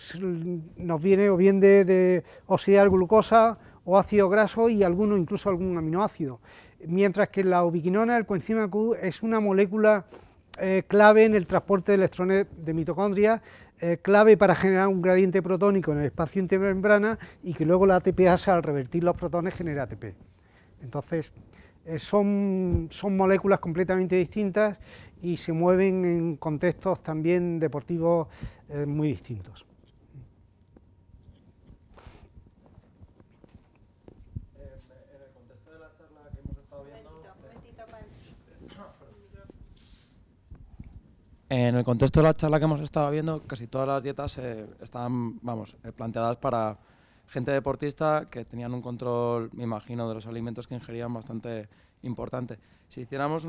nos viene o bien de, de, oxidar glucosa o ácido graso y alguno, incluso algún aminoácido, mientras que la ubiquinona, el coenzima Q, es una molécula eh, clave en el transporte de electrones de mitocondria, eh, clave para generar un gradiente protónico en el espacio intermembrana y que luego la ATPase al revertir los protones genera ATP. Entonces, eh, son, son moléculas completamente distintas y se mueven en contextos también deportivos muy distintos. En el contexto de la charla que hemos estado viendo, casi todas las dietas están, eh, estaban vamos, eh, planteadas para gente deportista que tenían un control, me imagino, de los alimentos que ingerían bastante importante. Si hiciéramos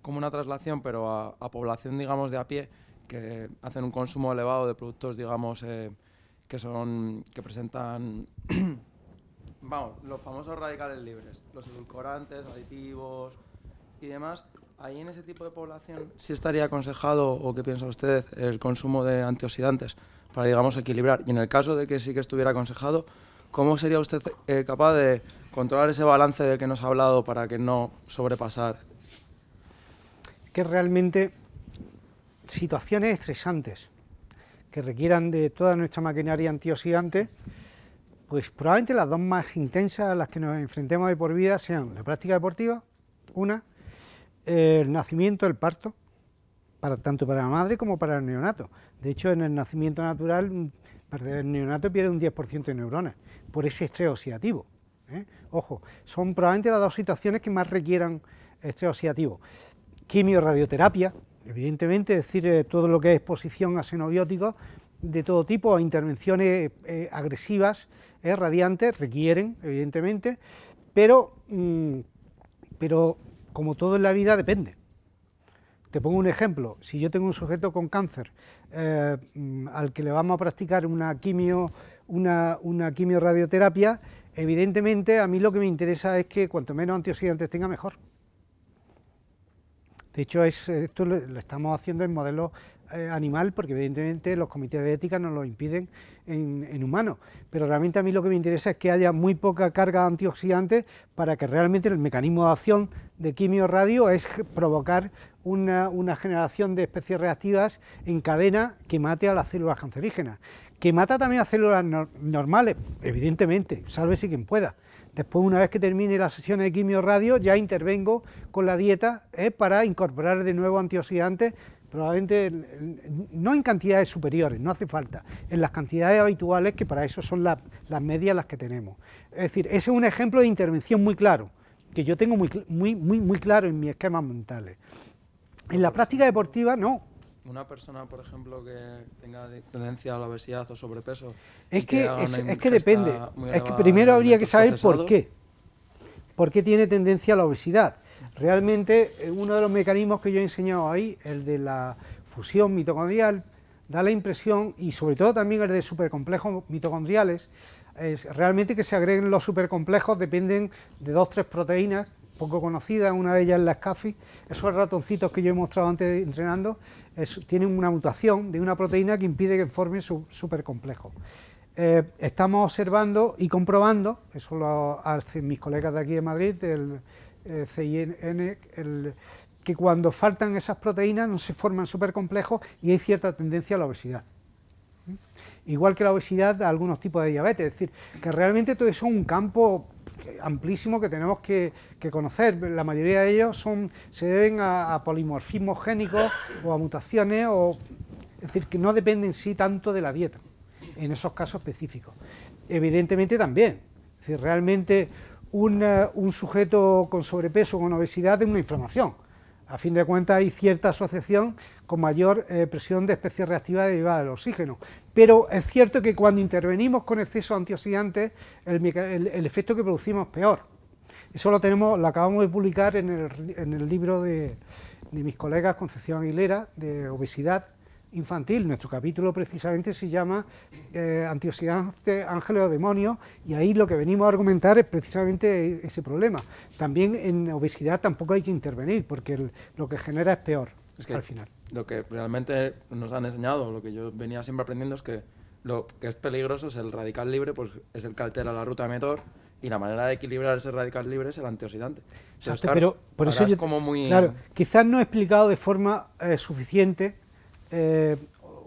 como una traslación, pero a, población, digamos, de a pie, que hacen un consumo elevado de productos, digamos, eh, que son que presentan, vamos, los famosos radicales libres, los edulcorantes, aditivos y demás, Ahí en ese tipo de población, ¿sí estaría aconsejado o qué piensa usted el consumo de antioxidantes para, digamos, equilibrar? Y en el caso de que sí que estuviera aconsejado, ¿cómo sería usted eh, capaz de controlar ese balance del que nos ha hablado para que no sobrepasar? Que realmente situaciones estresantes que requieran de toda nuestra maquinaria antioxidante, pues probablemente las dos más intensas a las que nos enfrentemos de por vida sean la práctica deportiva, una, el nacimiento, el parto, para, tanto para la madre como para el neonato. De hecho, en el nacimiento natural, mm, el neonato pierde un 10% de neuronas por ese estrés oxidativo. ¿eh? Ojo, son probablemente las dos situaciones que más requieran estrés oxidativo. Quimio-radioterapia, evidentemente, es decir, eh, todo lo que es exposición a xenobióticos de todo tipo, a intervenciones eh, agresivas, radiantes, requieren, evidentemente, pero, mm, pero como todo en la vida, depende. Te pongo un ejemplo, si yo tengo un sujeto con cáncer eh, mm, al que le vamos a practicar una quimio, una, quimioradioterapia, evidentemente a mí lo que me interesa es que cuanto menos antioxidantes tenga mejor. De hecho, esto lo, lo, estamos haciendo en modelos eh, animal, porque evidentemente los comités de ética nos lo impiden en, humanos, pero realmente a mí lo que me interesa es que haya muy poca carga de antioxidantes para que realmente el mecanismo de acción de quimio-radio es provocar una, generación de especies reactivas en cadena que mate a las células cancerígenas, que mata también a células normales, evidentemente, si quien pueda, Después, una vez que termine la sesión de quimio radio, ya intervengo con la dieta eh, para incorporar de nuevo antioxidantes probablemente no en cantidades superiores, no hace falta, en las cantidades habituales que para eso son las medias las que tenemos. Es decir, ese es un ejemplo de intervención muy claro, que yo tengo muy, muy, muy, muy claro en mis esquemas mentales. En la práctica deportiva no, una persona, por ejemplo, que tenga tendencia a la obesidad o sobrepeso. Es que, es, que depende. Es que primero habría que saber por qué. ¿Por qué tiene tendencia a la obesidad? Realmente, eh, uno de los mecanismos que yo he enseñado ahí, el de la fusión mitocondrial, da la impresión, y sobre todo también el de supercomplejos mitocondriales, es realmente que se agreguen los supercomplejos dependen de dos tres proteínas poco conocidas, una de ellas es la SCAFI, esos ratoncitos que yo he mostrado antes entrenando, tienen una mutación de una proteína que impide que forme su, supercomplejo. Eh, estamos observando y comprobando, eso lo hacen mis colegas de aquí de Madrid, eh, el, que cuando faltan esas proteínas no se forman súper complejos y hay cierta tendencia a la obesidad. ¿Mm? Igual que la obesidad a algunos tipos de diabetes, es decir, que realmente todo eso es un campo amplísimo que tenemos que, conocer. La mayoría de ellos son, se deben a, polimorfismos génicos o a mutaciones, o, es decir, que no dependen sí tanto de la dieta, en esos casos específicos. Evidentemente también, es decir, realmente un, sujeto con sobrepeso, con obesidad, y una inflamación. A fin de cuentas hay cierta asociación con mayor eh, presión de especies reactivas derivadas del oxígeno. Pero es cierto que cuando intervenimos con exceso de antioxidantes, el, efecto que producimos es peor. Eso lo tenemos, lo acabamos de publicar en el, libro de, de mis colegas Concepción Aguilera, de obesidad, infantil. Nuestro capítulo precisamente se llama eh, Antioxidante, Ángeles o Demonios, y ahí lo que venimos a argumentar es precisamente ese problema. También en obesidad tampoco hay que intervenir, porque lo que genera es peor al final. Lo que realmente nos han enseñado, lo que yo venía siempre aprendiendo es que lo que es peligroso es el radical libre, pues es el que altera la ruta de y la manera de equilibrar ese radical libre es el antioxidante. pero por eso como muy... Claro, quizás no he explicado de forma eh, suficiente eh,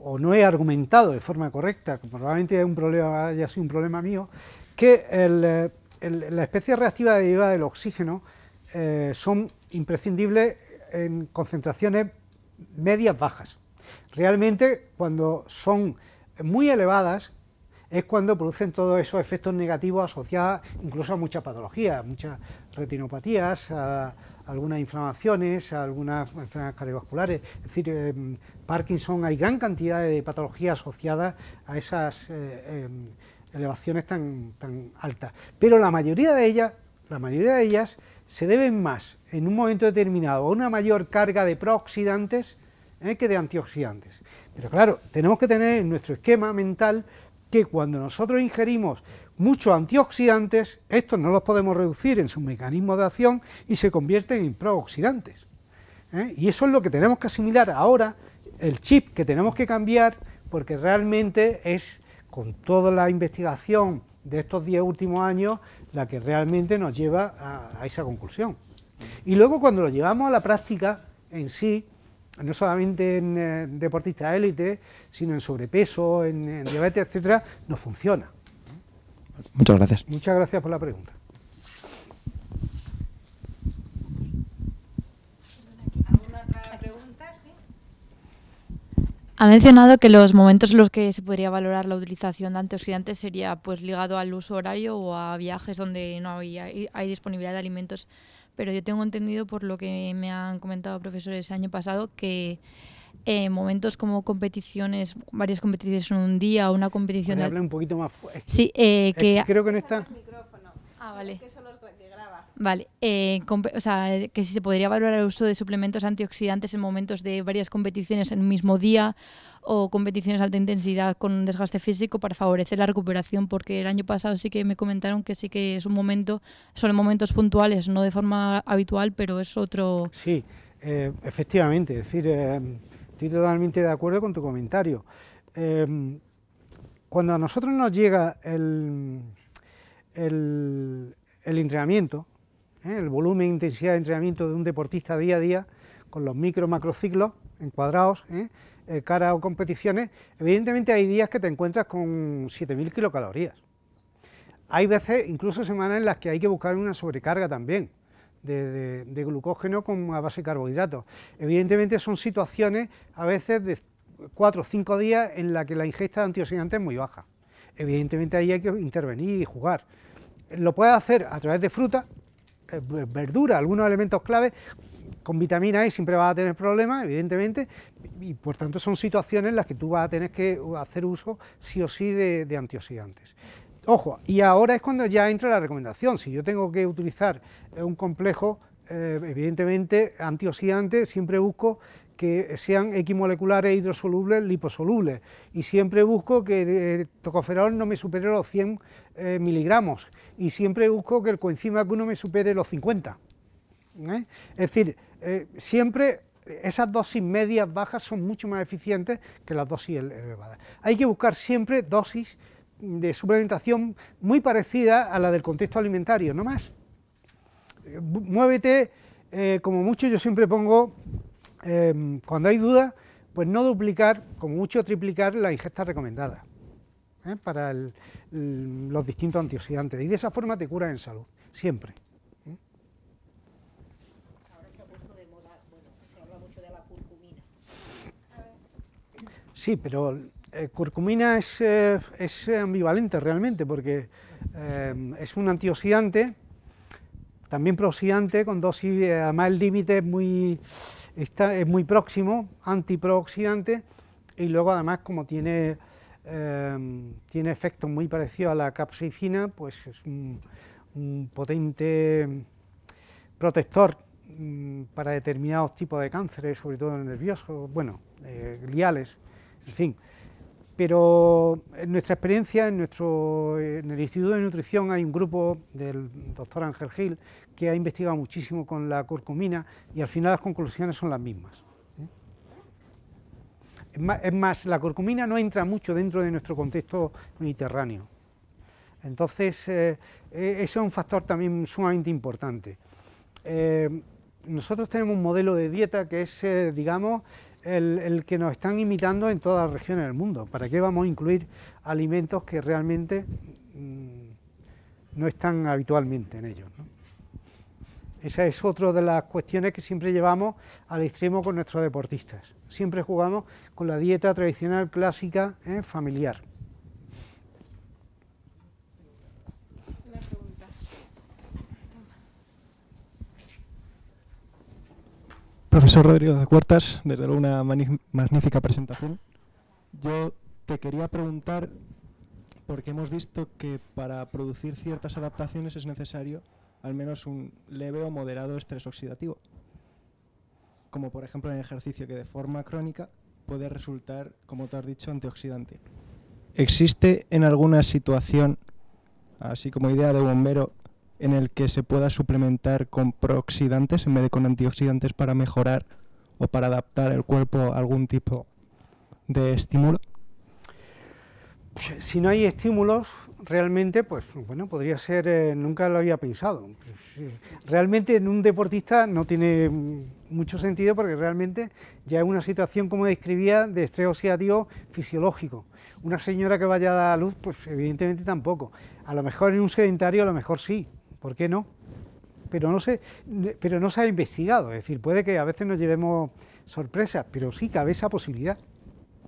o no he argumentado de forma correcta, probablemente un problema, haya sido un problema mío, que eh, la especie reactiva derivada del oxígeno eh, son imprescindibles en concentraciones medias bajas. Realmente cuando son muy elevadas es cuando producen todos esos efectos negativos asociados incluso a muchas patologías, muchas retinopatías, a, algunas inflamaciones, algunas enfermedades cardiovasculares. Es decir, em, Parkinson, hay gran cantidad de patologías asociadas a esas eh, em, elevaciones tan, tan altas. Pero la mayoría de ellas, la mayoría de ellas se deben más en un momento determinado a una mayor carga de prooxidantes eh, que de antioxidantes. Pero claro, tenemos que tener en nuestro esquema mental que cuando nosotros ingerimos muchos antioxidantes, estos no los podemos reducir en su mecanismo de acción y se convierten en prooxidantes. ¿eh? Y eso es lo que tenemos que asimilar ahora, el chip que tenemos que cambiar, porque realmente es con toda la investigación de estos 10 últimos años la que realmente nos lleva a, esa conclusión. Y luego cuando lo llevamos a la práctica en sí, no solamente en eh, deportistas élite, sino en sobrepeso, en, en diabetes, etcétera, no funciona. Muchas gracias. Muchas gracias por la pregunta. Ha mencionado que los momentos en los que se podría valorar la utilización de antioxidantes sería pues ligado al uso horario o a viajes donde no había, hay disponibilidad de alimentos. Pero yo tengo entendido por lo que me han comentado profesores el año pasado que eh, momentos como competiciones, varias competiciones en un día, ...o una competición... Habla un poquito más fuerte. Sí, eh, que... Creo que en esta... Ah, vale. Vale, o sea, que si se podría valorar el uso de suplementos antioxidantes en momentos de varias competiciones en un mismo día o competiciones de alta intensidad con desgaste físico para favorecer la recuperación, porque el año pasado sí que me comentaron que sí que es un momento, son momentos puntuales, no de forma habitual, pero es otro... Sí, eh, efectivamente, es decir, eh, Estoy totalmente de acuerdo con tu comentario. Em, cuando a nosotros nos llega el, entrenamiento, ¿eh? el volumen e intensidad de entrenamiento de un deportista día a día, con los micro macrociclos encuadrados, ¿eh? eh cara a competiciones, evidentemente hay días que te encuentras con 7.000 kilocalorías. Hay veces, incluso semanas, en las que hay que buscar una sobrecarga también de, glucógeno con a base de carbohidratos. Evidentemente son situaciones a veces de 4 o 5 días en la que la ingesta de antioxidantes es muy baja. Evidentemente ahí hay que intervenir y jugar. Lo puedes hacer a través de fruta, eh, verdura, algunos elementos clave, con vitamina E siempre vas a tener problemas, evidentemente, y por tanto son situaciones en las que tú vas a tener que hacer uso sí o sí de, de antioxidantes. Ojo, y ahora es cuando ya entra la recomendación. Si yo tengo que utilizar eh, un complejo, eh, evidentemente antioxidante, siempre busco que sean equimoleculares e hidrosolubles, liposolubles, y siempre busco que el eh, tocoferol no me supere los 100 miligramos, y siempre busco que el coenzima Q no me supere los 50. Es decir, siempre esas dosis medias bajas son mucho más eficientes que las dosis elevadas. Hay que buscar siempre dosis de suplementación muy parecida a la del contexto alimentario, no más. Eh, muévete, eh, como mucho yo siempre pongo, em, cuando hay duda, pues no duplicar, como mucho triplicar la ingesta recomendada ¿eh? para los distintos antioxidantes. Y de esa forma te curas en salud, siempre. Ahora la Sí, pero eh, curcumina eh, es, ambivalente realmente porque eh, es un antioxidante, también prooxidante con dosis, además el límite es muy, está, es muy próximo, antiprooxidante y luego además como tiene, tiene efectos muy parecido a la capsaicina, pues es un, potente protector mm, para determinados tipos de cánceres, sobre todo nerviosos, bueno, gliales, en fin. Pero en nuestra experiencia, en, nuestro, en el Instituto de Nutrición hay un grupo del doctor Ángel Gil que ha investigado muchísimo con la curcumina y al final las conclusiones son las mismas. ¿eh? Es más, la curcumina no entra mucho dentro de nuestro contexto mediterráneo. Entonces, eh, e, ese es un factor también sumamente importante. Eh, nosotros tenemos un modelo de dieta que es, digamos, el, que nos están imitando en todas las regiones del mundo. ¿Para qué vamos a incluir alimentos que realmente mm, no están habitualmente en ellos? Esa es otra de las cuestiones que siempre llevamos al extremo con nuestros deportistas. Siempre jugamos con la dieta tradicional clásica ¿eh? familiar. Profesor Rodrigo de Cuartas, desde luego una magnífica presentación. Yo te quería preguntar, porque hemos visto que para producir ciertas adaptaciones es necesario al menos un leve o moderado estrés oxidativo, como por ejemplo en el ejercicio que de forma crónica puede resultar, como te has dicho, antioxidante. ¿Existe en alguna situación, así como idea de bombero, en el que se pueda suplementar con prooxidantes en vez de con antioxidantes para mejorar o para adaptar el cuerpo a algún tipo de estímulo? Pues, eh, si no hay estímulos, realmente, pues bueno, podría ser, eh, nunca lo había pensado. Pues, realmente en un deportista no tiene mucho sentido porque realmente ya es una situación, como describía, de estrés oxidativo fisiológico. Una señora que vaya a dar a luz, pues evidentemente tampoco. A lo mejor en un sedentario, a lo mejor sí, ¿por qué no? Pero no, se, pero no se ha investigado, es decir, puede que a veces nos llevemos sorpresas, pero sí cabe esa posibilidad.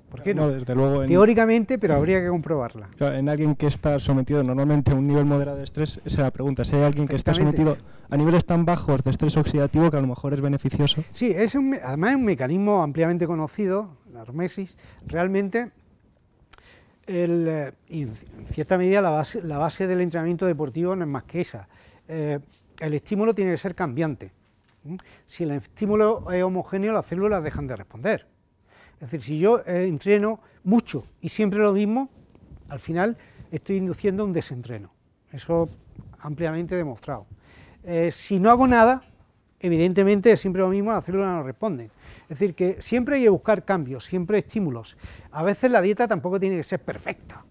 ¿Por qué no? desde luego Teóricamente, pero habría que comprobarla. En alguien que está sometido normalmente a un nivel moderado de estrés, esa es la pregunta. Si hay alguien que está sometido a niveles tan bajos de estrés oxidativo que a lo mejor es beneficioso. Sí, es un, además es un mecanismo ampliamente conocido, la hormesis. Realmente, el, eh, en cierta medida, la base del entrenamiento deportivo no es más que esa. Eh, el estímulo tiene que ser cambiante. ¿Mm? Si el estímulo es homogéneo, las células dejan de responder. Es decir, si yo eh, entreno mucho y siempre lo mismo, al final estoy induciendo un desentreno. Eso ampliamente demostrado. Eh, si no hago nada, evidentemente siempre lo mismo, las células no responden. Es decir, que siempre hay que buscar cambios, siempre estímulos. A veces la dieta tampoco tiene que ser perfecta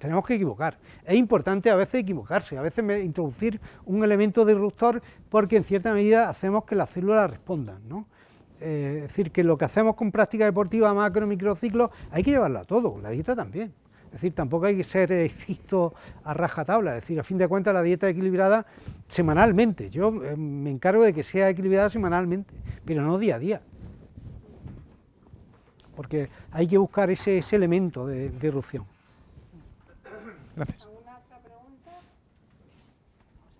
tenemos que equivocar. Es importante a veces equivocarse, a veces introducir un elemento disruptor porque en cierta medida hacemos que las células respondan. Eh, es decir, que lo que hacemos con práctica deportiva, macro, microciclos, hay que llevarlo a todo, la dieta también. Es decir, tampoco hay que ser existo eh, a rajatabla. Es decir, a fin de cuentas, la dieta equilibrada semanalmente. Yo eh, me encargo de que sea equilibrada semanalmente, pero no día a día. Porque hay que buscar ese, elemento de, de Gracias. ¿Alguna otra pregunta?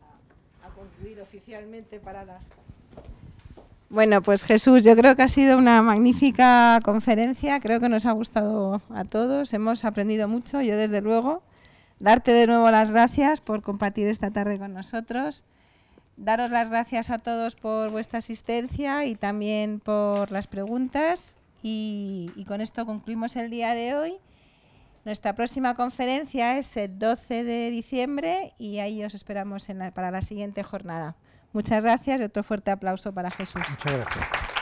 Vamos a, concluir oficialmente para la... Bueno, pues Jesús, yo creo que ha sido una magnífica conferencia, creo que nos ha gustado a todos, hemos aprendido mucho, yo desde luego. Darte de nuevo las gracias por compartir esta tarde con nosotros. Daros las gracias a todos por vuestra asistencia y también por las preguntas. y con esto concluimos el día de hoy. Nuestra próxima conferencia es el 12 de diciembre y ahí os esperamos para la siguiente jornada. Muchas gracias y otro fuerte aplauso para Jesús. Muchas gracias.